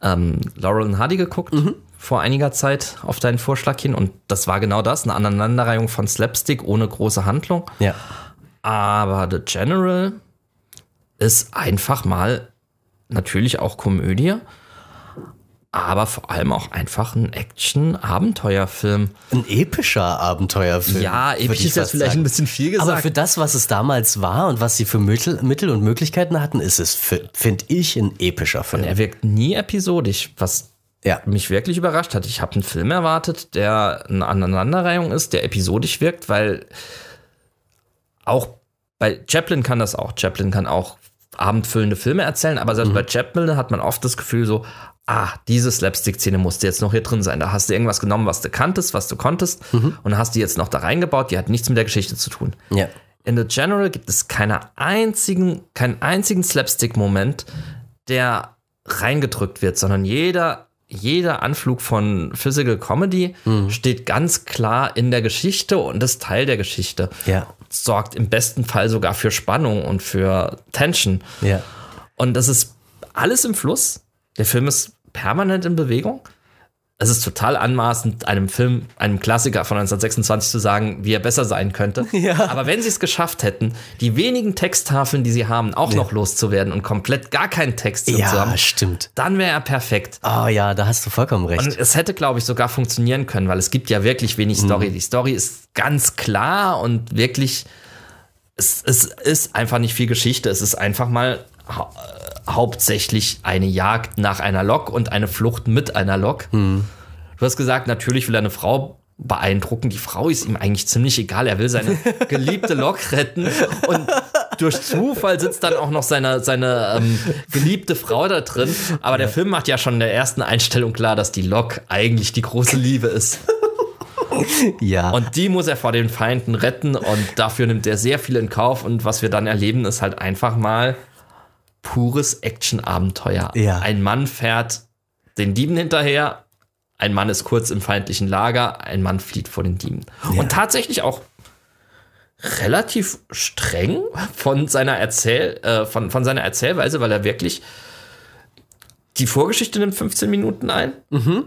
ähm, Laurel und Hardy geguckt mhm. vor einiger Zeit auf deinen Vorschlag hin und das war genau das, eine Aneinanderreihung von Slapstick ohne große Handlung. Ja. Aber The General ist einfach mal natürlich auch Komödie, aber vor allem auch einfach ein Action-Abenteuerfilm. Ein epischer Abenteuerfilm. Ja, episch ist jetzt vielleicht sagen. ein bisschen viel gesagt. Aber für das, was es damals war und was sie für Mittel, Mittel und Möglichkeiten hatten, ist es, finde ich, ein epischer Film. Und er wirkt nie episodisch, was ja. mich wirklich überrascht hat. Ich habe einen Film erwartet, der eine Aneinanderreihung ist, der episodisch wirkt, weil auch bei Chaplin kann das auch. Chaplin kann auch abendfüllende Filme erzählen, aber selbst mhm. bei Chaplin hat man oft das Gefühl so, ah, diese Slapstick-Szene musste jetzt noch hier drin sein. Da hast du irgendwas genommen, was du kanntest, was du konntest mhm. und hast die jetzt noch da reingebaut. Die hat nichts mit der Geschichte zu tun. Ja. In The General gibt es keine einzigen, keinen einzigen Slapstick-Moment, der reingedrückt wird, sondern jeder, jeder Anflug von Physical Comedy mhm. steht ganz klar in der Geschichte und ist Teil der Geschichte. Ja. Sorgt im besten Fall sogar für Spannung und für Tension. Ja. Und das ist alles im Fluss. Der Film ist permanent in Bewegung. Es ist total anmaßend, einem Film, einem Klassiker von 1926 zu sagen, wie er besser sein könnte. Ja. Aber wenn sie es geschafft hätten, die wenigen Texttafeln, die sie haben, auch ja. noch loszuwerden und komplett gar keinen Text ja, zu haben, stimmt. dann wäre er perfekt. Oh ja, da hast du vollkommen recht. Und es hätte, glaube ich, sogar funktionieren können, weil es gibt ja wirklich wenig mhm. Story. Mhm. Die Story ist ganz klar und wirklich es, es, ist einfach nicht viel Geschichte. Es ist einfach mal hau hauptsächlich eine Jagd nach einer Lok und eine Flucht mit einer Lok. Hm. Du hast gesagt, natürlich will er eine Frau beeindrucken. Die Frau ist ihm eigentlich ziemlich egal. Er will seine geliebte Lok retten und durch Zufall sitzt dann auch noch seine, seine ähm, geliebte Frau da drin. Aber der Film macht ja schon in der ersten Einstellung klar, dass die Lok eigentlich die große Liebe ist. Ja. Und die muss er vor den Feinden retten und dafür nimmt er sehr viel in Kauf und was wir dann erleben, ist halt einfach mal pures Action-Abenteuer. Ja. Ein Mann fährt den Dieben hinterher, ein Mann ist kurz im feindlichen Lager, ein Mann flieht vor den Dieben. Ja. Und tatsächlich auch relativ streng von seiner, Erzähl, äh, von, von seiner Erzählweise, weil er wirklich die Vorgeschichte nimmt 15 Minuten ein. Mhm.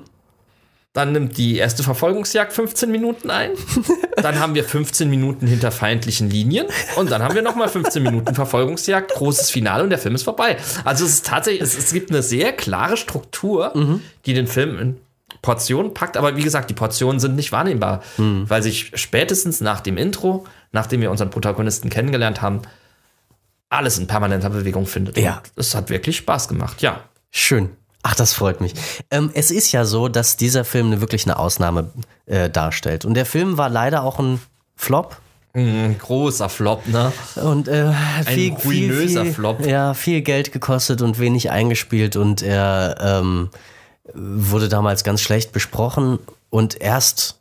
Dann nimmt die erste Verfolgungsjagd 15 Minuten ein. Dann haben wir 15 Minuten hinter feindlichen Linien. Und dann haben wir nochmal 15 Minuten Verfolgungsjagd, großes Finale und der Film ist vorbei. Also es ist tatsächlich, es, es gibt eine sehr klare Struktur, mhm. die den Film in Portionen packt. Aber wie gesagt, die Portionen sind nicht wahrnehmbar, mhm. weil sich spätestens nach dem Intro, nachdem wir unseren Protagonisten kennengelernt haben, alles in permanenter Bewegung findet. Ja. es hat wirklich Spaß gemacht, ja. Schön. Ach, das freut mich. Ähm, es ist ja so, dass dieser Film wirklich eine Ausnahme äh, darstellt. Und der Film war leider auch ein Flop. Ein mhm, großer Flop, ne? Und äh, viel, ein ruinöser viel, viel, Flop. Ja, viel Geld gekostet und wenig eingespielt und er ähm, wurde damals ganz schlecht besprochen und erst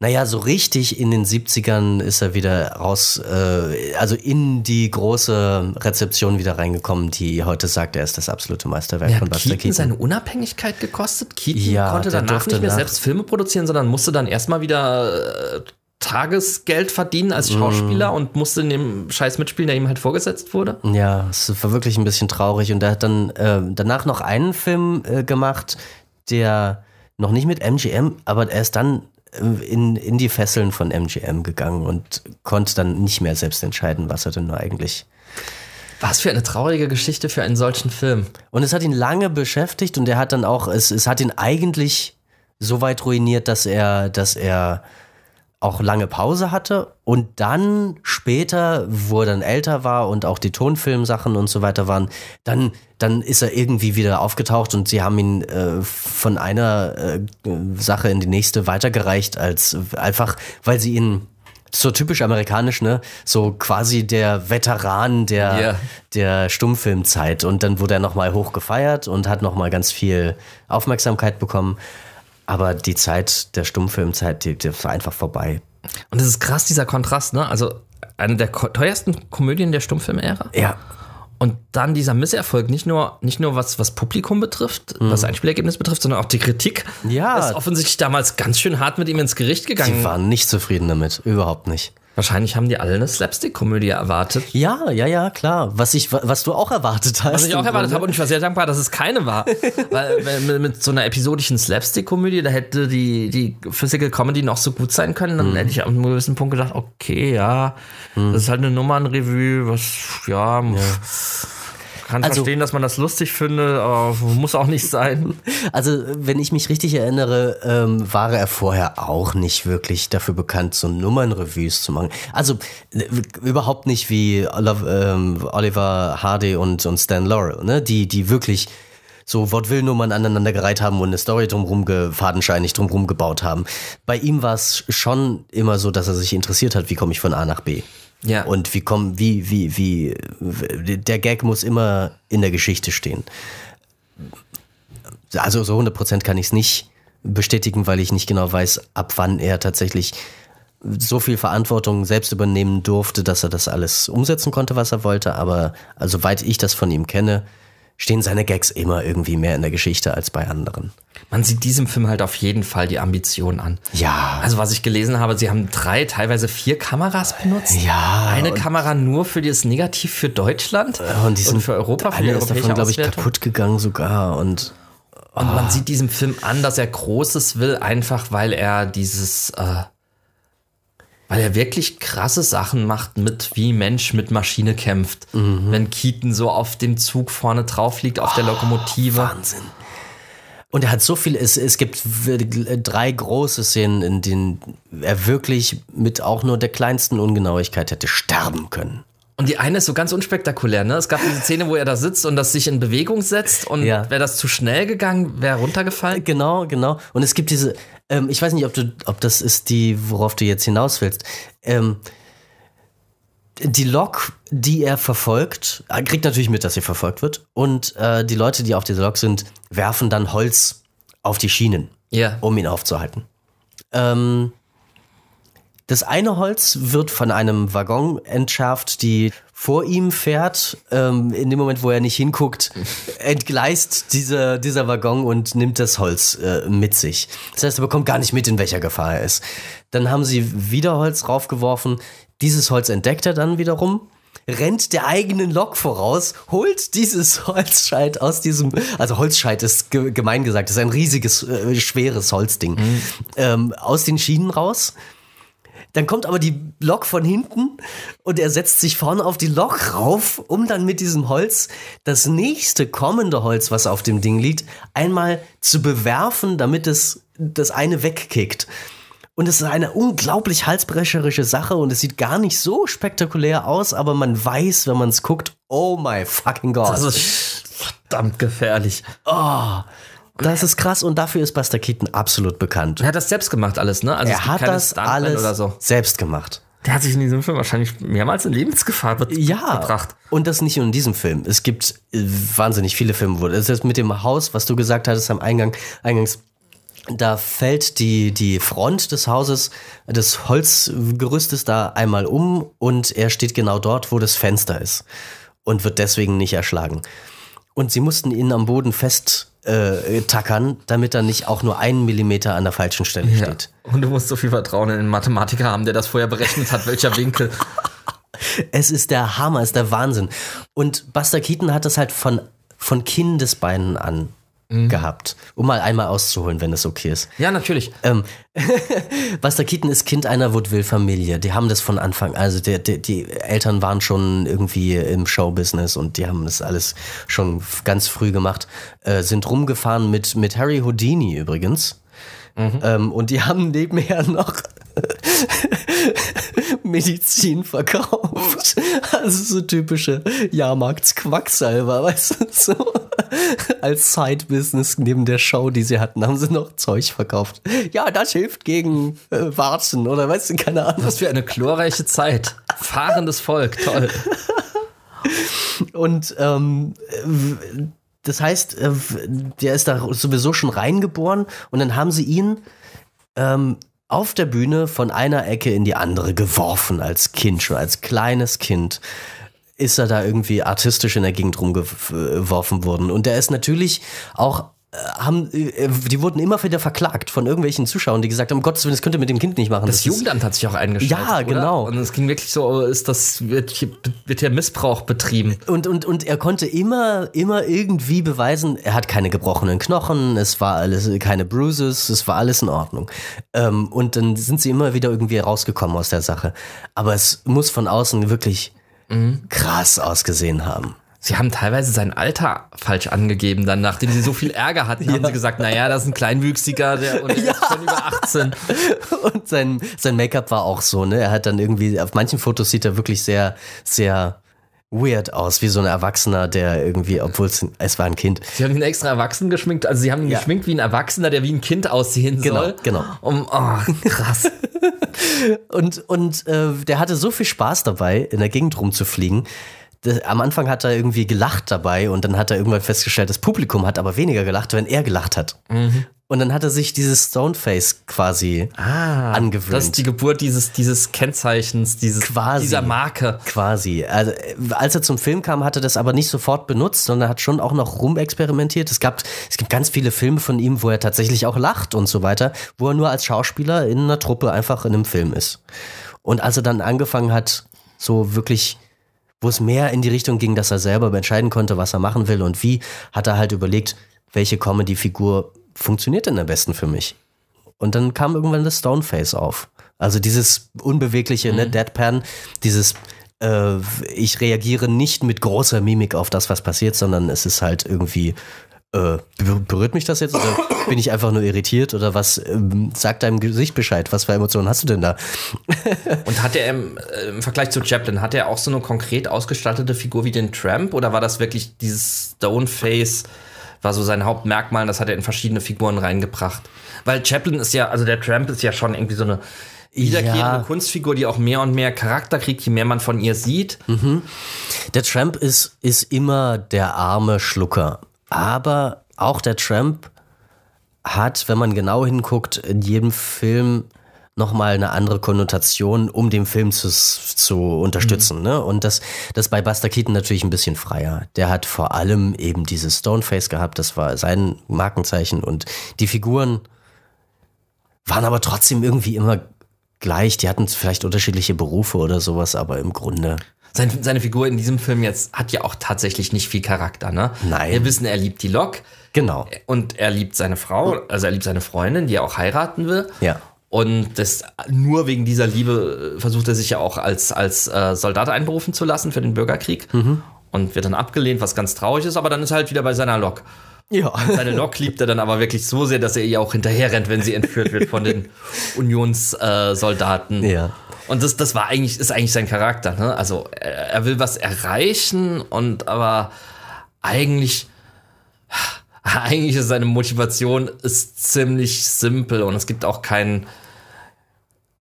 naja, so richtig in den 70ern ist er wieder raus, äh, also in die große Rezeption wieder reingekommen, die heute sagt, er ist das absolute Meisterwerk ja, von Buster Keaton. Keaton seine Unabhängigkeit gekostet. Keaton ja, konnte danach nicht mehr nach. selbst Filme produzieren, sondern musste dann erstmal wieder äh, Tagesgeld verdienen als mhm. Schauspieler mm. und musste in dem Scheiß mitspielen, der ihm halt vorgesetzt wurde. Ja, es war wirklich ein bisschen traurig. Und er hat dann äh, danach noch einen Film äh, gemacht, der noch nicht mit MGM, aber er ist dann in, in die Fesseln von MGM gegangen und konnte dann nicht mehr selbst entscheiden, was er denn nur eigentlich. Was für eine traurige Geschichte für einen solchen Film. Und es hat ihn lange beschäftigt und er hat dann auch, es, es hat ihn eigentlich so weit ruiniert, dass er, dass er auch lange Pause hatte und dann später, wo er dann älter war und auch die Tonfilmsachen und so weiter waren, dann, dann ist er irgendwie wieder aufgetaucht und sie haben ihn äh, von einer äh, Sache in die nächste weitergereicht, als einfach, weil sie ihn so typisch amerikanisch, ne? So quasi der Veteran der, yeah. der Stummfilmzeit. Und dann wurde er nochmal hochgefeiert und hat nochmal ganz viel Aufmerksamkeit bekommen. Aber die Zeit der Stummfilmzeit, die, die war einfach vorbei. Und es ist krass, dieser Kontrast, ne? Also eine der teuersten Komödien der Stummfilmära. Ja. Und dann dieser Misserfolg, nicht nur, nicht nur was, was Publikum betrifft, mhm. was Einspielergebnis betrifft, sondern auch die Kritik. Ja. Ist offensichtlich damals ganz schön hart mit ihm ins Gericht gegangen. Sie waren nicht zufrieden damit, überhaupt nicht. Wahrscheinlich haben die alle eine Slapstick-Komödie erwartet. Ja, ja, ja, klar. Was, ich, was du auch erwartet hast. Was ich auch erwartet habe und ich war sehr dankbar, dass es keine war. Weil mit, mit, so einer episodischen Slapstick-Komödie, da hätte die, die Physical Comedy noch so gut sein können. Dann mhm. hätte ich an einem gewissen Punkt gedacht, okay, ja, mhm. das ist halt eine Nummernrevue, was, ja. ja kann also, verstehen, dass man das lustig finde, aber muss auch nicht sein. Also, wenn ich mich richtig erinnere, ähm, war er vorher auch nicht wirklich dafür bekannt, so Nummernrevues zu machen. Also, äh, überhaupt nicht wie ähm, Oliver, Hardy und, und Stan Laurel, ne? die, die wirklich so Wortwillnummern gereiht haben und eine Story drumherum fadenscheinig drumherum gebaut haben. Bei ihm war es schon immer so, dass er sich interessiert hat, wie komme ich von A nach B. Ja. Und wie kommen, wie, wie, wie, der Gag muss immer in der Geschichte stehen. Also so 100% kann ich es nicht bestätigen, weil ich nicht genau weiß, ab wann er tatsächlich so viel Verantwortung selbst übernehmen durfte, dass er das alles umsetzen konnte, was er wollte. Aber also, soweit also, ich das von ihm kenne, stehen seine Gags immer irgendwie mehr in der Geschichte als bei anderen. Man sieht diesem Film halt auf jeden Fall die Ambition an. Ja. Also was ich gelesen habe, sie haben drei, teilweise vier Kameras benutzt. Ja. Eine Kamera nur für das Negativ für Deutschland äh, und, und für Europa. Für eine ist davon, glaube ich, kaputt gegangen sogar und und man ah. sieht diesem Film an, dass er Großes will, einfach weil er dieses äh, weil er wirklich krasse Sachen macht mit, wie Mensch mit Maschine kämpft. Mhm. Wenn Keaton so auf dem Zug vorne drauf liegt, auf oh, der Lokomotive. Wahnsinn. Und er hat so viel, es, es gibt drei große Szenen, in denen er wirklich mit auch nur der kleinsten Ungenauigkeit hätte sterben können. Und die eine ist so ganz unspektakulär, ne? Es gab diese Szene, wo er da sitzt und das sich in Bewegung setzt und ja. wäre das zu schnell gegangen, wäre runtergefallen. Genau, genau. Und es gibt diese, ähm, ich weiß nicht, ob, du, ob das ist die, worauf du jetzt hinaus willst. Ähm, die Lok, die er verfolgt, er äh, kriegt natürlich mit, dass sie verfolgt wird. Und äh, die Leute, die auf dieser Lok sind, werfen dann Holz auf die Schienen, yeah. um ihn aufzuhalten. Ähm, das eine Holz wird von einem Waggon entschärft, die vor ihm fährt, ähm, in dem Moment, wo er nicht hinguckt, entgleist dieser, dieser Waggon und nimmt das Holz äh, mit sich. Das heißt, er bekommt gar nicht mit, in welcher Gefahr er ist. Dann haben sie wieder Holz raufgeworfen. Dieses Holz entdeckt er dann wiederum, rennt der eigenen Lok voraus, holt dieses Holzscheit aus diesem, also Holzscheit ist gemein gesagt, ist ein riesiges, äh, schweres Holzding, mhm. ähm, aus den Schienen raus dann kommt aber die Lok von hinten und er setzt sich vorne auf die Lok rauf, um dann mit diesem Holz das nächste kommende Holz, was auf dem Ding liegt, einmal zu bewerfen, damit es das eine wegkickt. Und es ist eine unglaublich halsbrecherische Sache und es sieht gar nicht so spektakulär aus, aber man weiß, wenn man es guckt, oh my fucking God. Das ist verdammt gefährlich. Oh, das ist krass und dafür ist Buster Keaton absolut bekannt. Er hat das selbst gemacht alles, ne? Also er hat das Stuntman alles oder so. selbst gemacht. Der hat sich in diesem Film wahrscheinlich mehrmals in Lebensgefahr be ja, gebracht. Und das nicht nur in diesem Film. Es gibt äh, wahnsinnig viele Filme, wo das ist mit dem Haus, was du gesagt hattest am Eingang, eingangs, da fällt die, die Front des Hauses, des Holzgerüstes da einmal um und er steht genau dort, wo das Fenster ist und wird deswegen nicht erschlagen. Und sie mussten ihn am Boden fest äh, tackern, damit dann nicht auch nur ein Millimeter an der falschen Stelle ja. steht. Und du musst so viel Vertrauen in den Mathematiker haben, der das vorher berechnet hat, welcher Winkel. Es ist der Hammer, es ist der Wahnsinn. Und Buster Keaton hat das halt von, von Kindesbeinen an mhm. gehabt. Um mal einmal auszuholen, wenn das okay ist. Ja, natürlich. Ähm, Buster Keaton ist Kind einer Woodville-Familie. Die haben das von Anfang, also die, die, die Eltern waren schon irgendwie im Showbusiness und die haben das alles schon ganz früh gemacht. Äh, sind rumgefahren mit, mit Harry Houdini übrigens. Mhm. Ähm, und die haben nebenher noch Medizin verkauft. Also so typische Jahrmarkts-Quacksalber, weißt du, so. Als Side-Business neben der Show, die sie hatten, haben sie noch Zeug verkauft. Ja, das hilft gegen äh, Warzen oder weißt du, keine Ahnung. Was für eine glorreiche Zeit. Fahrendes Volk, toll. Und ähm, das heißt, äh, der ist da sowieso schon reingeboren und dann haben sie ihn ähm, auf der Bühne von einer Ecke in die andere geworfen als Kind, schon als kleines Kind ist er da irgendwie artistisch in der Gegend rumgeworfen worden. Und er ist natürlich auch äh, haben, äh, äh, die wurden immer wieder verklagt von irgendwelchen Zuschauern, die gesagt haben, um Gottes Willen, das könnt ihr mit dem Kind nicht machen. Das, das Jugendamt hat sich auch eingeschaltet. Ja, genau. Und es ging wirklich so, ist das, wird, wird hier Missbrauch betrieben. Und, und, und er konnte immer, immer irgendwie beweisen, er hat keine gebrochenen Knochen, es war alles, keine Bruises, es war alles in Ordnung. Ähm, und dann sind sie immer wieder irgendwie rausgekommen aus der Sache. Aber es muss von außen wirklich mhm. krass ausgesehen haben. Sie haben teilweise sein Alter falsch angegeben. Dann, nachdem sie so viel Ärger hatten, ja. haben sie gesagt, naja, das ist ein Kleinwüchsiger der, und der ja. ist schon über 18. Und sein, sein Make-up war auch so, ne? Er hat dann irgendwie, auf manchen Fotos sieht er wirklich sehr, sehr weird aus, wie so ein Erwachsener, der irgendwie, obwohl es war ein Kind. Sie haben ihn extra erwachsen geschminkt, also sie haben ihn ja. geschminkt wie ein Erwachsener, der wie ein Kind aussehen genau, soll. Genau, genau. Um, oh, krass. und und äh, der hatte so viel Spaß dabei, in der Gegend rumzufliegen, das, am Anfang hat er irgendwie gelacht dabei und dann hat er irgendwann festgestellt, das Publikum hat aber weniger gelacht, wenn er gelacht hat. Mhm. Und dann hat er sich dieses Stoneface quasi ah, angewöhnt. Das ist die Geburt dieses, dieses Kennzeichens, dieses, quasi, dieser Marke. Quasi. Also, äh, als er zum Film kam, hat er das aber nicht sofort benutzt, sondern hat schon auch noch rumexperimentiert. Es, gab, es gibt ganz viele Filme von ihm, wo er tatsächlich auch lacht und so weiter, wo er nur als Schauspieler in einer Truppe einfach in einem Film ist. Und als er dann angefangen hat, so wirklich wo es mehr in die Richtung ging, dass er selber entscheiden konnte, was er machen will und wie, hat er halt überlegt, welche Comedy-Figur funktioniert denn am besten für mich? Und dann kam irgendwann das Stoneface auf. Also dieses unbewegliche, ne, mhm. ne, Deadpan, dieses äh, ich reagiere nicht mit großer Mimik auf das, was passiert, sondern es ist halt irgendwie äh, berührt mich das jetzt oder bin ich einfach nur irritiert oder was ähm, sagt deinem Gesicht Bescheid? Was für Emotionen hast du denn da? Und hat er im, äh, im, Vergleich zu Chaplin, hat er auch so eine konkret ausgestattete Figur wie den Tramp oder war das wirklich dieses Stoneface, war so sein Hauptmerkmal das hat er in verschiedene Figuren reingebracht? Weil Chaplin ist ja, also der Tramp ist ja schon irgendwie so eine wiederkehrende ja. Kunstfigur, die auch mehr und mehr Charakter kriegt, je mehr man von ihr sieht. Mhm. Der Tramp ist, ist immer der arme Schlucker. Aber auch der Tramp hat, wenn man genau hinguckt, in jedem Film nochmal eine andere Konnotation, um den Film zu, zu unterstützen. Mhm. Ne? Und das, das bei Buster Keaton natürlich ein bisschen freier. Der hat vor allem eben dieses Stoneface gehabt, das war sein Markenzeichen. Und die Figuren waren aber trotzdem irgendwie immer gleich. Die hatten vielleicht unterschiedliche Berufe oder sowas, aber im Grunde. Sein, seine Figur in diesem Film jetzt hat ja auch tatsächlich nicht viel Charakter, ne? Nein. Wir wissen, er liebt die Lok. Genau. Und er liebt seine Frau, also er liebt seine Freundin, die er auch heiraten will. Ja. Und das nur wegen dieser Liebe äh, versucht er sich ja auch als, als äh, Soldat einberufen zu lassen für den Bürgerkrieg. Mhm. Und wird dann abgelehnt, was ganz traurig ist, aber dann ist er halt wieder bei seiner Lok. Ja. seine Lok liebt er dann aber wirklich so sehr, dass er ihr auch hinterher rennt, wenn sie entführt wird von den Unionssoldaten. Äh, ja. Und das, das war eigentlich, ist eigentlich sein Charakter. Ne? Also er, will was erreichen und aber eigentlich, eigentlich ist seine Motivation ist ziemlich simpel und es gibt auch keinen.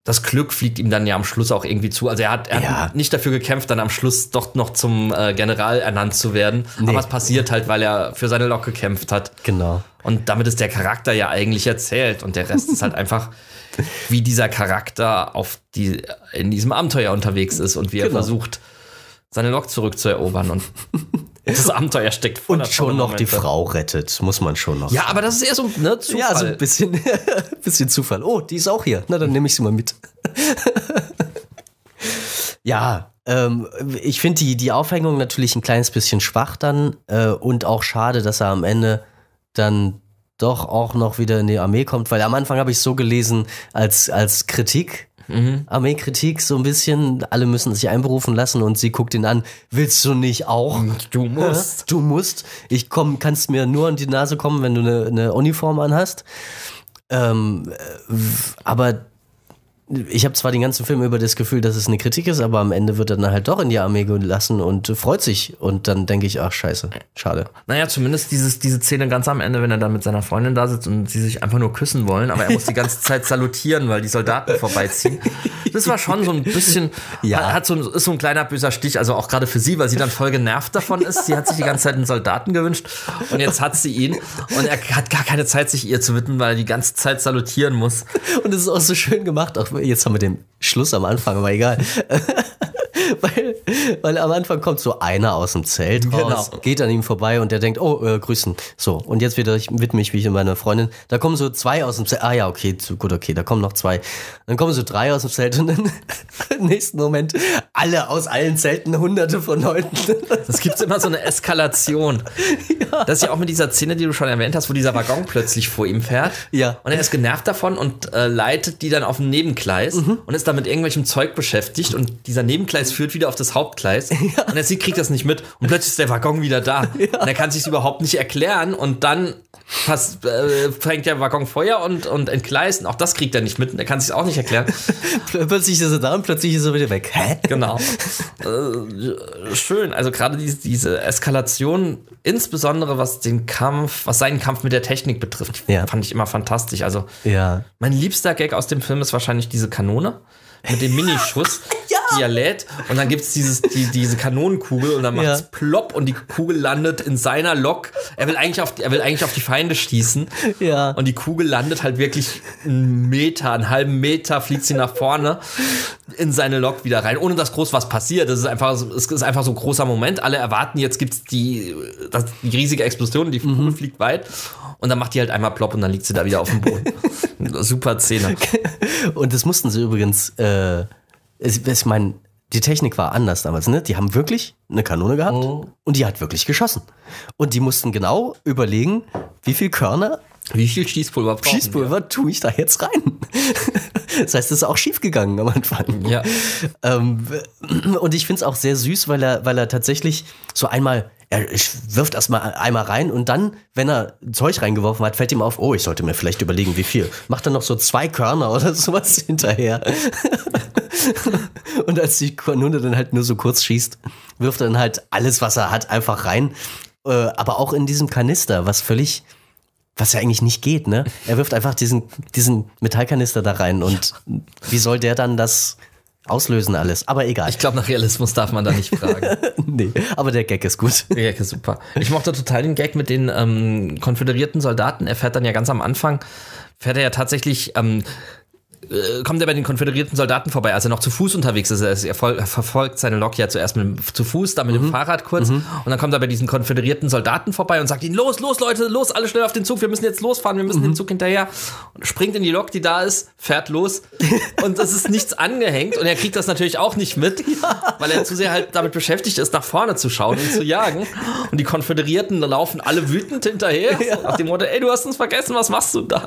Das Glück fliegt ihm dann ja am Schluss auch irgendwie zu. Also er hat, er ja. hat nicht dafür gekämpft, dann am Schluss doch noch zum äh, General ernannt zu werden. Nee. Aber es passiert halt, weil er für seine Lok gekämpft hat. Genau. Und damit ist der Charakter ja eigentlich erzählt und der Rest ist halt einfach wie dieser Charakter auf die, in diesem Abenteuer unterwegs ist und wie genau. er versucht, seine Lok zurückzuerobern und das Abenteuer steckt voller Und schon noch Momente. die Frau rettet, muss man schon noch. Ja, sagen. aber das ist eher so ein ne, Zufall. Ja, so ein bisschen, bisschen Zufall. Oh, die ist auch hier. Na, dann nehme ich sie mal mit. ja, ähm, ich finde die, die Aufhängung natürlich ein kleines bisschen schwach dann äh, und auch schade, dass er am Ende dann doch auch noch wieder in die Armee kommt, weil am Anfang habe ich so gelesen als, als Kritik. Mhm. Armeekritik so ein bisschen, alle müssen sich einberufen lassen und sie guckt ihn an, willst du nicht auch? Mhm, du musst. Du musst. Ich komm, kannst mir nur an die Nase kommen, wenn du eine, eine Uniform anhast. Ähm, äh, aber ich habe zwar den ganzen Film über das Gefühl, dass es eine Kritik ist, aber am Ende wird er dann halt doch in die Armee gelassen und äh, freut sich. Und dann denke ich, ach scheiße, schade. Naja, zumindest dieses, diese Szene ganz am Ende, wenn er da mit seiner Freundin da sitzt und sie sich einfach nur küssen wollen, aber er muss die ganze Zeit salutieren, weil die Soldaten vorbeiziehen. Das war schon so ein bisschen, ja. hat so, ist so ein kleiner böser Stich, also auch gerade für sie, weil sie dann voll genervt davon ist. Sie hat sich die ganze Zeit einen Soldaten gewünscht und jetzt hat sie ihn und er hat gar keine Zeit, sich ihr zu widmen, weil er die ganze Zeit salutieren muss. Und es ist auch so schön gemacht, auch jetzt haben wir den Schluss am Anfang, aber egal. weil, weil am Anfang kommt so einer aus dem Zelt genau. raus, genau. geht an ihm vorbei und der denkt, oh, äh, grüßen. So, und jetzt wieder ich widme mich wie ich und meine Freundin. Da kommen so zwei aus dem Zelt. Ah ja, okay, gut, okay, da kommen noch zwei. Dann kommen so drei aus dem Zelt und dann im nächsten Moment alle aus allen Zelten, hunderte von Leuten. Es gibt immer so eine Eskalation. Ja. Das ist ja auch mit dieser Szene, die du schon erwähnt hast, wo dieser Waggon plötzlich vor ihm fährt. Ja. Und er ist genervt davon und äh, leitet die dann auf einen Nebenklang Nebengleis mhm. und ist da mit irgendwelchem Zeug beschäftigt und dieser Nebengleis führt wieder auf das Hauptgleis ja. und sie kriegt das nicht mit und plötzlich ist der Waggon wieder da ja. und er kann sich überhaupt nicht erklären und dann passt, äh, fängt der Waggon Feuer und, und entgleist und auch das kriegt er nicht mit und er kann sich auch nicht erklären. plötzlich ist er da und plötzlich ist er wieder weg. Hä? Genau. Äh, schön, also gerade diese, diese Eskalation, insbesondere was den Kampf, was seinen Kampf mit der Technik betrifft, ja. fand ich immer fantastisch. Also ja. mein liebster Gag aus dem Film ist wahrscheinlich die diese Kanone mit dem Minischuss. ja die er lädt. Und dann gibt es die, diese Kanonenkugel und dann macht es ja. plopp und die Kugel landet in seiner Lok. Er will, eigentlich auf, er will eigentlich auf die Feinde schießen. Ja. Und die Kugel landet halt wirklich einen Meter, einen halben Meter, fliegt sie nach vorne in seine Lok wieder rein, ohne dass groß was passiert. Das ist einfach, es ist einfach so ein großer Moment. Alle erwarten, jetzt gibt es die, die riesige Explosion, die Kugel mhm. fliegt weit. Und dann macht die halt einmal plopp und dann liegt sie da wieder auf dem Boden. Super Szene. Und das mussten sie übrigens äh, ich meine, die Technik war anders damals, ne? Die haben wirklich eine Kanone gehabt oh. und die hat wirklich geschossen. Und die mussten genau überlegen, wie viel Körner. Wie viel Schießpulver brauchen Schießpulver ja. tue ich da jetzt rein. das heißt, es ist auch schiefgegangen am Anfang. Ja. Ähm, und ich finde es auch sehr süß, weil er, weil er tatsächlich so einmal er wirft erstmal einmal rein und dann, wenn er Zeug reingeworfen hat, fällt ihm auf, oh, ich sollte mir vielleicht überlegen, wie viel. Macht dann noch so zwei Körner oder sowas hinterher. und als die Kanone dann halt nur so kurz schießt, wirft er dann halt alles, was er hat, einfach rein. Äh, aber auch in diesem Kanister, was völlig, was ja eigentlich nicht geht, ne? Er wirft einfach diesen, diesen Metallkanister da rein und wie soll der dann das Auslösen alles, aber egal. Ich glaube, nach Realismus darf man da nicht fragen. nee, aber der Gag ist gut. Der Gag ist super. Ich mochte total den Gag mit den ähm, konföderierten Soldaten. Er fährt dann ja ganz am Anfang, fährt er ja tatsächlich ähm, äh, kommt er bei den konföderierten Soldaten vorbei, als er noch zu Fuß unterwegs ist. Er, verfolgt seine Lok ja zuerst mit, zu Fuß, dann mit mhm. dem Fahrrad kurz. Mhm. Und dann kommt er bei diesen konföderierten Soldaten vorbei und sagt ihnen, los, los, Leute, los, alle schnell auf den Zug, wir müssen jetzt losfahren, wir müssen mhm. den Zug hinterher. Und springt in die Lok, die da ist, fährt los. und es ist nichts angehängt. Und er kriegt das natürlich auch nicht mit, ja. weil er zu sehr halt damit beschäftigt ist, nach vorne zu schauen und zu jagen. Und die Konföderierten laufen alle wütend hinterher. Ja. Nach dem Motto, ey, du hast uns vergessen, was machst du da?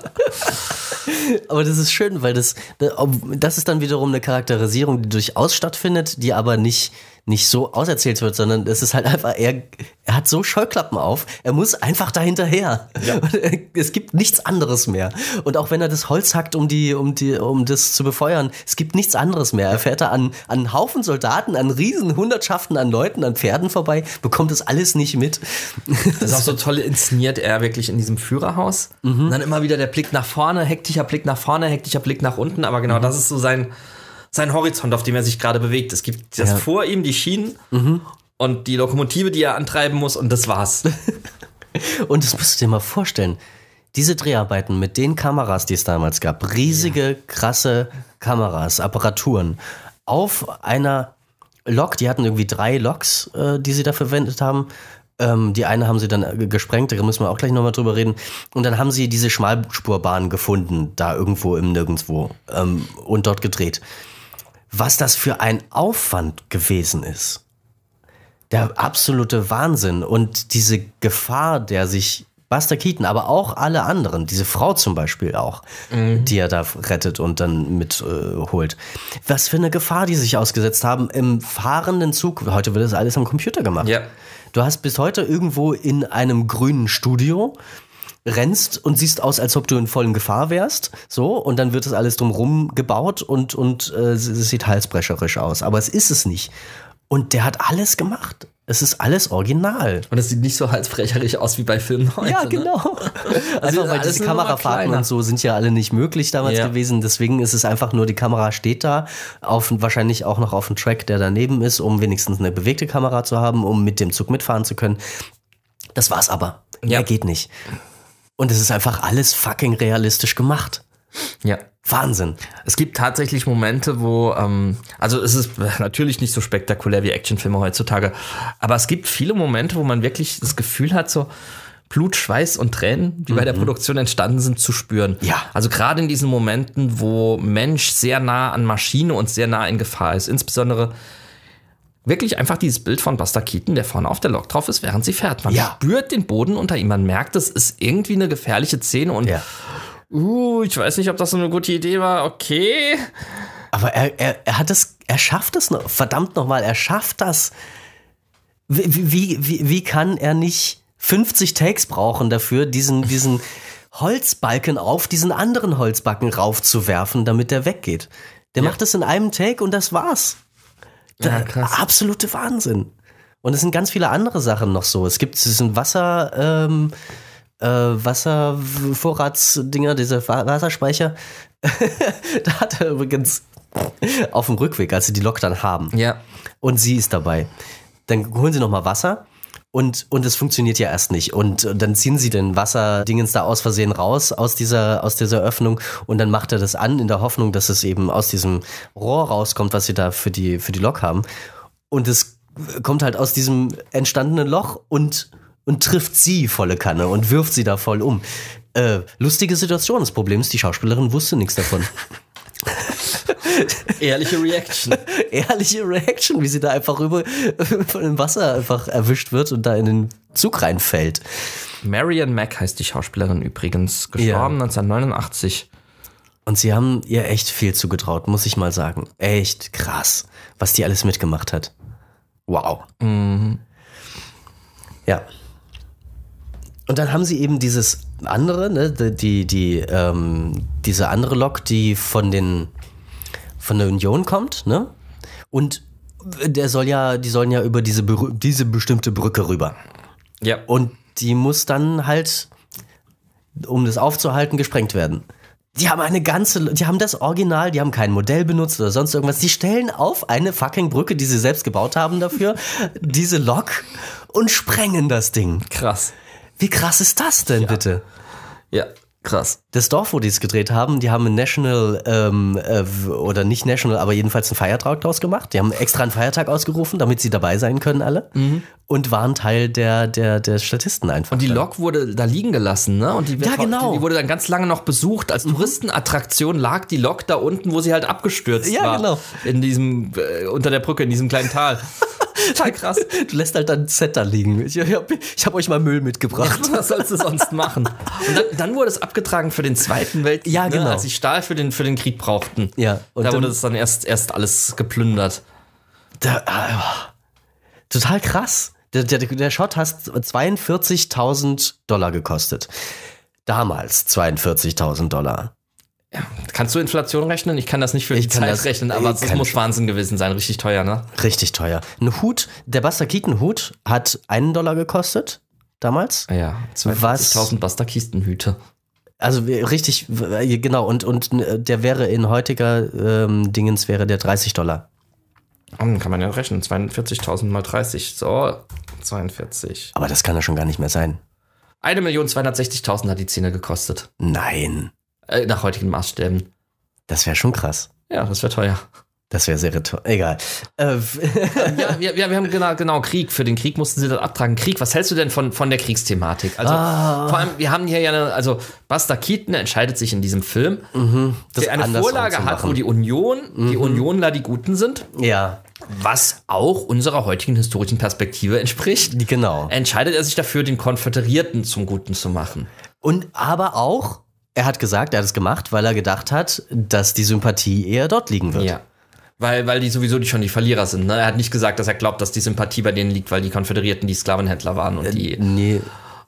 Aber das ist schön, weil das Ne, das, ist dann wiederum eine Charakterisierung, die durchaus stattfindet, die aber nicht nicht so auserzählt wird, sondern es ist halt einfach, er, er hat so Scheuklappen auf, er muss einfach dahinterher. Ja. Es gibt nichts anderes mehr. Und auch wenn er das Holz hackt, um, die, um, die, um das zu befeuern, es gibt nichts anderes mehr. Er fährt da an, an Haufen Soldaten, an riesen Hundertschaften an Leuten, an Pferden vorbei, bekommt das alles nicht mit. Das ist auch so toll inszeniert, er wirklich in diesem Führerhaus. Mhm. dann immer wieder der Blick nach vorne, hektischer Blick nach vorne, hektischer Blick nach unten, aber genau mhm. das ist so sein sein Horizont, auf dem er sich gerade bewegt. Es gibt das ja. vor ihm, die Schienen mhm. und die Lokomotive, die er antreiben muss, und das war's. und das musst du dir mal vorstellen. Diese Dreharbeiten mit den Kameras, die es damals gab, riesige, ja. krasse Kameras, Apparaturen, auf einer Lok, die hatten irgendwie drei Loks, äh, die sie da verwendet haben, ähm, die eine haben sie dann äh, gesprengt, da müssen wir auch gleich nochmal drüber reden. Und dann haben sie diese Schmalspurbahn gefunden, da irgendwo im Nirgendwo ähm, und dort gedreht was das für ein Aufwand gewesen ist. Der absolute Wahnsinn und diese Gefahr, der sich Buster Keaton, aber auch alle anderen, diese Frau zum Beispiel auch, mhm. die er da rettet und dann mitholt. Äh, was für eine Gefahr, die sich ausgesetzt haben im fahrenden Zug. Heute wird das alles am Computer gemacht. Ja. Du hast bis heute irgendwo in einem grünen Studio rennst und siehst aus, als ob du in vollen Gefahr wärst. So, und dann wird das alles drumrum gebaut und, und äh, es sieht halsbrecherisch aus. Aber es ist es nicht. Und der hat alles gemacht. Es ist alles original. Und es sieht nicht so halsbrecherisch aus wie bei Filmen heute. Ja, ne? genau. Ne? also weil diese Kamerafahrten und so sind ja alle nicht möglich damals ja. gewesen. Deswegen ist es einfach nur, die Kamera steht da, auf, wahrscheinlich auch noch auf dem Track, der daneben ist, um wenigstens eine bewegte Kamera zu haben, um mit dem Zug mitfahren zu können. Das war's aber. Ja. Mehr geht nicht. Und es ist einfach alles fucking realistisch gemacht. Ja. Wahnsinn. Es gibt tatsächlich Momente, wo, ähm, also es ist natürlich nicht so spektakulär wie Actionfilme heutzutage, aber es gibt viele Momente, wo man wirklich das Gefühl hat, so, Blut, Schweiß und Tränen, die mhm. bei der mhm. Produktion entstanden sind, zu spüren. Ja. Also gerade in diesen Momenten, wo Mensch sehr nah an Maschine und sehr nah in Gefahr ist, insbesondere Wirklich einfach dieses Bild von Buster Keaton, der vorne auf der Lok drauf ist, während sie fährt. Man ja. spürt den Boden unter ihm, man merkt, es ist irgendwie eine gefährliche Szene und ja. uh, ich weiß nicht, ob das so eine gute Idee war. Okay. Aber er, er, er hat es, er schafft es noch. Verdammt nochmal, er schafft das. Wie, wie, wie, wie kann er nicht 50 Takes brauchen dafür, diesen, diesen Holzbalken auf diesen anderen Holzbalken raufzuwerfen, damit der weggeht? Der ja. macht es in einem Take und das war's. Ja, krass. Absolute Wahnsinn. Und es sind ganz viele andere Sachen noch so. Es gibt diesen Wasser, ähm, äh, Wasservorratsdinger, diese Wasserspeicher. da hat er übrigens auf dem Rückweg, als sie die Lok dann haben. Ja. Und sie ist dabei. Dann holen sie nochmal Wasser und, und es funktioniert ja erst nicht. Und, und äh, dann ziehen sie den Wasserdingens da aus Versehen raus aus dieser, aus dieser Öffnung und dann macht er das an in der Hoffnung, dass es eben aus diesem Rohr rauskommt, was sie da für die, für die Lok haben. Und es kommt halt aus diesem entstandenen Loch und, und trifft sie volle Kanne und wirft sie da voll um. Äh, lustige Situation Das Problem ist, die Schauspielerin wusste nichts davon. Ehrliche Reaction. Ehrliche Reaction, wie sie da einfach rüber von dem Wasser einfach erwischt wird und da in den Zug reinfällt. Marion Mack heißt die Schauspielerin übrigens, gestorben ja. 1989. Und sie haben ihr echt viel zugetraut, muss ich mal sagen. Echt krass, was die alles mitgemacht hat. Wow. Mhm. Ja. Und dann haben sie eben dieses andere, ne, die, die, ähm, diese andere Lok, die von den von der Union kommt, ne? Und der soll ja, die sollen ja über diese, diese bestimmte Brücke rüber. Ja. Und die muss dann halt, um das aufzuhalten, gesprengt werden. Die haben eine ganze, die haben das Original, die haben kein Modell benutzt oder sonst irgendwas. Die stellen auf eine fucking Brücke, die sie selbst gebaut haben dafür, diese Lok und sprengen das Ding. Krass. Wie krass ist das denn ja. bitte? Ja, Krass. Das Dorf, wo die es gedreht haben, die haben ein National, ähm, äh, oder nicht National, aber jedenfalls einen Feiertag draus gemacht. Die haben extra einen Feiertag ausgerufen, damit sie dabei sein können alle. Mhm. Und waren Teil der, der, der Statisten einfach. Und die Lok wurde da liegen gelassen, ne? Und die, ja, genau. die, die wurde dann ganz lange noch besucht. Als mhm. Touristenattraktion lag die Lok da unten, wo sie halt abgestürzt ja, war. Ja, genau. In diesem, äh, unter der Brücke, in diesem kleinen Tal. Total krass. Du lässt halt dein Set da liegen. Ich, ich habe hab euch mal Müll mitgebracht. was sollst du sonst machen? Und dann, dann, wurde es abgetragen für den Zweiten Weltkrieg. Ja, ne, genau. Ne, als sie Stahl für den, für den Krieg brauchten. Ja. Und da wurde es dann erst, erst alles geplündert. Da, ah, total krass. Der, der, der Shot hat 42.000 Dollar gekostet. Damals 42.000 Dollar. Kannst du Inflation rechnen? Ich kann das nicht für ich die Zeit das, rechnen, aber es muss Wahnsinn gewesen sein. Richtig teuer, ne? Richtig teuer. Ein Hut, der Bastakitenhut hat einen Dollar gekostet damals. Ja, 20.000 Bastakistenhüte. Also richtig, genau. Und, und äh, der wäre in heutiger ähm, Dingens wäre der 30 Dollar. Hm, kann man ja rechnen. 42.000 mal 30. So, 42. Aber das kann ja schon gar nicht mehr sein. 1.260.000 hat die Zähne gekostet. Nein. Äh, nach heutigen Maßstäben. Das wäre schon krass. Ja, das wäre teuer. Das wäre sehr teuer. Egal. Äh, ja, wir, wir, haben genau, genau Krieg. Für den Krieg mussten sie das abtragen. Krieg, was hältst du denn von, von der Kriegsthematik? Also, ah. vor allem, wir haben hier ja eine, also, Buster Keaton entscheidet sich in diesem Film, mhm, das der eine Vorlage hat, wo die Union, mhm. die Unionler die Guten sind. Ja. Was auch unserer heutigen historischen Perspektive entspricht. Genau. Entscheidet er sich dafür, den Konföderierten zum Guten zu machen. Und aber auch, er hat gesagt, er hat es gemacht, weil er gedacht hat, dass die Sympathie eher dort liegen wird. Ja. Weil, weil die sowieso schon die Verlierer sind. Ne? Er hat nicht gesagt, dass er glaubt, dass die Sympathie bei denen liegt, weil die Konföderierten die Sklavenhändler waren und äh, die. nee.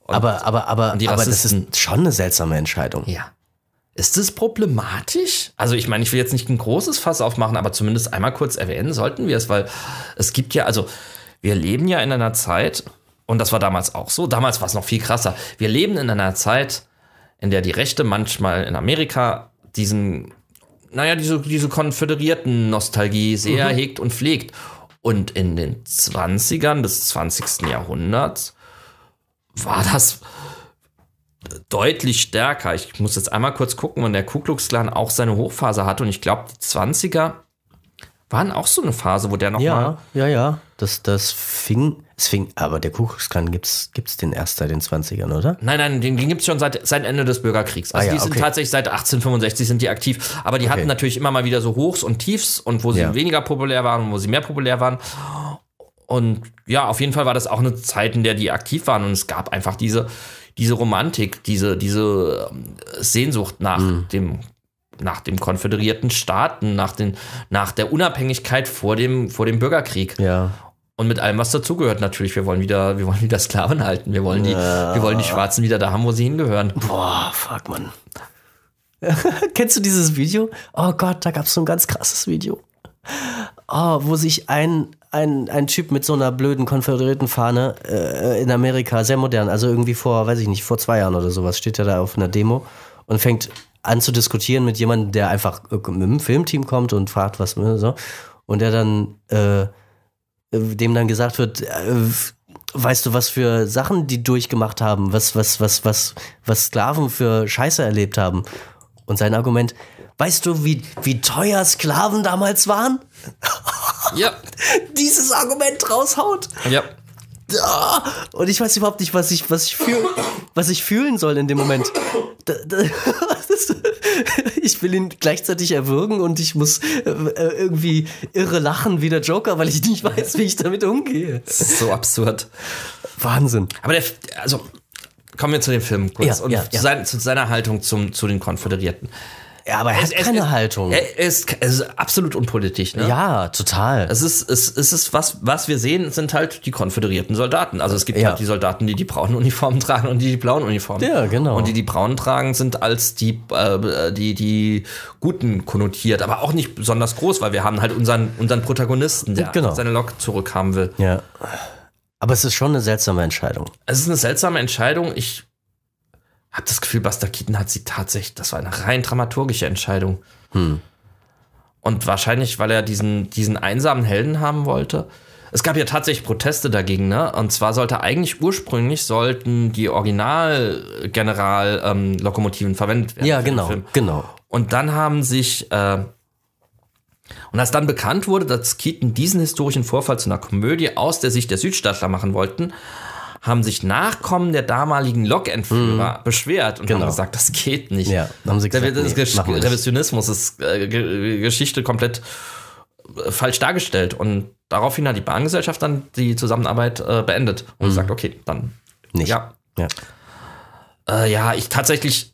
Und, aber aber, aber, aber das ist schon eine seltsame Entscheidung. Ja. Ist das problematisch? Also ich meine, ich will jetzt nicht ein großes Fass aufmachen, aber zumindest einmal kurz erwähnen sollten wir es, weil es gibt ja, also wir leben ja in einer Zeit, und das war damals auch so, damals war es noch viel krasser, wir leben in einer Zeit, in der die Rechte manchmal in Amerika diesen, naja, diese, diese konföderierten Nostalgie sehr mhm. hegt und pflegt. Und in den 20ern des 20. Jahrhunderts war das deutlich stärker. Ich muss jetzt einmal kurz gucken, wann der Ku Klux Klan auch seine Hochphase hatte. Und ich glaube, die 20er waren auch so eine Phase, wo der noch ja, mal Ja, ja, ja. Das, das fing Deswegen, aber der Kuckucksklan gibt es den erst seit den 20ern, oder? Nein, nein, den, gibt es schon seit, seit Ende des Bürgerkriegs. Also ah, ja, die sind okay. tatsächlich seit 1865 sind die aktiv. Aber die okay. hatten natürlich immer mal wieder so Hochs und Tiefs und wo sie ja. weniger populär waren und wo sie mehr populär waren. Und ja, auf jeden Fall war das auch eine Zeit, in der die aktiv waren und es gab einfach diese, diese Romantik, diese, diese ähm, Sehnsucht nach mhm. dem nach dem konföderierten Staaten, nach, den, nach der Unabhängigkeit vor dem, vor dem Bürgerkrieg. Ja. Und mit allem, was dazugehört, natürlich. Wir wollen wieder, wir wollen wieder Sklaven halten. Wir wollen die, ja. wir wollen die Schwarzen wieder da haben, wo sie hingehören. Boah, fuck, man. Kennst du dieses Video? Oh Gott, da gab es so ein ganz krasses Video. Oh, wo sich ein, ein, ein Typ mit so einer blöden Konföderiertenfahne äh, in Amerika, sehr modern, also irgendwie vor, weiß ich nicht, vor zwei Jahren oder sowas, steht er da auf einer Demo und fängt an zu diskutieren mit jemandem, der einfach mit dem Filmteam kommt und fragt, was, ne, so. Und der dann, äh, dem dann gesagt wird, äh, weißt du, was für Sachen die durchgemacht haben, was, was, was, was, was Sklaven für Scheiße erlebt haben. Und sein Argument, weißt du, wie, wie teuer Sklaven damals waren? Ja. Dieses Argument raushaut. Ja. Und ich weiß überhaupt nicht, was ich, was ich, fühl, was ich fühlen soll in dem Moment. Das, das, ich will ihn gleichzeitig erwürgen und ich muss äh, äh, irgendwie irre lachen wie der Joker, weil ich nicht weiß, wie ich damit umgehe. So absurd. Wahnsinn. Aber der, also kommen wir zu dem Film kurz ja, und ja, ja. Zu, seiner, zu, seiner Haltung zum, zu den Konföderierten. Ja, aber er hat es, keine es, Haltung. Er ist, er ist, absolut unpolitisch. Ne? Ja, total. Es ist, es, es ist was, was wir sehen, sind halt die konföderierten Soldaten. Also es gibt ja. halt die Soldaten, die die braunen Uniformen tragen und die die blauen Uniformen. Ja, genau. Und die die braunen tragen, sind als die, äh, die, die guten konnotiert, aber auch nicht besonders groß, weil wir haben halt unseren, unseren Protagonisten, der genau. seine Lok zurückhaben will. Ja. Aber es ist schon eine seltsame Entscheidung. Es ist eine seltsame Entscheidung. Ich habe das Gefühl, Buster Keaton hat sie tatsächlich, das war eine rein dramaturgische Entscheidung. Hm. Und wahrscheinlich, weil er diesen, diesen einsamen Helden haben wollte. Es gab ja tatsächlich Proteste dagegen, ne? Und zwar sollte eigentlich ursprünglich sollten die Original-General-Lokomotiven ähm, verwendet werden. Ja, genau, genau. Und dann haben sich äh, und als dann bekannt wurde, dass Keaton diesen historischen Vorfall zu einer Komödie aus der Sicht der Südstaatler machen wollten, haben sich Nachkommen der damaligen Lokentführer mhm. beschwert und genau. haben gesagt, das geht nicht. Ja, haben sie gesagt, da, das nee, ist Revisionismus ist äh, Geschichte komplett äh, falsch dargestellt. Und daraufhin hat die Bahngesellschaft dann die Zusammenarbeit äh, beendet und mhm. gesagt, okay, dann nicht. Ja. Ja, äh, ja ich tatsächlich.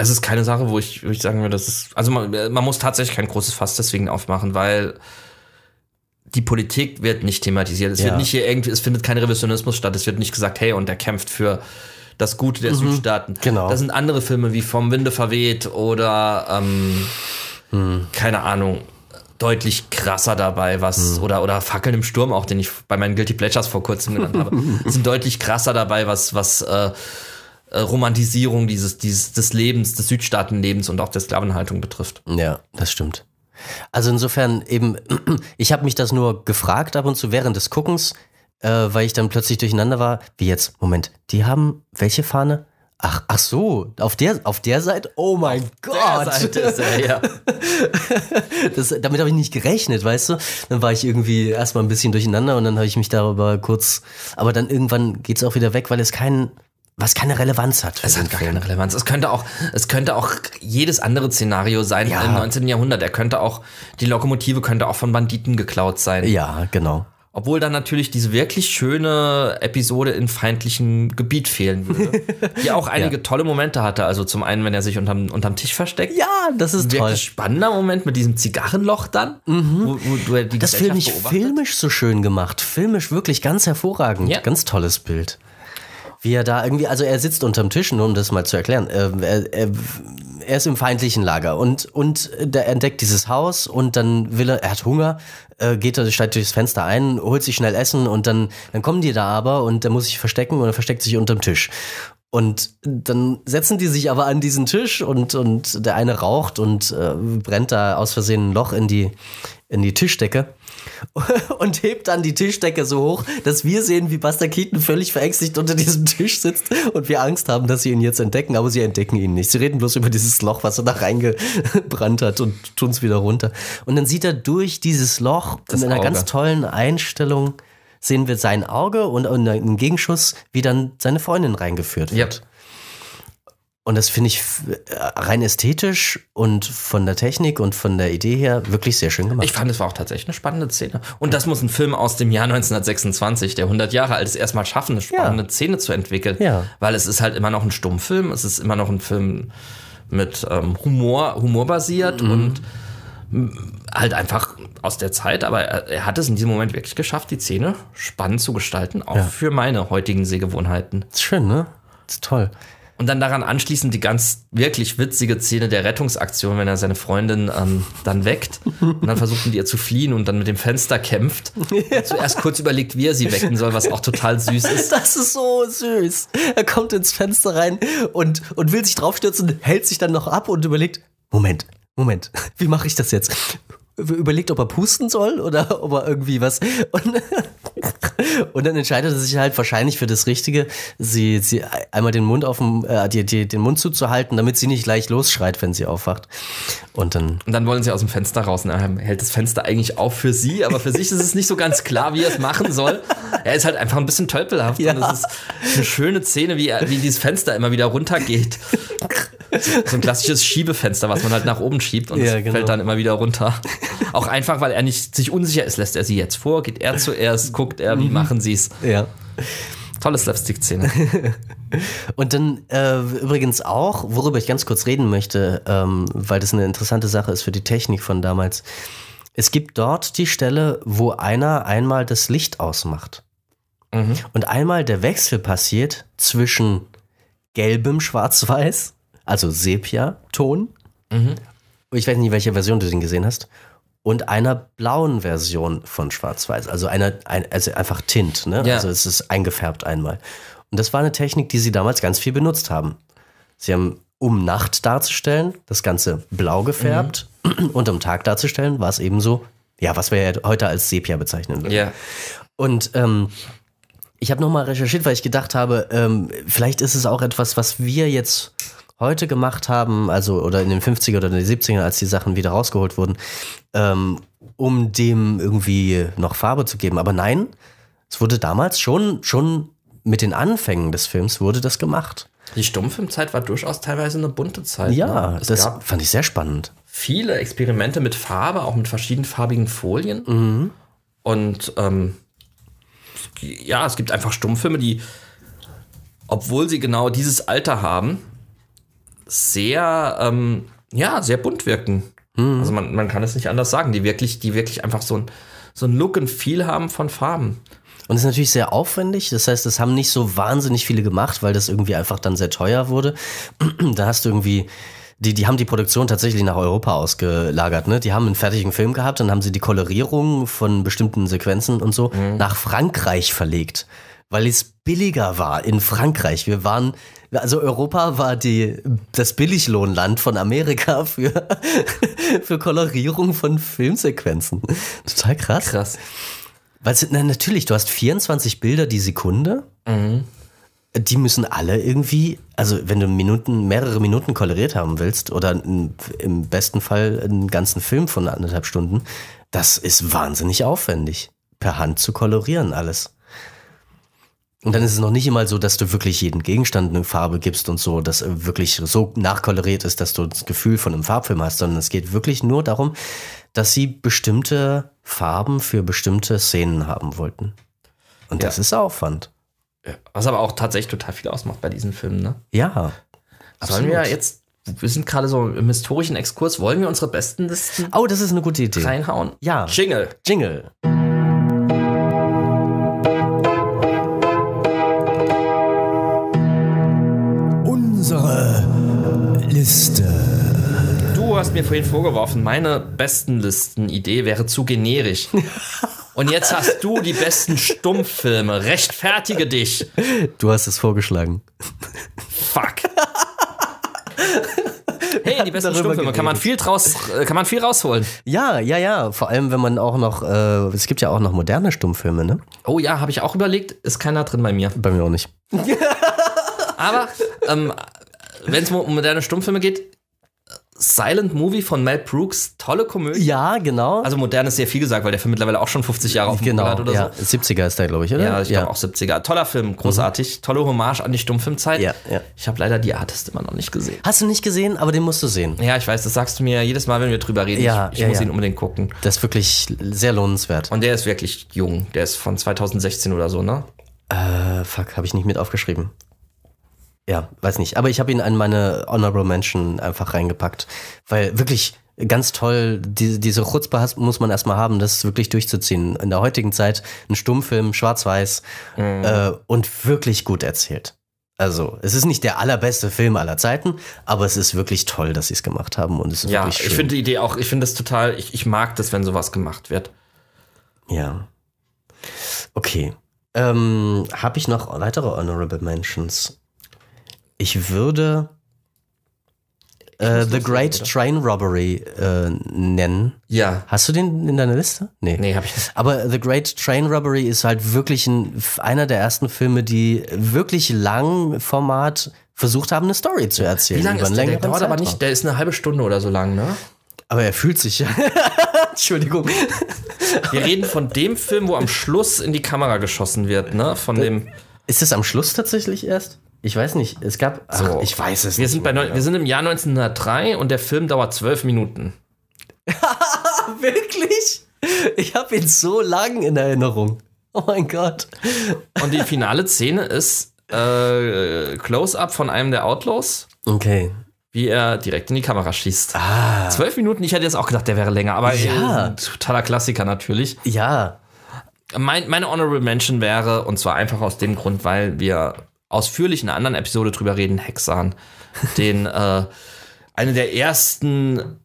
Es ist keine Sache, wo ich, wo ich sagen würde, das ist. Also man, man muss tatsächlich kein großes Fass deswegen aufmachen, weil die Politik wird nicht thematisiert. Es ja. wird nicht hier irgendwie, es findet kein Revisionismus statt. Es wird nicht gesagt, hey, und er kämpft für das Gute der mhm. Südstaaten. Genau. Das sind andere Filme wie Vom Winde verweht oder ähm, mhm. keine Ahnung, deutlich krasser dabei, was mhm. oder oder Fackeln im Sturm auch, den ich bei meinen Guilty Pleasures vor kurzem genannt habe, sind deutlich krasser dabei, was was äh, äh, Romantisierung dieses, dieses des Lebens, des Südstaatenlebens und auch der Sklavenhaltung betrifft. Ja, das stimmt. Also insofern eben, ich habe mich das nur gefragt ab und zu während des Guckens, äh, weil ich dann plötzlich durcheinander war. Wie jetzt? Moment, die haben welche Fahne? Ach, ach so, auf der, auf der Seite? Oh mein auf Gott! Er, ja. das, damit habe ich nicht gerechnet, weißt du? Dann war ich irgendwie erstmal ein bisschen durcheinander und dann habe ich mich darüber kurz. Aber dann irgendwann geht es auch wieder weg, weil es keinen was keine Relevanz hat. Es also hat gar Film. keine Relevanz. Es könnte auch, es könnte auch jedes andere Szenario sein ja. im 19. Jahrhundert. Er könnte auch, die Lokomotive könnte auch von Banditen geklaut sein. Ja, genau. Obwohl dann natürlich diese wirklich schöne Episode in feindlichem Gebiet fehlen würde. die auch einige ja. tolle Momente hatte. Also zum einen, wenn er sich unterm, unterm Tisch versteckt. Ja, das ist Ein toll. Wirklich spannender Moment mit diesem Zigarrenloch dann. Mhm. Wo, wo, wo das finde ich filmisch so schön gemacht. Filmisch wirklich ganz hervorragend. Ja. Ganz tolles Bild. Wie er da irgendwie, also er sitzt unterm Tisch, nur um das mal zu erklären. Äh, er, er, er ist im feindlichen Lager und, und der entdeckt dieses Haus und dann will er, er hat Hunger, äh, geht er, steigt durchs Fenster ein, holt sich schnell Essen und dann, dann kommen die da aber und er muss sich verstecken und er versteckt sich unterm Tisch. Und dann setzen die sich aber an diesen Tisch und, und der eine raucht und äh, brennt da aus Versehen ein Loch in die, in die Tischdecke. und hebt dann die Tischdecke so hoch, dass wir sehen, wie Buster Keaton völlig verängstigt unter diesem Tisch sitzt und wir Angst haben, dass sie ihn jetzt entdecken, aber sie entdecken ihn nicht. Sie reden bloß über dieses Loch, was er da reingebrannt hat und tun es wieder runter. Und dann sieht er durch dieses Loch das in einer Auge. ganz tollen Einstellung sehen wir sein Auge und einen Gegenschuss, wie dann seine Freundin reingeführt wird. Yep. Und das finde ich äh, rein ästhetisch und von der Technik und von der Idee her wirklich sehr schön gemacht. Ich fand, es war auch tatsächlich eine spannende Szene. Und das muss ein Film aus dem Jahr 1926, der 100 Jahre alt ist, erstmal schaffen, eine spannende ja. Szene zu entwickeln. Ja. Weil es ist halt immer noch ein Stummfilm, es ist immer noch ein Film mit ähm, Humor, humorbasiert mhm. und halt einfach aus der Zeit, aber er hat es in diesem Moment wirklich geschafft, die Szene spannend zu gestalten, auch ja. für meine heutigen Sehgewohnheiten. Ist schön, ne? Ist toll. Und dann daran anschließend die ganz wirklich witzige Szene der Rettungsaktion, wenn er seine Freundin ähm, dann weckt und dann versucht mit ihr zu fliehen und dann mit dem Fenster kämpft. Ja. Zuerst kurz überlegt, wie er sie wecken soll, was auch total süß ist. Das ist so süß. Er kommt ins Fenster rein und, und will sich draufstürzen, hält sich dann noch ab und überlegt, Moment, Moment, wie mache ich das jetzt? Überlegt, ob er pusten soll oder ob er irgendwie was. Und Und dann entscheidet sie sich halt wahrscheinlich für das Richtige, sie, sie einmal den Mund auf dem, äh, die, die, den Mund zuzuhalten, damit sie nicht gleich losschreit, wenn sie aufwacht. Und dann. Und dann wollen sie aus dem Fenster raus. Und er hält das Fenster eigentlich auf für sie, aber für sich ist es nicht so ganz klar, wie er es machen soll. Er ist halt einfach ein bisschen tölpelhaft. Ja. Und es ist eine schöne Szene, wie, er, wie dieses Fenster immer wieder runtergeht. so ein klassisches Schiebefenster, was man halt nach oben schiebt und ja, genau. fällt dann immer wieder runter. Auch einfach, weil er nicht sich unsicher ist, lässt er sie jetzt vor, geht er zuerst, guckt er, wie mhm machen sie es. Ja. Tolle Slapstick-Szene. Und dann äh, übrigens auch, worüber ich ganz kurz reden möchte, ähm, weil das eine interessante Sache ist für die Technik von damals. Es gibt dort die Stelle, wo einer einmal das Licht ausmacht. Mhm. Und einmal der Wechsel passiert zwischen gelbem Schwarz-Weiß, also Sepia-Ton. Mhm. Ich weiß nicht, welche Version du den gesehen hast und einer blauen Version von Schwarz-Weiß. Also einer, ein, also einfach Tint, ne? Ja. Also es ist eingefärbt einmal. Und das war eine Technik, die sie damals ganz viel benutzt haben. Sie haben, um Nacht darzustellen, das Ganze blau gefärbt mhm. und um Tag darzustellen, war es eben so, ja, was wir ja heute als Sepia bezeichnen würden. Ja. Und ähm, ich habe nochmal recherchiert, weil ich gedacht habe, ähm, vielleicht ist es auch etwas, was wir jetzt heute gemacht haben, also oder in den 50er oder in den 70er, als die Sachen wieder rausgeholt wurden, ähm, um dem irgendwie noch Farbe zu geben. Aber nein, es wurde damals schon, schon mit den Anfängen des Films wurde das gemacht. Die Stummfilmzeit war durchaus teilweise eine bunte Zeit. Ja, ne? das fand ich sehr spannend. Viele Experimente mit Farbe, auch mit verschiedenfarbigen Folien. Mhm. Und ähm, ja, es gibt einfach Stummfilme, die, obwohl sie genau dieses Alter haben, sehr, ähm, ja, sehr bunt wirken. Mhm. Also man, man kann es nicht anders sagen, die wirklich, die wirklich einfach so ein, so ein Look und Feel haben von Farben. Und ist natürlich sehr aufwendig. Das heißt, das haben nicht so wahnsinnig viele gemacht, weil das irgendwie einfach dann sehr teuer wurde. da hast du irgendwie, die, die haben die Produktion tatsächlich nach Europa ausgelagert, ne? Die haben einen fertigen Film gehabt, dann haben sie die Kolorierung von bestimmten Sequenzen und so mhm. nach Frankreich verlegt, weil es billiger war in Frankreich. Wir waren also Europa war die, das Billiglohnland von Amerika für, für Kolorierung von Filmsequenzen. Total krass. Krass. Weil na, natürlich, du hast 24 Bilder die Sekunde. Mhm. Die müssen alle irgendwie, also wenn du Minuten, mehrere Minuten koloriert haben willst, oder in, im besten Fall einen ganzen Film von anderthalb Stunden, das ist wahnsinnig aufwendig, per Hand zu kolorieren alles. Und dann ist es noch nicht immer so, dass du wirklich jeden Gegenstand eine Farbe gibst und so, dass äh, wirklich so nachkoloriert ist, dass du das Gefühl von einem Farbfilm hast, sondern es geht wirklich nur darum, dass sie bestimmte Farben für bestimmte Szenen haben wollten. Und ja. das ist Aufwand. Ja. Was aber auch tatsächlich total viel ausmacht bei diesen Filmen, ne? Ja. Sollen wir jetzt wir sind gerade so im historischen Exkurs. Wollen wir unsere besten Listen? Oh, das ist eine gute Idee. Reinhauen. Ja. Jingle. Jingle. Liste. Du hast mir vorhin vorgeworfen, meine bestenlisten idee wäre zu generisch. Und jetzt hast du die besten Stummfilme. Rechtfertige dich. Du hast es vorgeschlagen. Fuck. Hey, die besten Stummfilme, kann man viel draus, äh, kann man viel rausholen. Ja, ja, ja. Vor allem, wenn man auch noch, äh, es gibt ja auch noch moderne Stummfilme, ne? Oh ja, habe ich auch überlegt, ist keiner drin bei mir. Bei mir auch nicht. Aber ähm, wenn es um moderne Stummfilme geht, Silent Movie von Mel Brooks, tolle Komödie. Ja, genau. Also modern ist sehr viel gesagt, weil der Film mittlerweile auch schon 50 Jahre auf dem genau, hat oder ja. so. 70er ist der, glaube ich, oder? Ja, ich ja. glaube auch 70er. Toller Film, großartig. Mhm. Tolle Hommage an die Stummfilmzeit. Ja, ja. Ich habe leider die Artist immer noch nicht gesehen. Hast du nicht gesehen, aber den musst du sehen. Ja, ich weiß, das sagst du mir jedes Mal, wenn wir drüber reden. Ja, ich, ich ja, muss ihn unbedingt gucken. Das ist wirklich sehr lohnenswert. Und der ist wirklich jung. Der ist von 2016 oder so, ne? Äh, fuck, habe ich nicht mit aufgeschrieben ja, weiß nicht. Aber ich habe ihn an meine Honorable Mention einfach reingepackt. Weil wirklich ganz toll, die, diese Chutzpe muss man erstmal haben, das wirklich durchzuziehen. In der heutigen Zeit ein Stummfilm, schwarz-weiß mhm. äh, und wirklich gut erzählt. Also, es ist nicht der allerbeste Film aller Zeiten, aber es ist wirklich toll, dass sie es gemacht haben und es ist ja, wirklich schön. Ja, ich finde die Idee auch, ich finde das total, ich, ich mag das, wenn sowas gemacht wird. Ja. Okay. Ähm, habe ich noch weitere Honorable Mentions? Ich würde äh, The Great sein, Train Robbery äh, nennen. Ja. Hast du den in deiner Liste? Nee. Nee, hab ich nicht. Aber The Great Train Robbery ist halt wirklich ein, einer der ersten Filme, die wirklich lang Format versucht haben, eine Story zu erzählen. Wie lange ist der? Der dauert aber nicht, der ist eine halbe Stunde oder so lang, ne? Aber er fühlt sich. ja. Entschuldigung. Wir reden von dem Film, wo am Schluss in die Kamera geschossen wird, ne? Von dem. Ist das am Schluss tatsächlich erst? Ich weiß nicht, es gab. Ach, so, ich weiß es wir nicht. Sind bei, wir sind im Jahr 1903 und der Film dauert zwölf Minuten. Wirklich? Ich habe ihn so lang in Erinnerung. Oh mein Gott. Und die finale Szene ist äh, Close-up von einem der Outlaws. Okay. Wie er direkt in die Kamera schießt. Ah. Zwölf Minuten, ich hätte jetzt auch gedacht, der wäre länger, aber ja. totaler Klassiker natürlich. Ja. Mein, meine Honorable Mention wäre, und zwar einfach aus dem Grund, weil wir ausführlich in einer anderen Episode drüber reden, Hexan, den äh, eine der ersten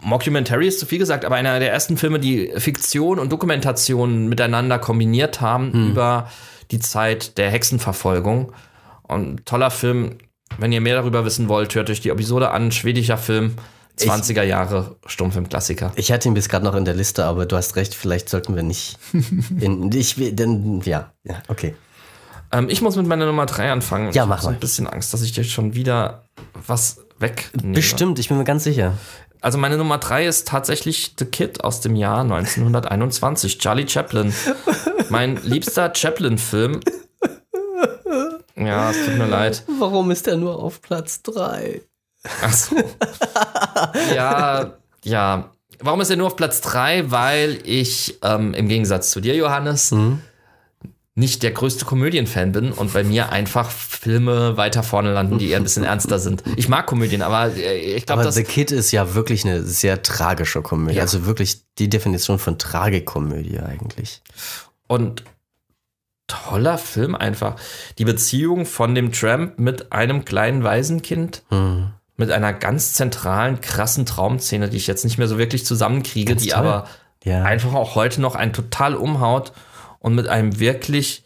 Mockumentary ist zu viel gesagt, aber einer der ersten Filme, die Fiktion und Dokumentation miteinander kombiniert haben hm. über die Zeit der Hexenverfolgung. Und toller Film. Wenn ihr mehr darüber wissen wollt, hört euch die Episode an. Schwedischer Film. 20er Jahre Stummfilmklassiker. Ich hatte ihn bis gerade noch in der Liste, aber du hast recht, vielleicht sollten wir nicht. In, ich, denn, ja, ja, okay. Ähm, ich muss mit meiner Nummer 3 anfangen. Ja, mach ich mal. Ich ein bisschen Angst, dass ich dir schon wieder was wegnehme. Bestimmt, ich bin mir ganz sicher. Also meine Nummer 3 ist tatsächlich The Kid aus dem Jahr 1921, Charlie Chaplin. Mein liebster Chaplin-Film. Ja, es tut mir leid. Warum ist er nur auf Platz 3? Achso. ja, ja. Warum ist er nur auf Platz 3? Weil ich ähm, im Gegensatz zu dir, Johannes, mhm nicht der größte Komödienfan bin und bei mir einfach Filme weiter vorne landen, die eher ein bisschen ernster sind. Ich mag Komödien, aber äh, ich glaube, dass The Kid ist ja wirklich eine sehr tragische Komödie, ja. also wirklich die Definition von Tragikomödie eigentlich. Und toller Film einfach. Die Beziehung von dem Tramp mit einem kleinen Waisenkind. Hm. Mit einer ganz zentralen, krassen Traumszene, die ich jetzt nicht mehr so wirklich zusammenkriege, ganz die toll. aber ja. einfach auch heute noch einen total umhaut und mit einem wirklich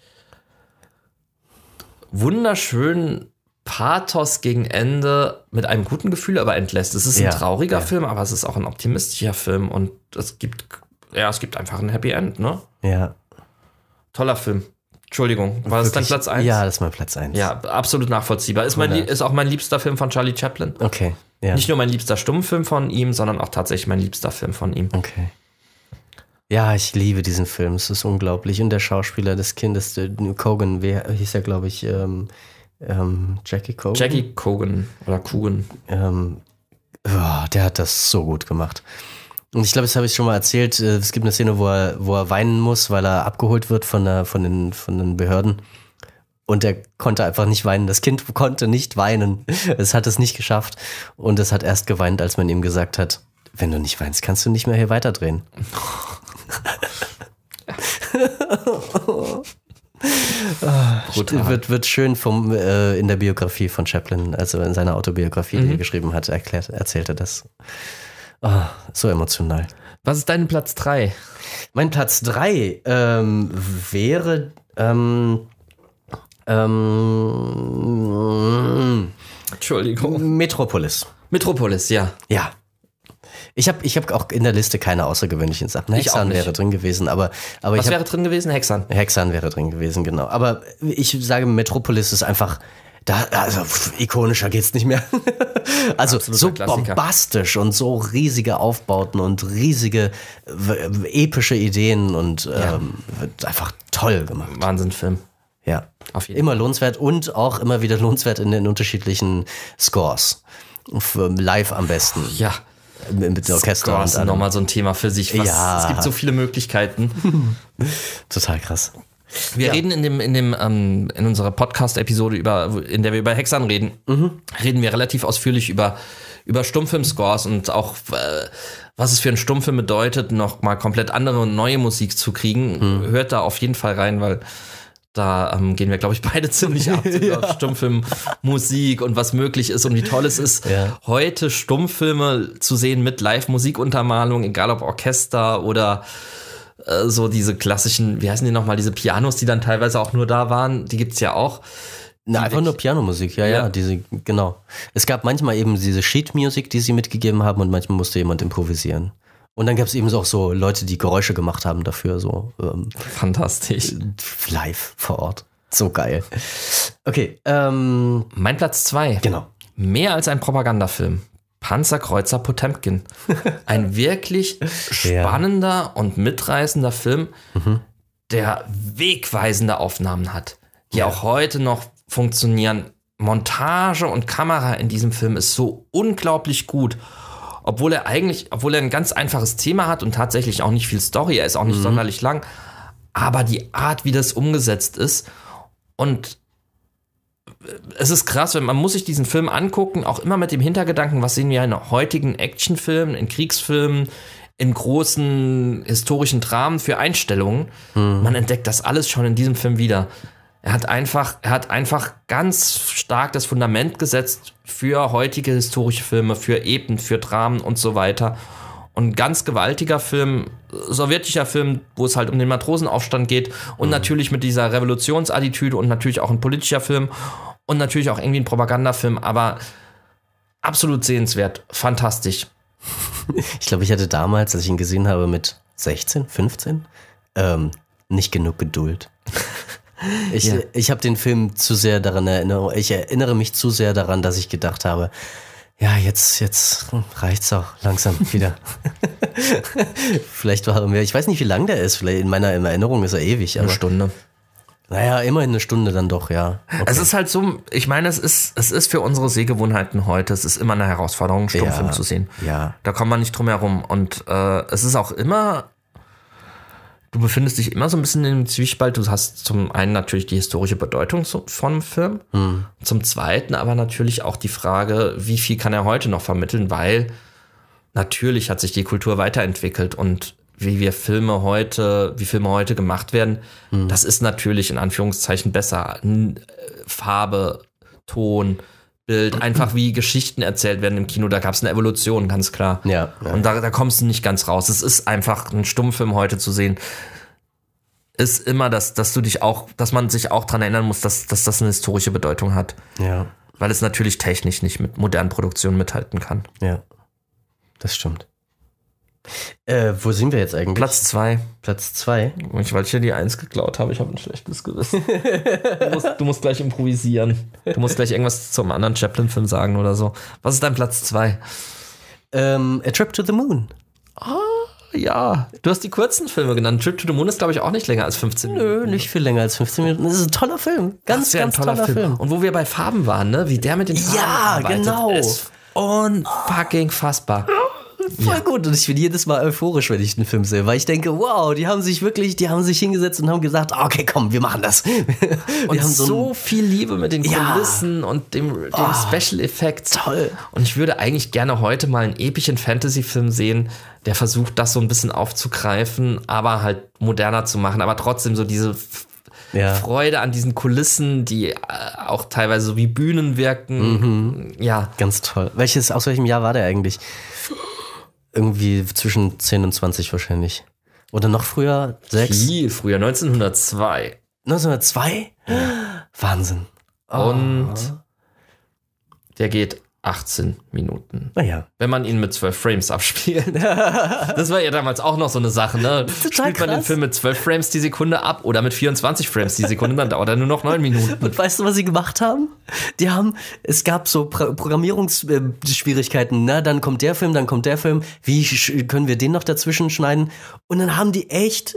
wunderschönen Pathos gegen Ende mit einem guten Gefühl aber entlässt. Es ist ja, ein trauriger ja. Film, aber es ist auch ein optimistischer Film und es gibt, ja, es gibt einfach ein Happy End, ne? Ja. Toller Film. Entschuldigung, war das dein Platz 1? Ja, das ist mein Platz 1. Ja, absolut nachvollziehbar. Ist, mein, ist auch mein liebster Film von Charlie Chaplin. Okay. Ja. Nicht nur mein liebster Stummfilm von ihm, sondern auch tatsächlich mein liebster Film von ihm. Okay. Ja, ich liebe diesen Film. Es ist unglaublich. Und der Schauspieler des Kindes, Cogan, wie hieß er, glaube ich? Ähm, ähm, Jackie Cogan? Jackie Cogan oder Cogan. Ähm, oh, der hat das so gut gemacht. Und ich glaube, das habe ich schon mal erzählt. Äh, es gibt eine Szene, wo er, wo er weinen muss, weil er abgeholt wird von, der, von, den, von den Behörden. Und er konnte einfach nicht weinen. Das Kind konnte nicht weinen. Es hat es nicht geschafft. Und es hat erst geweint, als man ihm gesagt hat, wenn du nicht weinst, kannst du nicht mehr hier weiterdrehen. Brutal. Wird, wird schön vom, äh, in der Biografie von Chaplin, also in seiner Autobiografie, mhm. die er mhm. geschrieben hat, erklärt, erzählt er das. Oh, so emotional. Was ist dein Platz 3? Mein Platz 3 ähm, wäre. Ähm, ähm, Entschuldigung. Metropolis. Metropolis, ja. Ja. Ich habe ich hab auch in der Liste keine außergewöhnlichen Sachen. Hexan wäre drin gewesen, aber. aber Was wäre drin gewesen? Hexan. Hexan wäre drin gewesen, genau. Aber ich sage, Metropolis ist einfach. Da, also pff, ikonischer geht's nicht mehr. also Absoluter so Klassiker. bombastisch und so riesige Aufbauten und riesige epische Ideen und ja. ähm, einfach toll gemacht. Wahnsinnfilm. Ja. Auf jeden immer lohnenswert und auch immer wieder lohnenswert in den unterschiedlichen Scores. Live am besten. Ja. Äh, mit dem Orchester. Das ist nochmal so ein Thema für sich. Was, ja. Es gibt so viele Möglichkeiten. Total krass. Wir ja. reden in dem, in dem, ähm, in unserer Podcast-Episode in der wir über Hexern reden, mhm. reden wir relativ ausführlich über, über Stummfilm-Scores und auch, äh, was es für einen Stummfilm bedeutet, nochmal komplett andere und neue Musik zu kriegen. Mhm. Hört da auf jeden Fall rein, weil da ähm, gehen wir, glaube ich, beide ziemlich ab ja. auf Stummfilm, Musik und was möglich ist und wie toll es ist, ja. heute Stummfilme zu sehen mit Live-Musikuntermalung, egal ob Orchester oder äh, so diese klassischen, wie heißen die nochmal, diese Pianos, die dann teilweise auch nur da waren, die gibt's ja auch. Na, einfach nur Pianomusik, ja, ja, ja, diese, genau. Es gab manchmal eben diese Sheet-Music, die sie mitgegeben haben und manchmal musste jemand improvisieren. Und dann gab es eben auch so Leute, die Geräusche gemacht haben dafür, so. Ähm, Fantastisch. Äh, live vor Ort. So geil. Okay. Ähm, mein Platz zwei. Genau. Mehr als ein Propagandafilm. Panzerkreuzer Potemkin. Ein wirklich spannender ja. und mitreißender Film, mhm. der wegweisende Aufnahmen hat, die ja. auch heute noch funktionieren. Montage und Kamera in diesem Film ist so unglaublich gut obwohl er eigentlich, obwohl er ein ganz einfaches Thema hat und tatsächlich auch nicht viel Story, er ist auch nicht mhm. sonderlich lang, aber die Art, wie das umgesetzt ist und äh, es ist krass, wenn man muss sich diesen Film angucken, auch immer mit dem Hintergedanken, was sehen wir in heutigen Actionfilmen, in Kriegsfilmen, in großen historischen Dramen für Einstellungen. Mhm. Man entdeckt das alles schon in diesem Film wieder er hat einfach, er hat einfach ganz stark das Fundament gesetzt für heutige historische Filme, für Epen, für Dramen und so weiter. Und ganz gewaltiger Film, sowjetischer Film, wo es halt um den Matrosenaufstand geht und mhm. natürlich mit dieser Revolutionsattitüde und natürlich auch ein politischer Film und natürlich auch irgendwie ein Propagandafilm, aber absolut sehenswert, fantastisch. Ich glaube, ich hatte damals, als ich ihn gesehen habe, mit 16, 15, ähm, nicht genug Geduld. Ich, ja. ich habe den Film zu sehr daran erinnert. Ich erinnere mich zu sehr daran, dass ich gedacht habe, ja, jetzt, jetzt reicht's auch langsam wieder. Vielleicht war er mehr. Ich weiß nicht, wie lang der ist. Vielleicht in meiner Erinnerung ist er ewig. Aber, Eine Stunde. Naja, immerhin eine Stunde dann doch, ja. Okay. Es ist halt so, ich meine, es ist, es ist für unsere Sehgewohnheiten heute, es ist immer eine Herausforderung, einen Stummfilm ja, zu sehen. Ja. Da kommt man nicht drum herum. Und äh, es ist auch immer du befindest dich immer so ein bisschen im Zwiespalt. Du hast zum einen natürlich die historische Bedeutung vom Film, hm. zum zweiten aber natürlich auch die Frage, wie viel kann er heute noch vermitteln, weil natürlich hat sich die Kultur weiterentwickelt und wie wir Filme heute, wie Filme heute gemacht werden, hm. das ist natürlich in Anführungszeichen besser. Äh, Farbe, Ton, Bild, einfach wie Geschichten erzählt werden im Kino. Da gab es eine Evolution, ganz klar. Ja, ja. Und da, da kommst du nicht ganz raus. Es ist einfach ein Stummfilm heute zu sehen. Ist immer, dass, dass du dich auch, dass man sich auch daran erinnern muss, dass, dass das eine historische Bedeutung hat. Ja. Weil es natürlich technisch nicht mit modernen Produktionen mithalten kann. Ja. Das stimmt. Äh, wo sind wir jetzt eigentlich? Platz 2. Platz 2? Weil ich hier die 1 geklaut habe, ich habe ein schlechtes Gewissen. du, musst, du, musst, gleich improvisieren. Du musst gleich irgendwas zum anderen Chaplin-Film sagen oder so. Was ist dein Platz 2? Ähm, A Trip to the Moon. Ah, ja. Du hast die kurzen Filme genannt. Trip to the Moon ist, glaube ich, auch nicht länger als 15 Minuten. Nö, nicht viel länger als 15 Minuten. Das ist ein toller Film. Ganz, Ach, ganz toller, toller Film. Film. Und wo wir bei Farben waren, ne? Wie der mit den Farben Ja, arbeitet, genau. Ist unfucking fassbar voll ja. gut. Und ich bin jedes Mal euphorisch, wenn ich den Film sehe, weil ich denke, wow, die haben sich wirklich, die haben sich hingesetzt und haben gesagt, ah, okay, komm, wir machen das. Wir haben so, so, viel Liebe mit den Kulissen ja. und dem, dem oh, Special Effekt. Toll. Und ich würde eigentlich gerne heute mal einen epischen Fantasy-Film sehen, der versucht, das so ein bisschen aufzugreifen, aber halt moderner zu machen, aber trotzdem so diese ja. Freude an diesen Kulissen, die äh, auch teilweise so wie Bühnen wirken. Mhm. Ja. Ganz toll. Welches, aus welchem Jahr war der eigentlich? Irgendwie zwischen 10 und 20 wahrscheinlich. Oder noch früher, 6? Viel früher, 1902. 1902? Ja. Wahnsinn. Oh. Und ah. der geht 18 Minuten. Naja. Wenn man ihn mit 12 Frames abspielt. das war ja damals auch noch so eine Sache, ne? Spielt man den Film mit 12 Frames die Sekunde ab oder mit 24 Frames die Sekunde, dann dauert er nur noch 9 Minuten. Und weißt du, was sie gemacht haben? Die haben, es gab so Programmierungsschwierigkeiten, äh, ne? Dann kommt der Film, dann kommt der Film. Wie können wir den noch dazwischen schneiden? Und dann haben die echt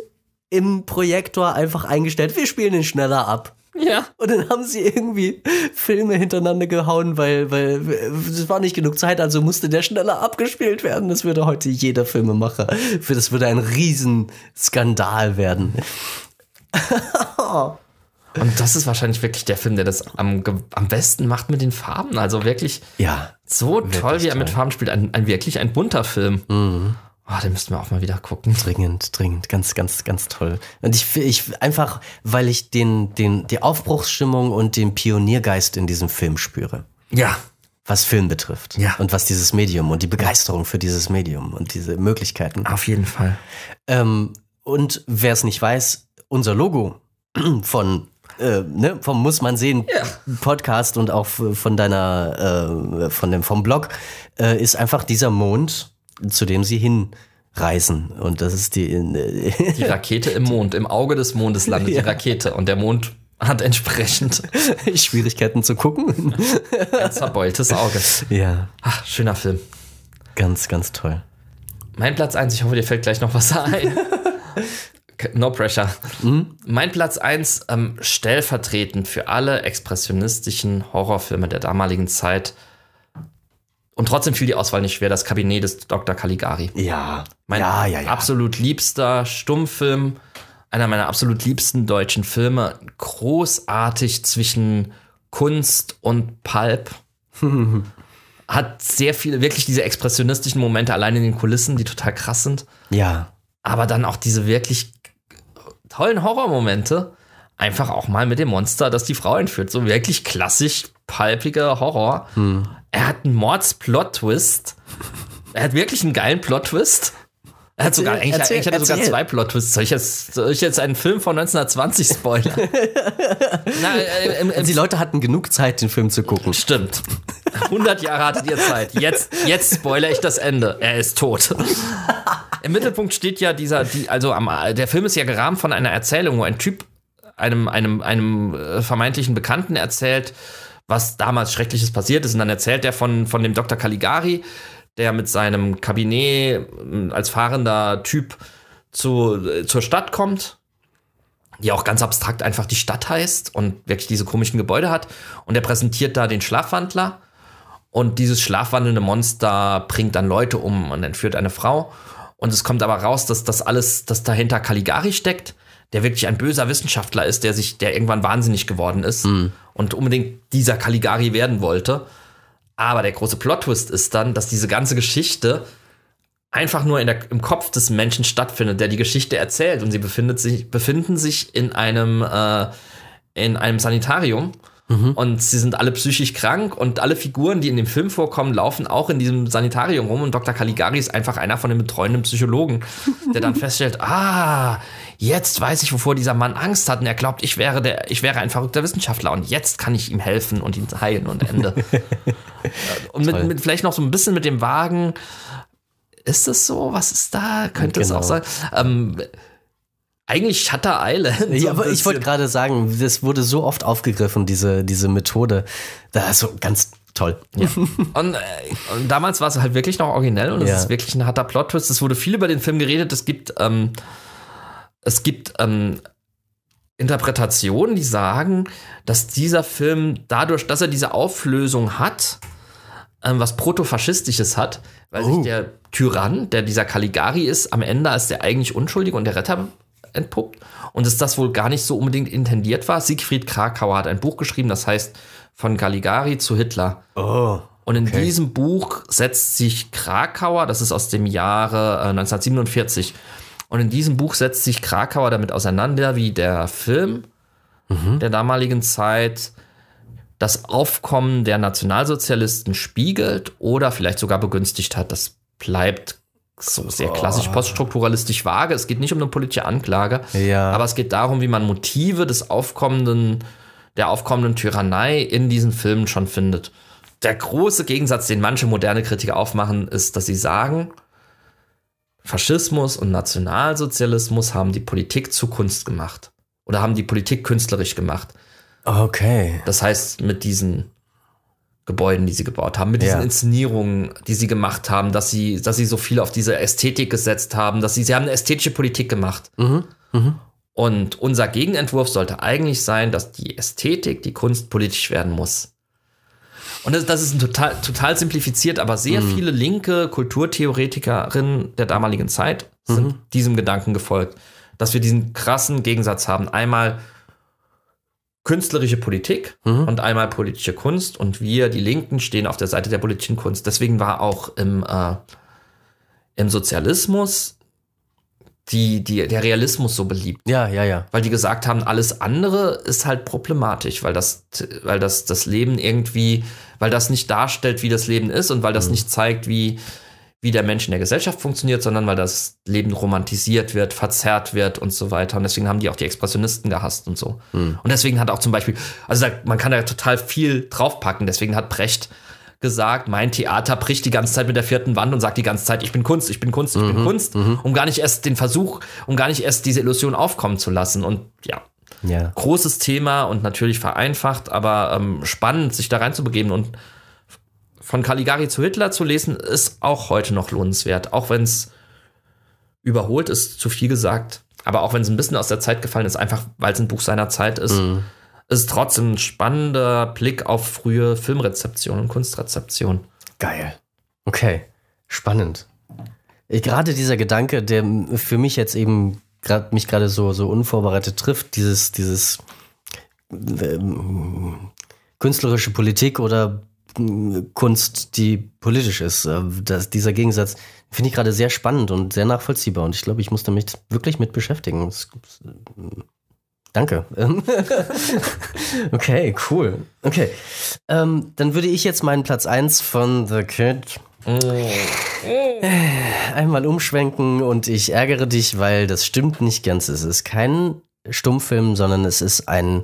im Projektor einfach eingestellt, wir spielen den schneller ab. Ja. Und dann haben sie irgendwie Filme hintereinander gehauen, weil, weil es war nicht genug Zeit, also musste der schneller abgespielt werden. Das würde heute jeder Filmemacher, für das würde ein Riesenskandal werden. Und das ist wahrscheinlich wirklich der Film, der das am, am besten macht mit den Farben. Also wirklich ja, so toll, wie er mit Farben spielt. Ein, ein wirklich ein bunter Film. Mhm. Oh, ah, den müssten wir auch mal wieder gucken. Dringend, dringend, ganz, ganz, ganz toll. Und ich, ich einfach, weil ich den, den, die Aufbruchsstimmung und den Pioniergeist in diesem Film spüre. Ja. Was Film betrifft. Ja. Und was dieses Medium und die Begeisterung für dieses Medium und diese Möglichkeiten. Auf jeden Fall. Ähm, und wer es nicht weiß, unser Logo von äh, ne, vom muss man sehen ja. Podcast und auch von deiner äh, von dem vom Blog äh, ist einfach dieser Mond zu dem sie hinreisen. Und das ist die. die Rakete im Mond, im Auge des Mondes landet ja. die Rakete und der Mond hat entsprechend Schwierigkeiten zu gucken. Ein zerbeultes Auge. Ja. Ach, schöner Film. Ganz, ganz toll. Mein Platz 1, ich hoffe, dir fällt gleich noch was ein. No pressure. Mhm. Mein Platz 1, ähm, stellvertretend für alle expressionistischen Horrorfilme der damaligen Zeit, und trotzdem fiel die Auswahl nicht schwer, das Kabinett des Dr. Caligari. Ja. Mein ja, ja, ja. absolut liebster Stummfilm, einer meiner absolut liebsten deutschen Filme, großartig zwischen Kunst und Pulp. Hat sehr viele, wirklich diese expressionistischen Momente allein in den Kulissen, die total krass sind. Ja. Aber dann auch diese wirklich tollen Horrormomente einfach auch mal mit dem Monster, das die Frau entführt. So wirklich klassisch palpiger Horror. Hm. Er hat einen mordsplot twist Er hat wirklich einen geilen Plot-Twist. Er hat sogar, eigentlich, erzähl, eigentlich hat er sogar zwei Plot-Twists. Soll, soll, ich jetzt einen Film von 1920 spoilern? Na, äh, im, im die Leute hatten genug Zeit, den Film zu gucken. Stimmt. 100 Jahre hattet ihr Zeit. Jetzt, jetzt spoilere ich das Ende. Er ist tot. Im Mittelpunkt steht ja dieser, die, also am, der Film ist ja gerahmt von einer Erzählung, wo ein Typ einem, einem, einem äh, vermeintlichen Bekannten erzählt, was damals Schreckliches passiert ist. Und dann erzählt er von, von dem Dr. Caligari, der mit seinem Kabinett ähm, als fahrender Typ zu, äh, zur Stadt kommt, die auch ganz abstrakt einfach die Stadt heißt und wirklich diese komischen Gebäude hat. Und er präsentiert da den Schlafwandler. Und dieses schlafwandelnde Monster bringt dann Leute um und entführt eine Frau. Und es kommt aber raus, dass das alles, dass dahinter Caligari steckt der wirklich ein böser Wissenschaftler ist, der sich, der irgendwann wahnsinnig geworden ist mhm. und unbedingt dieser Caligari werden wollte. Aber der große Plot-Twist ist dann, dass diese ganze Geschichte einfach nur in der, im Kopf des Menschen stattfindet, der die Geschichte erzählt. Und sie befindet sich, befinden sich in einem, äh, in einem Sanitarium. Mhm. Und sie sind alle psychisch krank und alle Figuren, die in dem Film vorkommen, laufen auch in diesem Sanitarium rum. Und Dr. Caligari ist einfach einer von den betreuenden Psychologen, der dann feststellt, ah, Jetzt weiß ich, wovor dieser Mann Angst hat und er glaubt, ich wäre, der, ich wäre ein verrückter Wissenschaftler und jetzt kann ich ihm helfen und ihn heilen und Ende. Äh, und mit, mit, vielleicht noch so ein bisschen mit dem Wagen, ist es so? Was ist da? Könnte genau. es auch genau. sein? Ähm, eigentlich Shutter Island. ja, aber ich wollte gerade sagen, das wurde so oft aufgegriffen, diese, diese Methode. Da ist so ganz toll. Ja. und, äh, und, damals war es halt wirklich noch originell und es ja. ist wirklich ein harter Plot-Twist. Es wurde viel über den Film geredet. Es gibt ähm, es gibt ähm, Interpretationen, die sagen, dass dieser Film dadurch, dass er diese Auflösung hat, ähm, was protofaschistisches hat, weil oh. sich der Tyrann, der dieser Caligari ist, am Ende als der eigentlich Unschuldige und der Retter entpuppt und dass das wohl gar nicht so unbedingt intendiert war. Siegfried Krakauer hat ein Buch geschrieben, das heißt Von Caligari zu Hitler. Oh. Und in okay. diesem Buch setzt sich Krakauer, das ist aus dem Jahre äh, 1947, und in diesem Buch setzt sich Krakauer damit auseinander, wie der Film mhm. der damaligen Zeit das Aufkommen der Nationalsozialisten spiegelt oder vielleicht sogar begünstigt hat. Das bleibt so sehr klassisch poststrukturalistisch vage. Es geht nicht um eine politische Anklage, ja. aber es geht darum, wie man Motive des aufkommenden, der aufkommenden Tyrannei in diesen Filmen schon findet. Der große Gegensatz, den manche moderne Kritiker aufmachen, ist, dass sie sagen, Faschismus und Nationalsozialismus haben die Politik zu Kunst gemacht. Oder haben die Politik künstlerisch gemacht. Okay. Das heißt, mit diesen Gebäuden, die sie gebaut haben, mit diesen ja. Inszenierungen, die sie gemacht haben, dass sie, dass sie so viel auf diese Ästhetik gesetzt haben, dass sie, sie haben eine ästhetische Politik gemacht. Mhm. Mhm. Und unser Gegenentwurf sollte eigentlich sein, dass die Ästhetik, die Kunst politisch werden muss. Und das, das ist total, total simplifiziert, aber sehr mhm. viele linke Kulturtheoretikerinnen der damaligen Zeit sind mhm. diesem Gedanken gefolgt, dass wir diesen krassen Gegensatz haben. Einmal künstlerische Politik mhm. und einmal politische Kunst und wir, die Linken, stehen auf der Seite der politischen Kunst. Deswegen war auch im, äh, im Sozialismus die, die, der Realismus so beliebt. Ja, ja, ja. Weil die gesagt haben, alles andere ist halt problematisch, weil das, weil das, das Leben irgendwie, weil das nicht darstellt, wie das Leben ist und weil das mhm. nicht zeigt, wie, wie der Mensch in der Gesellschaft funktioniert, sondern weil das Leben romantisiert wird, verzerrt wird und so weiter. Und deswegen haben die auch die Expressionisten gehasst und so. Mhm. Und deswegen hat auch zum Beispiel, also man kann da total viel draufpacken, deswegen hat Brecht gesagt, mein Theater bricht die ganze Zeit mit der vierten Wand und sagt die ganze Zeit, ich bin Kunst, ich bin Kunst, ich mhm, bin Kunst, mhm. um gar nicht erst den Versuch, um gar nicht erst diese Illusion aufkommen zu lassen. Und ja, ja. großes Thema und natürlich vereinfacht, aber ähm, spannend, sich da reinzubegeben und von Caligari zu Hitler zu lesen, ist auch heute noch lohnenswert, auch wenn es überholt ist, zu viel gesagt. Aber auch wenn es ein bisschen aus der Zeit gefallen ist, einfach weil es ein Buch seiner Zeit ist. Mhm ist trotzdem ein spannender Blick auf frühe Filmrezeption und Kunstrezeption. Geil. Okay, spannend. Äh, gerade dieser Gedanke, der für mich jetzt eben grad, mich gerade so, so unvorbereitet trifft, dieses, dieses ähm, künstlerische Politik oder Kunst, die politisch ist. Äh, das, dieser Gegensatz finde ich gerade sehr spannend und sehr nachvollziehbar und ich glaube, ich muss damit wirklich mit beschäftigen. Das Danke. okay, cool. Okay. Ähm, dann würde ich jetzt meinen Platz 1 von The Kid äh, einmal umschwenken und ich ärgere dich, weil das stimmt nicht ganz. Es ist kein Stummfilm, sondern es ist ein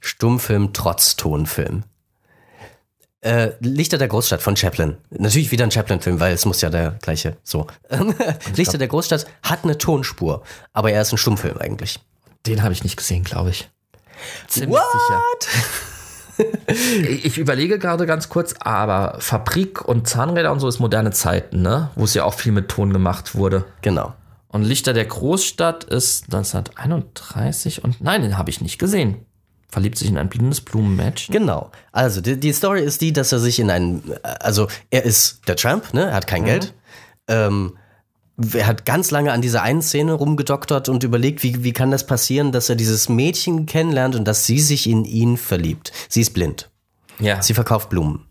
Stummfilm trotz Tonfilm. Äh, Lichter der Großstadt von Chaplin. Natürlich wieder ein Chaplin-Film, weil es muss ja der gleiche so. Lichter der Großstadt hat eine Tonspur, aber er ist ein Stummfilm eigentlich. Den habe ich nicht gesehen, glaube ich. Ziemlich What? sicher. ich überlege gerade ganz kurz, aber Fabrik und Zahnräder und so ist moderne Zeiten, ne? Wo es ja auch viel mit Ton gemacht wurde. Genau. Und Lichter der Großstadt ist 1931 und nein, den habe ich nicht gesehen. Verliebt sich in ein blindes Blumenmatch. Genau. Also die, die, Story ist die, dass er sich in einen, äh, also er ist der Tramp, ne? Er hat kein mhm. Geld. Ähm, er hat ganz lange an dieser einen Szene rumgedoktert und überlegt, wie, wie kann das passieren, dass er dieses Mädchen kennenlernt und dass sie sich in ihn verliebt. Sie ist blind. Ja. Sie verkauft Blumen.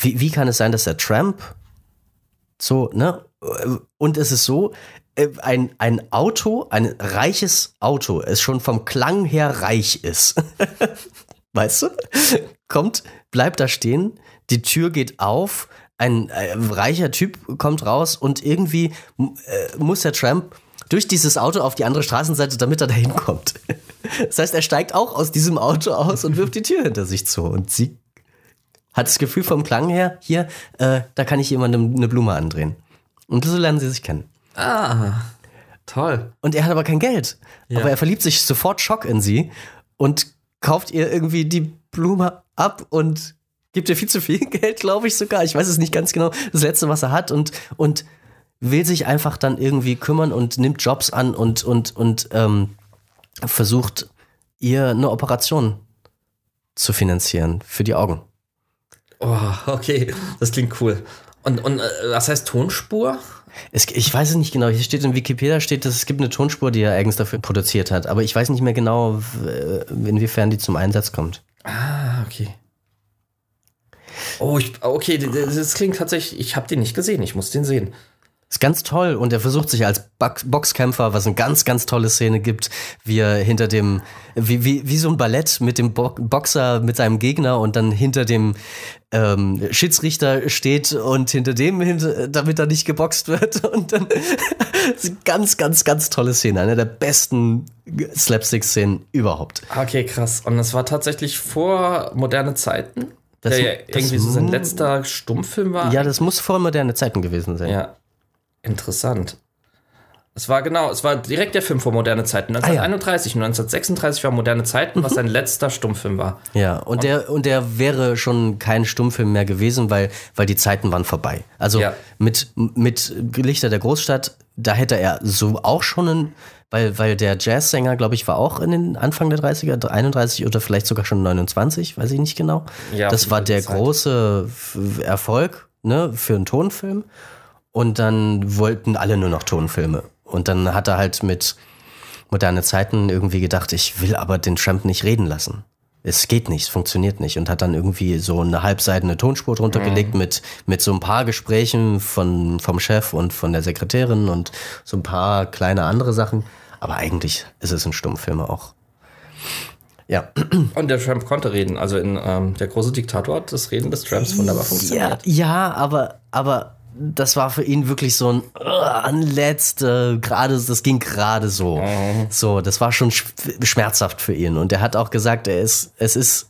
Wie, wie kann es sein, dass der Tramp so, ne? Und es ist so, äh, ein, ein Auto, ein reiches Auto, es schon vom Klang her reich ist. weißt du? Kommt, bleibt da stehen, die Tür geht auf, ein, ein äh, reicher Typ kommt raus und irgendwie äh, muss der Tramp durch dieses Auto auf die andere Straßenseite, damit er da hinkommt. Das heißt, er steigt auch aus diesem Auto aus und wirft die Tür hinter sich zu. Und sie hat das Gefühl vom Klang her, hier, äh, da kann ich jemandem eine Blume andrehen. Und so lernen sie sich kennen. Ah, toll. Und er hat aber kein Geld. Ja. Aber er verliebt sich sofort Schock in sie und kauft ihr irgendwie die Blume ab und gibt ja viel zu viel Geld, glaube ich sogar. Ich weiß es nicht ganz genau, das letzte, was er hat und, und will sich einfach dann irgendwie kümmern und nimmt Jobs an und, und, und ähm, versucht, ihr eine Operation zu finanzieren für die Augen. Oh, okay, das klingt cool. Und, und äh, was heißt Tonspur? Es, ich weiß es nicht genau. Hier steht in Wikipedia, steht, dass es gibt eine Tonspur, die er eigens dafür produziert hat. Aber ich weiß nicht mehr genau, inwiefern die zum Einsatz kommt. Ah, okay. Oh, ich, okay, das, das klingt tatsächlich, ich habe den nicht gesehen, ich muss den sehen. Ist ganz toll und er versucht sich als Boxkämpfer, was eine ganz, ganz tolle Szene gibt, wie er hinter dem, wie, wie, wie so ein Ballett mit dem Bo Boxer, mit seinem Gegner und dann hinter dem ähm, Schiedsrichter steht und hinter dem, hinter, damit er nicht geboxt wird. Und dann ist eine ganz, ganz, ganz tolle Szene, eine der besten Slapstick-Szenen überhaupt. Okay, krass. Und das war tatsächlich vor moderne Zeiten? Das, ja, ja, irgendwie so sein letzter Stummfilm war. Ja, das muss vor moderne Zeiten gewesen sein. Ja. Interessant. Es war genau, es war direkt der Film vor moderne Zeiten. 1931 ah, ja. 1936 war moderne Zeiten, was sein mhm. letzter Stummfilm war. Ja, und, und, der und der wäre schon kein Stummfilm mehr gewesen, weil weil die Zeiten waren vorbei. Also ja. mit mit Lichter der Großstadt, da hätte er so auch schon einen weil, weil der Jazzsänger, glaube ich, war auch in den Anfang der 30er, 31 oder vielleicht sogar schon 29, weiß ich nicht genau. Ja, das war der Zeit. große Erfolg ne, für einen Tonfilm. Und dann wollten alle nur noch Tonfilme. Und dann hat er halt mit moderne Zeiten irgendwie gedacht, ich will aber den Trump nicht reden lassen. Es geht nicht, es funktioniert nicht. Und hat dann irgendwie so eine halbseidene Tonspur drunter mhm. gelegt mit, mit so ein paar Gesprächen von, vom Chef und von der Sekretärin und so ein paar kleine andere Sachen. Aber eigentlich ist es in Stummfilmen auch. Ja. Und der Tramp konnte reden. Also in ähm, der große Diktator hat das Reden des Tramps wunderbar funktioniert. Ja, ja aber, aber das war für ihn wirklich so ein uh, gerade, das ging gerade so. Mhm. So, das war schon schmerzhaft für ihn. Und er hat auch gesagt, er ist, es ist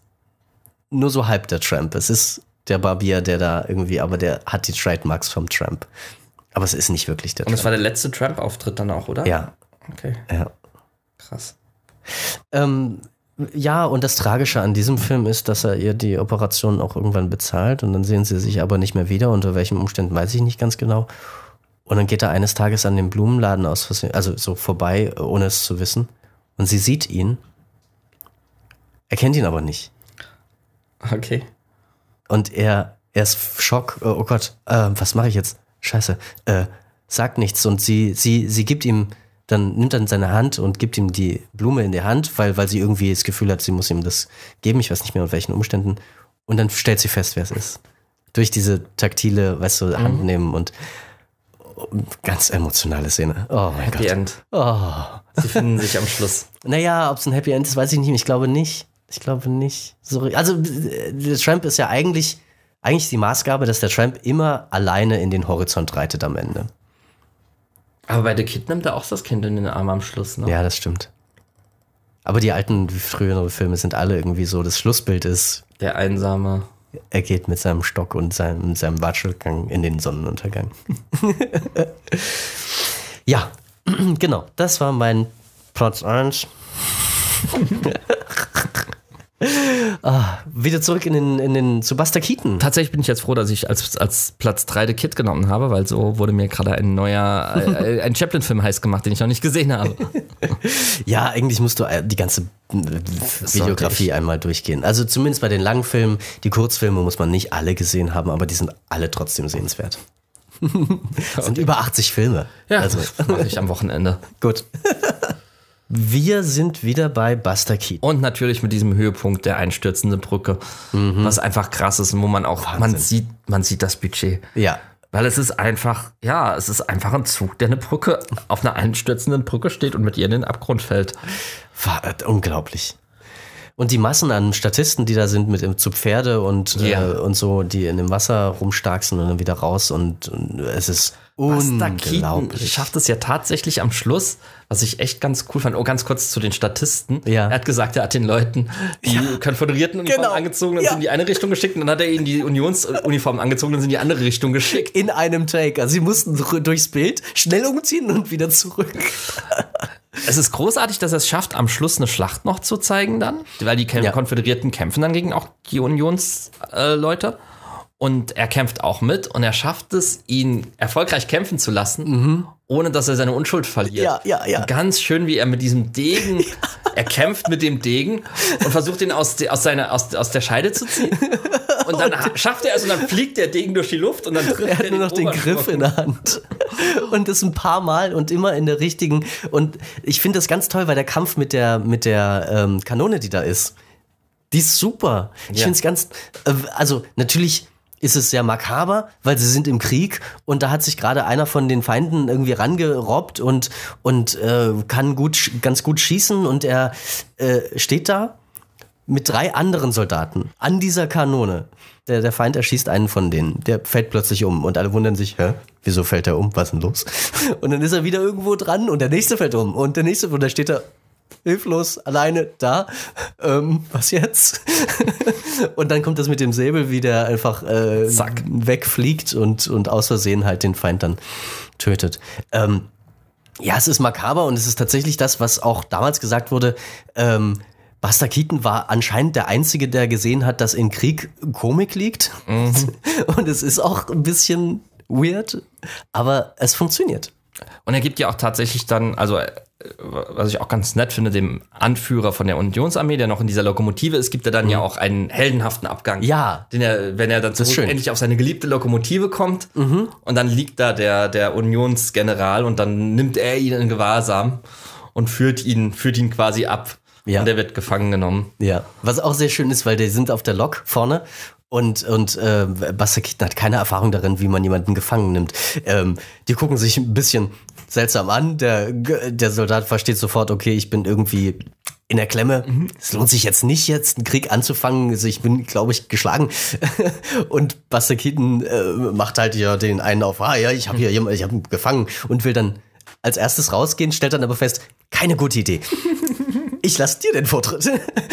nur so halb der Tramp. Es ist der Barbier, der da irgendwie, aber der hat die Trademarks vom Tramp. Aber es ist nicht wirklich der Und Tramp. Und es war der letzte Tramp-Auftritt dann auch, oder? Ja. Okay. Ja. Krass. Ähm, ja, und das Tragische an diesem Film ist, dass er ihr die Operation auch irgendwann bezahlt und dann sehen sie sich aber nicht mehr wieder. Unter welchen Umständen weiß ich nicht ganz genau. Und dann geht er eines Tages an dem Blumenladen aus also so vorbei, ohne es zu wissen. Und sie sieht ihn, Er kennt ihn aber nicht. Okay. Und er, er ist Schock, äh, oh Gott, äh, was mache ich jetzt? Scheiße, äh, sagt nichts und sie, sie, sie gibt ihm dann nimmt er seine Hand und gibt ihm die Blume in die Hand, weil, weil sie irgendwie das Gefühl hat, sie muss ihm das geben, ich weiß nicht mehr unter welchen Umständen. Und dann stellt sie fest, wer es ist. Durch diese taktile, weißt du, mhm. Hand nehmen und oh, ganz emotionale Szene. Oh mein Happy Gott. End. Oh. Sie finden sich am Schluss. Naja, ob es ein Happy End ist, weiß ich nicht. Ich glaube nicht. Ich glaube nicht. So, also, der äh, Tramp ist ja eigentlich, eigentlich die Maßgabe, dass der Tramp immer alleine in den Horizont reitet am Ende. Aber bei The Kid nimmt er auch das Kind in den Arm am Schluss, ne? Ja, das stimmt. Aber die alten, früheren Filme sind alle irgendwie so, das Schlussbild ist. Der Einsame. Er geht mit seinem Stock und seinem, seinem Watschelgang in den Sonnenuntergang. ja, genau. Das war mein Platz 1. Ah, wieder zurück in den, in den zu Buster Keaton. Tatsächlich bin ich jetzt froh, dass ich als, als Platz 3 The Kid genommen habe, weil so wurde mir gerade ein neuer, äh, ein Chaplin-Film heiß gemacht, den ich noch nicht gesehen habe. ja, eigentlich musst du äh, die ganze äh, Videografie einmal durchgehen. Also zumindest bei den langen Filmen, die Kurzfilme muss man nicht alle gesehen haben, aber die sind alle trotzdem sehenswert. Das sind okay. über 80 Filme. Ja, also. mache ich am Wochenende. Gut. Wir sind wieder bei Buster Keaton. Und natürlich mit diesem Höhepunkt der einstürzenden Brücke, mhm. was einfach krass ist und wo man auch, man sieht, man sieht das Budget. Ja. Weil es ist einfach, ja, es ist einfach ein Zug, der eine Brücke, auf einer einstürzenden Brücke steht und mit ihr in den Abgrund fällt. War äh, unglaublich. Und die Massen an Statisten, die da sind, mit äh, zu Pferde und, yeah. äh, und so, die in dem Wasser rumstarksen und dann wieder raus und, und es ist Buster Keaton schafft es ja tatsächlich am Schluss, was ich echt ganz cool fand. Oh, ganz kurz zu den Statisten. Ja. Er hat gesagt, er hat den Leuten die ja. konföderierten Uniformen genau. angezogen und ja. sind in die eine Richtung geschickt und dann hat er ihnen die Unionsuniformen angezogen und sind in die andere Richtung geschickt. In einem Take. Also sie mussten durchs Bild schnell umziehen und wieder zurück. Es ist großartig, dass er es schafft, am Schluss eine Schlacht noch zu zeigen dann, weil die Kämp ja. Konföderierten kämpfen dann gegen auch die Unionsleute. Äh, und er kämpft auch mit und er schafft es, ihn erfolgreich kämpfen zu lassen, mhm. ohne dass er seine Unschuld verliert. Ja, ja, ja. ganz schön, wie er mit diesem Degen, er kämpft mit dem Degen und versucht ihn aus, aus, seiner, aus, aus der Scheide zu ziehen. Und dann und schafft er es und dann fliegt der Degen durch die Luft und dann trifft er hat nur den noch den Griff in der Hand. Und das ein paar Mal und immer in der richtigen. Und ich finde das ganz toll, weil der Kampf mit der, mit der ähm, Kanone, die da ist, die ist super. Ich ja. finde es ganz, äh, also natürlich ist es sehr makaber, weil sie sind im Krieg und da hat sich gerade einer von den Feinden irgendwie rangerobbt und, und äh, kann gut, ganz gut schießen und er äh, steht da mit drei anderen Soldaten an dieser Kanone. Der, der Feind erschießt einen von denen. Der fällt plötzlich um und alle wundern sich, hä? Wieso fällt er um? Was ist denn los? Und dann ist er wieder irgendwo dran und der nächste fällt um und der nächste und da steht er hilflos alleine da. Ähm, was jetzt? und dann kommt das mit dem Säbel, wie der einfach äh, wegfliegt und, und aus Versehen halt den Feind dann tötet. Ähm, ja, es ist makaber und es ist tatsächlich das, was auch damals gesagt wurde. Ähm, Buster Keaton war anscheinend der Einzige, der gesehen hat, dass in Krieg Komik liegt. Mhm. Und es ist auch ein bisschen weird, aber es funktioniert. Und er gibt ja auch tatsächlich dann, also äh, was ich auch ganz nett finde, dem Anführer von der Unionsarmee, der noch in dieser Lokomotive ist, gibt er dann mhm. ja auch einen heldenhaften Abgang. Ja. Den er, wenn er dann zurück endlich auf seine geliebte Lokomotive kommt mhm. und dann liegt da der, der Unionsgeneral und dann nimmt er ihn in Gewahrsam und führt ihn, führt ihn quasi ab. Ja. Und der wird gefangen genommen. Ja. Was auch sehr schön ist, weil die sind auf der Lok vorne und, und äh, Buster Keaton hat keine Erfahrung darin, wie man jemanden gefangen nimmt. Ähm, die gucken sich ein bisschen seltsam an. Der, der Soldat versteht sofort, okay, ich bin irgendwie in der Klemme. Mhm. Es lohnt sich jetzt nicht, jetzt einen Krieg anzufangen. Also ich bin, glaube ich, geschlagen. und Buster Keaton äh, macht halt ja den einen auf, ah ja, ich habe mhm. hier jemanden, ich habe gefangen und will dann als erstes rausgehen, stellt dann aber fest, keine gute Idee. ich lasse dir den Vortritt.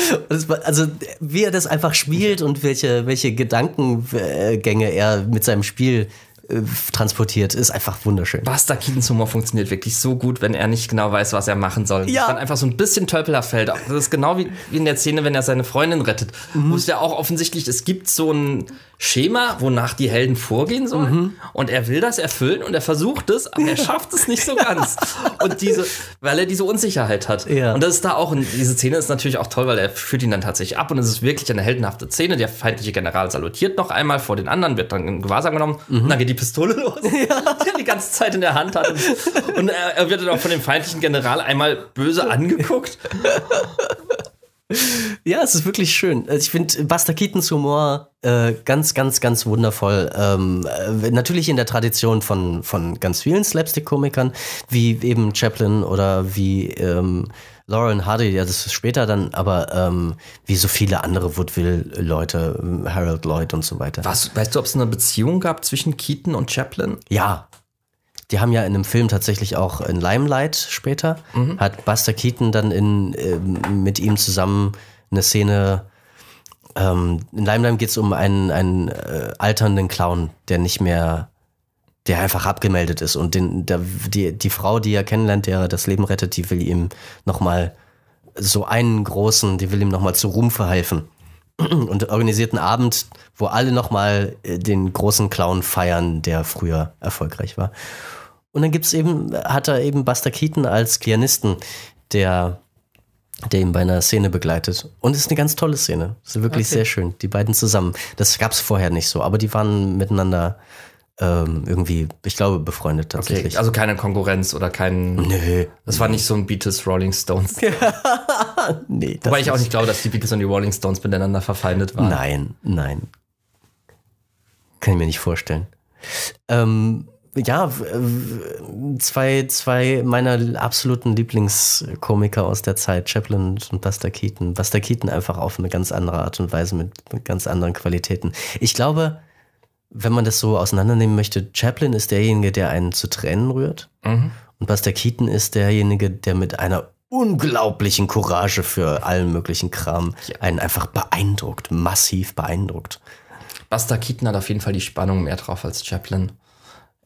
also wie er das einfach spielt und welche, welche Gedankengänge er mit seinem Spiel äh, transportiert. Ist einfach wunderschön. Buster Keatons Humor funktioniert wirklich so gut, wenn er nicht genau weiß, was er machen soll. Ja. Dann einfach so ein bisschen tölpeler fällt. Das ist genau wie, wie in der Szene, wenn er seine Freundin rettet. Mhm. Wo ja auch offensichtlich, es gibt so ein Schema, wonach die Helden vorgehen sollen. Mhm. Und er will das erfüllen und er versucht es, aber er schafft es nicht so ganz. und diese, weil er diese Unsicherheit hat. Ja. Und das ist da auch, und diese Szene ist natürlich auch toll, weil er führt ihn dann tatsächlich ab und es ist wirklich eine heldenhafte Szene. Der feindliche General salutiert noch einmal vor den anderen, wird dann in Gewahrsam genommen mhm. und dann geht die Pistole los, die er die ganze Zeit in der Hand hat. Und, er, er, wird dann auch von dem feindlichen General einmal böse angeguckt. Ja, es ist wirklich schön. Also ich finde Buster Keatons Humor äh, ganz, ganz, ganz wundervoll. Ähm, äh, natürlich in der Tradition von, von ganz vielen Slapstick-Komikern, wie eben Chaplin oder wie ähm, Lauren Hardy, ja, das ist später dann, aber ähm, wie so viele andere Woodville-Leute, Harold Lloyd und so weiter. Was, weißt du, ob es eine Beziehung gab zwischen Keaton und Chaplin? Ja. Die haben ja in einem Film tatsächlich auch in Limelight später, mhm. hat Buster Keaton dann in, äh, mit ihm zusammen eine Szene Ähm, in Limelight Lime geht es um einen, einen äh, alternden Clown, der nicht mehr der einfach abgemeldet ist. Und den, der, die, die Frau, die er kennenlernt, der das Leben rettet, die will ihm nochmal so einen großen, die will ihm nochmal zu Ruhm verhelfen. Und organisiert einen Abend, wo alle nochmal äh, den großen Clown feiern, der früher erfolgreich war. Und dann gibt's eben, hat er eben Buster Keaton als Pianisten, der, der ihn bei einer Szene begleitet. Und es ist eine ganz tolle Szene. Es ist wirklich okay. sehr schön, die beiden zusammen. Das gab es vorher nicht so, aber die waren miteinander ähm, irgendwie, ich glaube, befreundet tatsächlich. Okay, also keine Konkurrenz oder kein. Nö. Das war nicht so ein Beatles Rolling Stones. nee, Wobei ich auch nicht glaube, dass die Beatles und die Rolling Stones miteinander verfeindet waren. Nein, nein. Kann ich mir nicht vorstellen. Ähm, ja, zwei, zwei meiner absoluten Lieblingskomiker aus der Zeit, Chaplin und Buster Keaton. Buster Keaton einfach auf eine ganz andere Art und Weise mit, mit ganz anderen Qualitäten. Ich glaube, wenn man das so auseinandernehmen möchte, Chaplin ist derjenige, der einen zu Tränen rührt. Mhm. Und Buster Keaton ist derjenige, der mit einer unglaublichen Courage für allen möglichen Kram ja. einen einfach beeindruckt, massiv beeindruckt. Buster Keaton hat auf jeden Fall die Spannung mehr drauf als Chaplin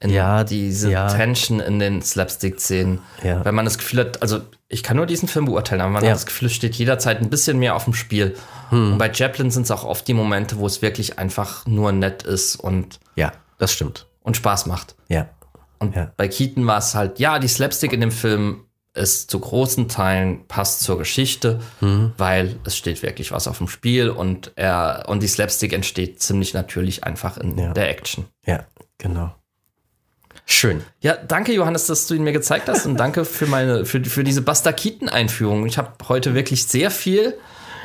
ja, diese ja. Tension in den Slapstick-Szenen. Ja. Weil man das Gefühl hat, also ich kann nur diesen Film beurteilen, aber man ja. hat das Gefühl, es steht jederzeit ein bisschen mehr auf dem Spiel. Hm. Und bei Chaplin sind es auch oft die Momente, wo es wirklich einfach nur nett ist und. Ja, das stimmt. Und Spaß macht. Ja. Und ja. bei Keaton war es halt, ja, die Slapstick in dem Film ist zu großen Teilen passt zur Geschichte, hm. weil es steht wirklich was auf dem Spiel und er und die Slapstick entsteht ziemlich natürlich einfach in der Action. Ja, genau. Schön. Ja, danke, Johannes, dass du ihn mir gezeigt hast und danke für meine, für, für diese Bastakiten-Einführung. Ich habe heute wirklich sehr viel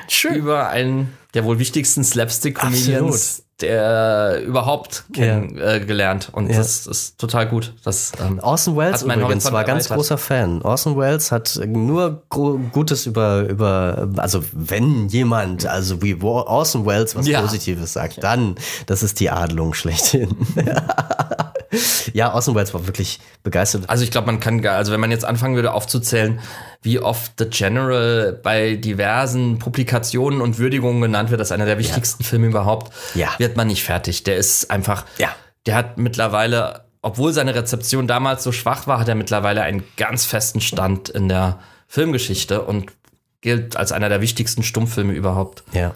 Schön. über einen der wohl wichtigsten Slapstick-Comedians der überhaupt kennengelernt ja. äh, Und ja. das ist total gut. Das, ähm, Orson Welles übrigens Horizont war ganz erweitert. großer Fan. Orson Welles hat nur Gutes über, über, also wenn jemand, also wie Orson Welles was ja. Positives sagt, dann, das ist die Adelung schlechthin. ja, Orson Welles war wirklich begeistert. Also ich glaube, man kann, also wenn man jetzt anfangen würde aufzuzählen, wie oft The General bei diversen Publikationen und Würdigungen genannt wird, als einer der wichtigsten ja. Filme überhaupt, ja. wird man nicht fertig. Der ist einfach, ja. der hat mittlerweile, obwohl seine Rezeption damals so schwach war, hat er mittlerweile einen ganz festen Stand in der Filmgeschichte und gilt als einer der wichtigsten Stummfilme überhaupt. Ja.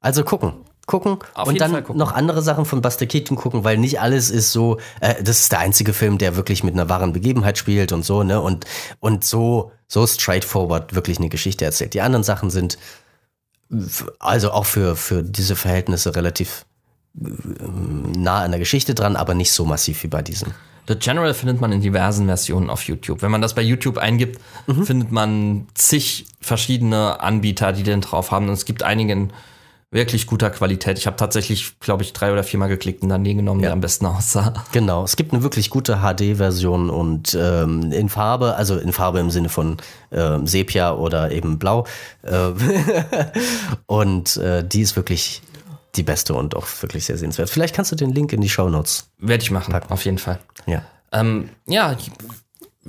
Also gucken gucken Auf und dann noch andere Sachen von Buster Keaton gucken, weil nicht alles ist so, äh, das ist der einzige Film, der wirklich mit einer wahren Begebenheit spielt und so, ne? Und, und so, so straightforward wirklich eine Geschichte erzählt. Die anderen Sachen sind also auch für, für diese Verhältnisse relativ ähm, nah an der Geschichte dran, aber nicht so massiv wie bei diesem. The General findet man in diversen Versionen auf YouTube. Wenn man das bei YouTube eingibt, mhm. findet man zig verschiedene Anbieter, die den drauf haben. Und es gibt einigen wirklich guter Qualität. Ich habe tatsächlich, glaube ich, drei oder viermal geklickt und dann den genommen, ja. der am besten aussah. Genau, es gibt eine wirklich gute HD-Version und ähm, in Farbe, also in Farbe im Sinne von äh, Sepia oder eben Blau. Äh, und äh, die ist wirklich die beste und auch wirklich sehr sehenswert. Vielleicht kannst du den Link in die Show Notes. Werde ich machen, packen. auf jeden Fall. Ja. Ähm, ja,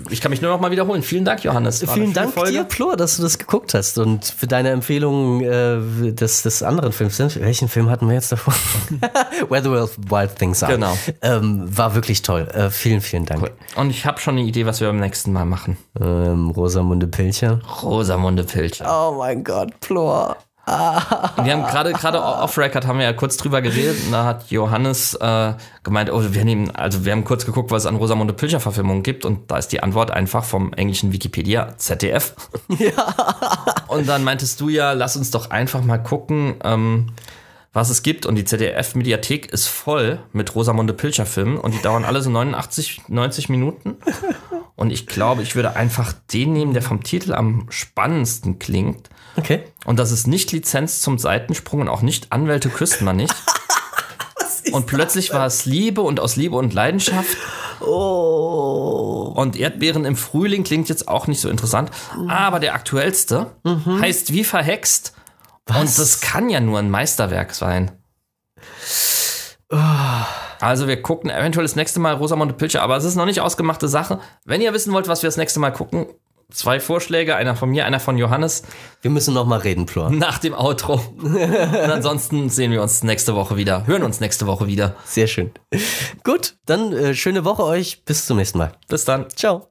ich kann mich nur noch mal wiederholen. Vielen Dank, Johannes. Vielen Dank Folge. dir, Plur, dass du das geguckt hast und für deine Empfehlungen äh, des, des anderen Films. Welchen Film hatten wir jetzt davor? Where the World Wild Things Are. Genau. Ähm, war wirklich toll. Äh, vielen, vielen Dank. Cool. Und ich habe schon eine Idee, was wir beim nächsten Mal machen. Ähm, Rosamunde Pilcher. Rosamunde Pilcher. Oh mein Gott, Plur. Wir haben gerade gerade off-Record haben wir ja kurz drüber geredet. Und da hat Johannes äh, gemeint, oh, wir nehmen, also wir haben kurz geguckt, was es an Rosamunde Pilcher Verfilmungen gibt und da ist die Antwort einfach vom englischen Wikipedia ZDF. Ja. Und dann meintest du ja, lass uns doch einfach mal gucken. Ähm, was es gibt. Und die ZDF-Mediathek ist voll mit Rosamunde Pilcher-Filmen und die dauern alle so 89, 90 Minuten. Und ich glaube, ich würde einfach den nehmen, der vom Titel am spannendsten klingt. Okay. Und das ist nicht Lizenz zum Seitensprung und auch nicht Anwälte küsst man nicht. und plötzlich war es Liebe und aus Liebe und Leidenschaft. Oh. Und Erdbeeren im Frühling klingt jetzt auch nicht so interessant. Aber der aktuellste mhm. heißt Wie verhext. Was? Und das kann ja nur ein Meisterwerk sein. Oh. Also wir gucken eventuell das das nächste nächste Mal Mal Rosamunde Pilcher, aber es ist noch nicht ausgemachte Sache. Wenn ihr wissen wollt, was wir gucken zwei Vorschläge, einer von mir, einer von Johannes. Wir müssen noch mal reden, Flor. Nach dem Outro. Und ansonsten sehen wir uns nächste Woche wieder. Hören uns nächste Woche wieder. Sehr schön. Gut, dann äh, schöne Woche euch. Bis zum nächsten Mal. Bis dann. Ciao.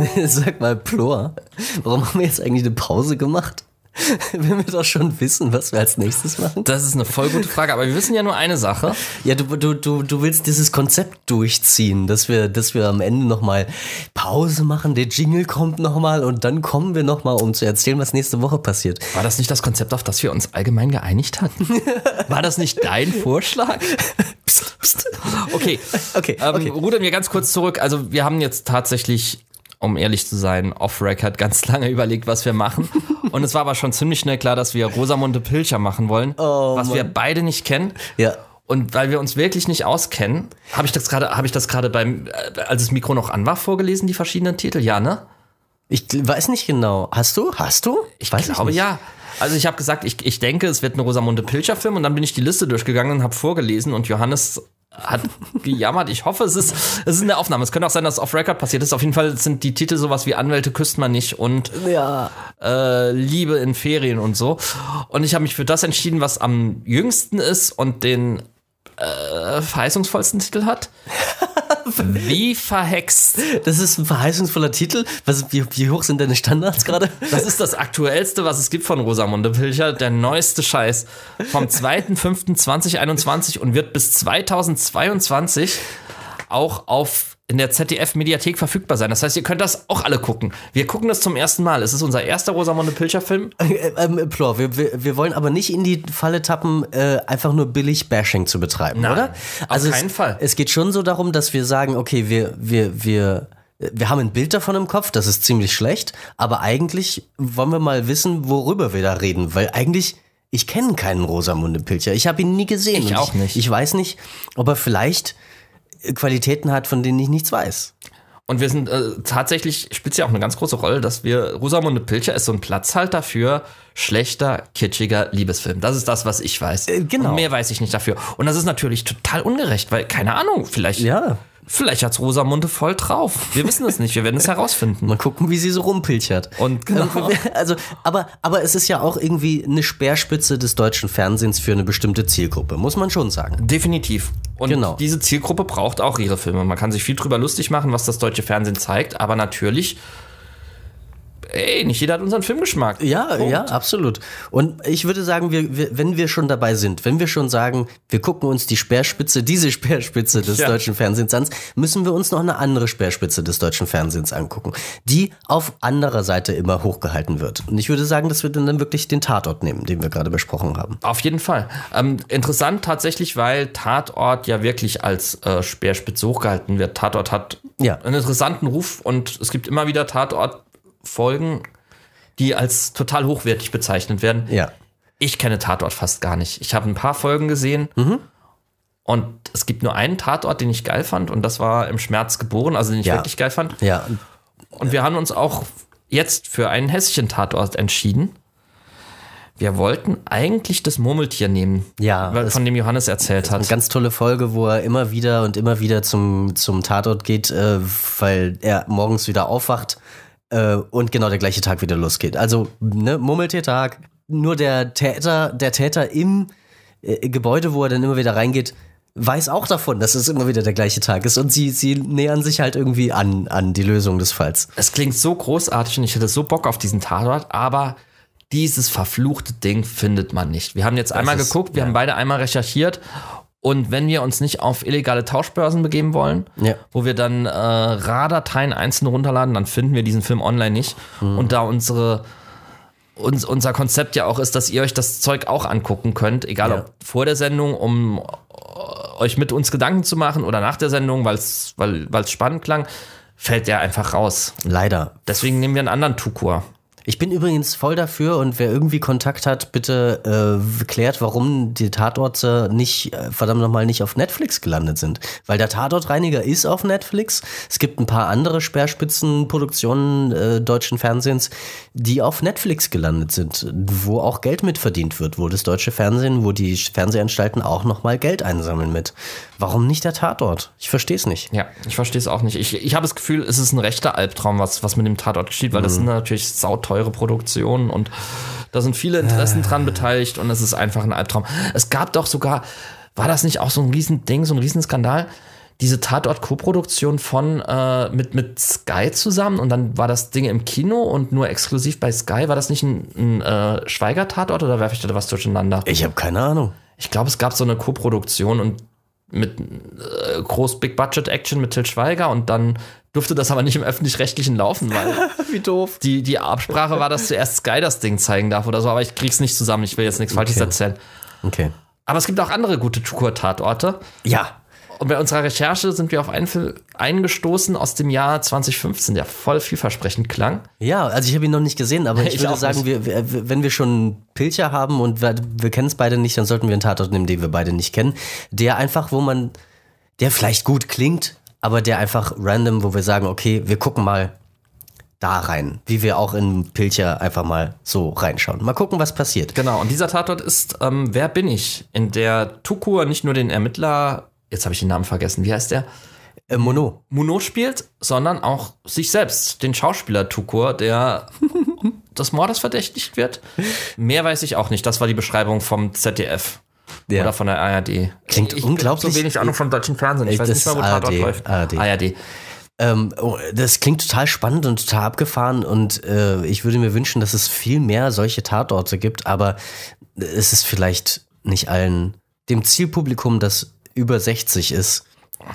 Sag mal, Plor, warum haben wir jetzt eigentlich eine Pause gemacht? Wenn wir doch schon wissen, was wir als nächstes machen. Das ist eine voll gute Frage, aber wir wissen ja nur eine Sache. Ja, du, du, du, du willst dieses Konzept durchziehen, dass wir, dass wir am Ende nochmal Pause machen, der Jingle kommt nochmal und dann kommen wir nochmal, um zu erzählen, was nächste Woche passiert. War das nicht das Konzept, auf das wir uns allgemein geeinigt hatten? War das nicht dein Vorschlag? Psst, psst. Okay, okay, ähm, okay. Rudern wir ganz kurz zurück. Also wir haben jetzt tatsächlich um ehrlich zu sein, off-record ganz lange überlegt, was wir machen. Und es war aber schon ziemlich schnell klar, dass wir Rosamunde Pilcher machen wollen, oh, was Mann. wir beide nicht kennen. Ja. Und weil wir uns wirklich nicht auskennen, habe ich das gerade, habe ich das gerade beim, äh, als das Mikro noch an war, vorgelesen, die verschiedenen Titel, ja, ne? Ich weiß nicht genau. Hast du? Hast du? Ich weiß glaube, nicht. ja. Also ich habe gesagt, ich, ich denke, es wird ein Rosamunde Pilcher-Film und dann bin ich die Liste durchgegangen und habe vorgelesen und Johannes hat gejammert. Ich hoffe, es ist, es ist eine Aufnahme. Es könnte auch sein, dass es off-Record passiert ist. Auf jeden Fall sind die Titel sowas wie Anwälte küsst man nicht und ja. äh, Liebe in Ferien und so. Und ich habe mich für das entschieden, was am jüngsten ist und den äh, verheißungsvollsten Titel hat. Wie verhext. Das ist ein verheißungsvoller Titel. Was, wie, wie, hoch sind deine Standards gerade? Das ist das aktuellste, was es gibt von Rosamunde Pilcher. Der neueste Scheiß. Vom 2.5.2021 und wird bis 2022 auch auf in der ZDF-Mediathek verfügbar sein. Das heißt, ihr könnt das auch alle gucken. Wir gucken das zum ersten Mal. Es ist unser erster Rosamunde Pilcher-Film. Äh, ähm, äh, wir, wir, wir, wollen aber nicht in die Falle tappen, äh, einfach nur billig Bashing zu betreiben, Nein, oder? Also auf keinen es, Fall. Es geht schon so darum, dass wir sagen, okay, wir, wir, wir wir haben ein Bild davon im Kopf, das ist ziemlich schlecht, aber eigentlich wollen wir mal wissen, worüber wir da reden, weil eigentlich ich kenne keinen Rosamunde Pilcher. Ich habe ihn nie gesehen. Ich auch nicht. Ich weiß nicht, ob er vielleicht Qualitäten hat, von denen ich nichts weiß. Und wir sind äh, tatsächlich, spielt ja auch eine ganz große Rolle, dass wir, Rosamunde Pilcher ist so ein Platzhalter für schlechter, kitschiger Liebesfilm. Das ist das, was ich weiß. Äh, genau. Und mehr weiß ich nicht dafür. Und das ist natürlich total ungerecht, weil, keine Ahnung, vielleicht ja. Vielleicht hat's Rosamunde voll drauf. Wir wissen es nicht. Wir werden es herausfinden. Mal gucken, wie sie so rumpilchert. Und genau. genau. also, aber, aber es ist ja auch irgendwie eine Speerspitze des deutschen Fernsehens für eine bestimmte Zielgruppe, muss man schon sagen. Definitiv. Und genau. diese Zielgruppe braucht auch ihre Filme. Man kann sich viel drüber lustig machen, was das deutsche Fernsehen zeigt, aber natürlich ey, nicht jeder hat unseren Filmgeschmack. Ja, Punkt. ja, absolut. Und ich würde sagen, wir, wir, wenn wir schon dabei sind, wenn wir schon sagen, wir gucken uns die Speerspitze, diese Speerspitze des ja. deutschen Fernsehens an, müssen wir uns noch eine andere Speerspitze des deutschen Fernsehens angucken, die auf anderer Seite immer hochgehalten wird. Und ich würde sagen, dass wir dann wirklich den Tatort nehmen, den wir gerade besprochen haben. Auf jeden Fall. Ähm, interessant tatsächlich, weil Tatort ja wirklich als äh, Speerspitze hochgehalten wird. Tatort hat ja. einen interessanten Ruf und es gibt immer wieder Tatort Folgen, die als total hochwertig bezeichnet werden. Ja. Ich kenne Tatort fast gar nicht. Ich habe ein paar Folgen gesehen mhm. und es gibt nur einen Tatort, den ich geil fand und das war im Schmerz geboren, also den ich ja. wirklich geil fand. Ja. Und wir haben uns auch jetzt für einen hessischen Tatort entschieden. Wir wollten eigentlich das Murmeltier nehmen, ja, von dem Johannes erzählt hat. Eine ganz tolle Folge, wo er immer wieder und immer wieder zum, zum Tatort geht, äh, weil er morgens wieder aufwacht äh, und genau der gleiche Tag wieder losgeht. Also ne, Mummeltiertag, nur der Täter, der Täter im äh, Gebäude, wo er dann immer wieder reingeht, weiß auch davon, dass es immer wieder der gleiche Tag ist und sie, sie nähern sich halt irgendwie an, an die Lösung des Falls. Es klingt so großartig und ich hätte so Bock auf diesen Tatort, aber dieses verfluchte Ding findet man nicht. Wir haben jetzt das einmal ist, geguckt, wir ja. haben beide einmal recherchiert und wenn wir uns nicht auf illegale Tauschbörsen begeben wollen, ja. wo wir dann äh, RAR-Dateien einzeln runterladen, dann finden wir diesen Film online nicht. Mhm. Und da unsere uns, unser Konzept ja auch ist, dass ihr euch das Zeug auch angucken könnt, egal ja. ob vor der Sendung, um äh, euch mit uns Gedanken zu machen oder nach der Sendung, weil's, weil es spannend klang, fällt der einfach raus. Leider. Deswegen nehmen wir einen anderen Tukur. Ich bin übrigens voll dafür und wer irgendwie Kontakt hat, bitte äh, klärt, warum die Tatorte nicht, äh, verdammt nochmal, nicht auf Netflix gelandet sind. Weil der Tatortreiniger ist auf Netflix. Es gibt ein paar andere Speerspitzenproduktionen äh, deutschen Fernsehens, die auf Netflix gelandet sind, wo auch Geld mitverdient wird, wo das deutsche Fernsehen, wo die Fernsehanstalten auch nochmal Geld einsammeln mit. Warum nicht der Tatort? Ich verstehe es nicht. Ja, ich verstehe es auch nicht. Ich, ich habe das Gefühl, es ist ein rechter Albtraum, was, was mit dem Tatort geschieht, weil mhm. das sind natürlich sauteure Produktionen und da sind viele Interessen äh. dran beteiligt und es ist einfach ein Albtraum. Es gab doch sogar, war das nicht auch so ein Riesending, so ein Riesenskandal? diese Tatort-Koproduktion von äh, mit, mit Sky zusammen und dann war das Ding im Kino und nur exklusiv bei Sky. War das nicht ein, ein äh, Schweiger-Tatort oder werfe ich da was durcheinander? Ich habe keine Ahnung. Ich glaube, es gab so eine Koproduktion und mit äh, groß Big Budget Action mit Til Schweiger und dann durfte das aber nicht im öffentlich-rechtlichen laufen, weil wie doof. Die, die Absprache war, dass zuerst Sky das Ding zeigen darf oder so, aber ich krieg's nicht zusammen, ich will jetzt nichts okay. Falsches erzählen. Okay. Aber es gibt auch andere gute Chukur-Tatorte. Ja. Und bei unserer Recherche sind wir auf einen Film eingestoßen aus dem Jahr 2015, der voll vielversprechend klang. Ja, also ich habe ihn noch nicht gesehen, aber ich, ich würde sagen, wir, wenn wir schon Pilcher haben und wir, wir kennen es beide nicht, dann sollten wir einen Tatort nehmen, den wir beide nicht kennen. Der einfach, wo man, der vielleicht gut klingt, aber der einfach random, wo wir sagen, okay, wir gucken mal da rein, wie wir auch in Pilcher einfach mal so reinschauen. Mal gucken, was passiert. Genau, und dieser Tatort ist ähm, Wer bin ich? In der Tukur nicht nur den Ermittler jetzt habe ich den Namen vergessen, wie heißt der? Äh, Monod. Monod spielt, sondern auch sich selbst, den Schauspieler Tukur, der des Mordes verdächtigt wird. Mehr weiß ich auch nicht. Das war die Beschreibung vom ZDF. Ja. Oder von der ARD. Klingt ich, unglaublich. Ich so wenig Ahnung vom deutschen Fernsehen. Ich weiß nicht mal, wo ARD, läuft. ARD. ARD. Ähm, oh, das klingt total spannend und total abgefahren und äh, ich würde mir wünschen, dass es viel mehr solche Tatorte gibt, aber es ist vielleicht nicht allen, dem Zielpublikum, das über 60 ist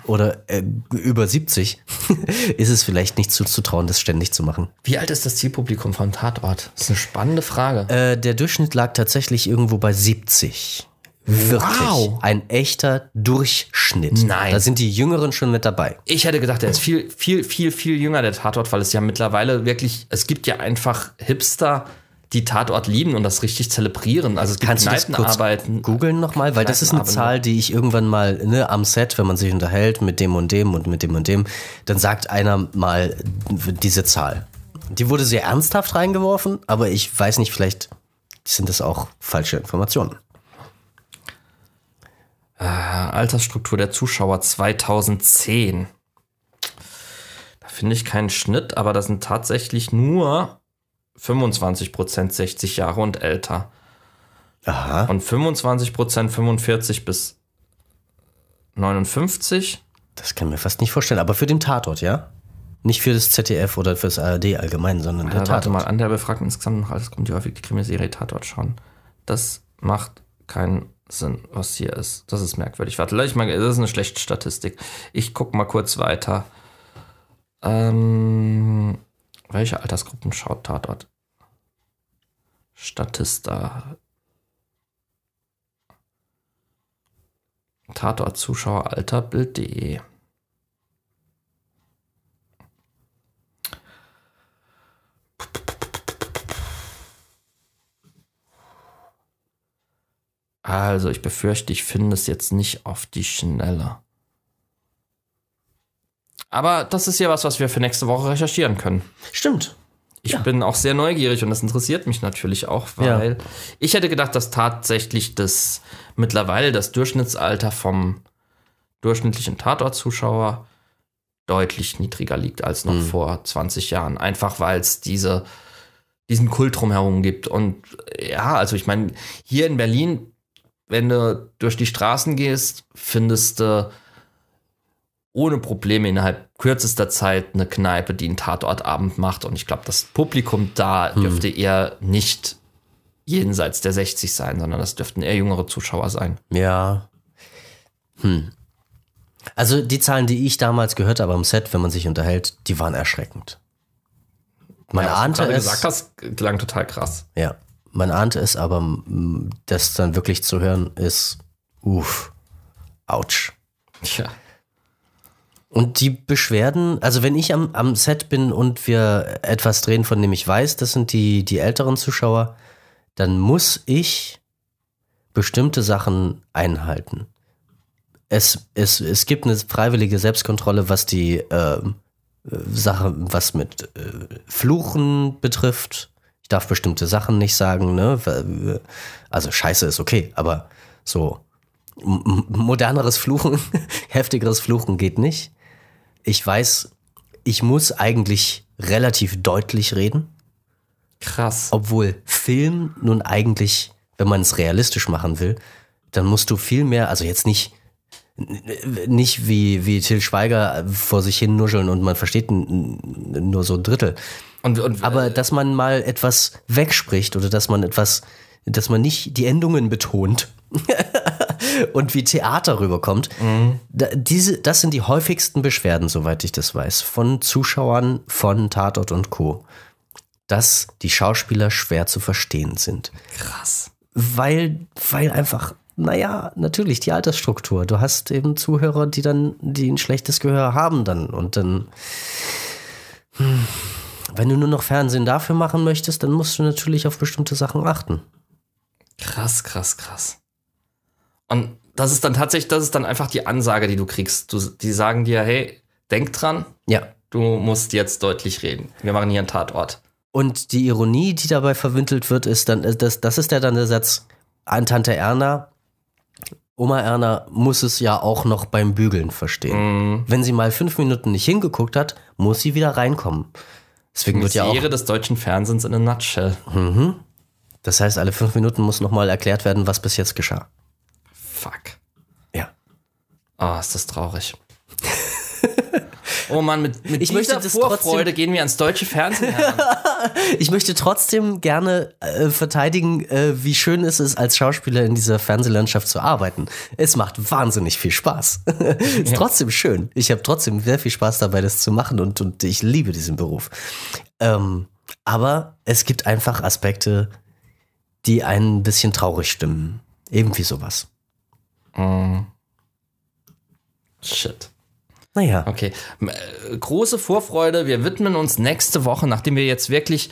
oder äh, über 70, ist es vielleicht nicht zuzutrauen, das ständig zu machen. Wie alt ist das Zielpublikum von Tatort? Das ist eine spannende Frage. Äh, der Durchschnitt lag tatsächlich irgendwo bei 70. Wirklich. Wow. Ein echter Durchschnitt. Nein. Da sind die Jüngeren schon mit dabei. Ich hätte gedacht, er ist viel, viel, viel, viel jünger, der Tatort, weil es ja mittlerweile wirklich, es gibt ja einfach Hipster- die Tatort lieben und das richtig zelebrieren. Also es gibt Kannst du das Kneipenarbeiten. googeln nochmal, weil das ist eine Zahl, die ich irgendwann mal ne, am Set, wenn man sich unterhält mit dem und dem und mit dem und dem, dann sagt einer mal diese Zahl. Die wurde sehr ernsthaft reingeworfen, aber ich weiß nicht, vielleicht sind das auch falsche Informationen. Äh, Altersstruktur der Zuschauer 2010. Da finde ich keinen Schnitt, aber das sind tatsächlich nur 25 Prozent 60 Jahre und älter. Aha. Und 25 Prozent 45 bis 59. Das kann ich mir fast nicht vorstellen, aber für den Tatort, ja? Nicht für das ZDF oder für das ARD allgemein, sondern ja, Tatort. warte mal, an der befragten insgesamt noch alles kommt die häufig die Krimiserie Tatort schauen. Das macht keinen Sinn, was hier ist. Das ist merkwürdig. Warte, ich mal, das ist eine schlechte Statistik. Ich guck mal kurz weiter. Ähm, welche Altersgruppen schaut Tatort? Statista. Tatort Zuschaueralter Bild.de Also ich befürchte, ich finde es jetzt nicht auf die Schnelle. Aber das ist ja was, was wir für nächste Woche recherchieren können. Stimmt. Ich ja. bin auch sehr neugierig und das interessiert mich natürlich auch, weil ja. ich hätte gedacht, dass tatsächlich das mittlerweile das Durchschnittsalter vom durchschnittlichen Tatort-Zuschauer deutlich niedriger liegt als noch mhm. vor 20 Jahren. Einfach weil es diese, diesen Kult drumherum gibt. Und ja, also ich meine, hier in Berlin, wenn du durch die Straßen gehst, findest du ohne Probleme innerhalb kürzester Zeit eine Kneipe, die einen Tatortabend macht. Und ich glaube, das Publikum da hm. dürfte eher nicht jenseits der 60 sein, sondern das dürften eher jüngere Zuschauer sein. Ja. Hm. Also die Zahlen, die ich damals gehört habe am Set, wenn man sich unterhält, die waren erschreckend. Man ja, ahnte es. gesagt hast, klang total krass. Ja, man ahnte es, aber das dann wirklich zu hören ist, uff, ouch. Ja. Und die Beschwerden, also wenn ich am, am Set bin und wir etwas drehen, von dem ich weiß, das sind die, die älteren Zuschauer, dann muss ich bestimmte Sachen einhalten. Es, es, es gibt eine freiwillige Selbstkontrolle, was die ähm, äh, Sache, was mit äh, Fluchen betrifft. Ich darf bestimmte Sachen nicht sagen, ne? Also Scheiße ist okay, aber so moderneres Fluchen, heftigeres Fluchen geht nicht ich weiß, ich muss eigentlich relativ deutlich reden. Krass. Obwohl Film nun eigentlich, wenn man es realistisch machen will, dann musst du viel mehr, also jetzt nicht, nicht wie, wie Till Schweiger vor sich hin nuscheln und man versteht nur so ein Drittel. Und, und, Aber äh, dass man mal etwas wegspricht oder dass man etwas, dass man nicht die Endungen betont. und wie Theater rüberkommt. Mhm. Da, diese, das sind die häufigsten Beschwerden, soweit ich das weiß, von Zuschauern von Tatort und Co., dass die Schauspieler schwer zu verstehen sind. Krass. Weil, weil einfach naja, natürlich die Altersstruktur. Du hast eben Zuhörer, die dann, die ein schlechtes Gehör haben dann und dann. Hm, wenn du nur noch Fernsehen dafür machen möchtest, dann musst du natürlich auf bestimmte Sachen achten. Krass, krass, krass. Und das ist dann tatsächlich, das ist dann einfach die Ansage, die du kriegst. Du, die sagen dir, hey, denk dran. Ja. Du musst jetzt deutlich reden. Wir machen hier einen Tatort. Und die Ironie, die dabei verwindelt wird, ist dann, äh, das, das ist ja dann der Satz an Tante Erna. Oma Erna muss es ja auch noch beim Bügeln verstehen. Mm. Wenn sie mal fünf Minuten nicht hingeguckt hat, muss sie wieder reinkommen. Deswegen wird ja auch. Ehre des deutschen Fernsehens in a nutshell. Mhm. Das heißt, alle fünf Minuten muss nochmal erklärt werden, was bis jetzt geschah. Fuck. Ja. oh, ist das traurig. Oh Mann, mit, mit ich dieser Vorfreude gehen wir ans deutsche Fernsehen ich möchte trotzdem gerne äh, verteidigen, äh, wie schön es ist, als Schauspieler in dieser Fernsehlandschaft zu arbeiten. Es macht wahnsinnig viel Spaß. ist ja. trotzdem schön. Ich habe trotzdem sehr viel Spaß dabei, das zu machen und, und ich liebe diesen Beruf. Ähm, aber es gibt einfach Aspekte, die einen ein bisschen traurig stimmen. Irgendwie sowas. Mm. Shit. Naja. Okay. Äh, große Vorfreude. Wir widmen uns nächste Woche, nachdem wir jetzt wirklich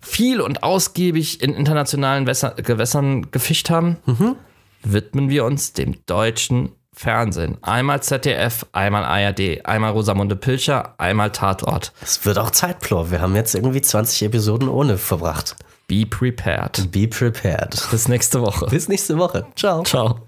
viel und ausgiebig in internationalen Wässer Gewässern gefischt haben, mhm. widmen wir uns dem deutschen Fernsehen. Einmal ZDF, einmal ARD, einmal Rosamunde Pilcher, einmal Tatort. Es wird auch Zeitplor. Wir haben jetzt irgendwie 20 Episoden ohne verbracht. Be prepared. Be prepared. Bis nächste Woche. Bis nächste Woche. Ciao. Ciao.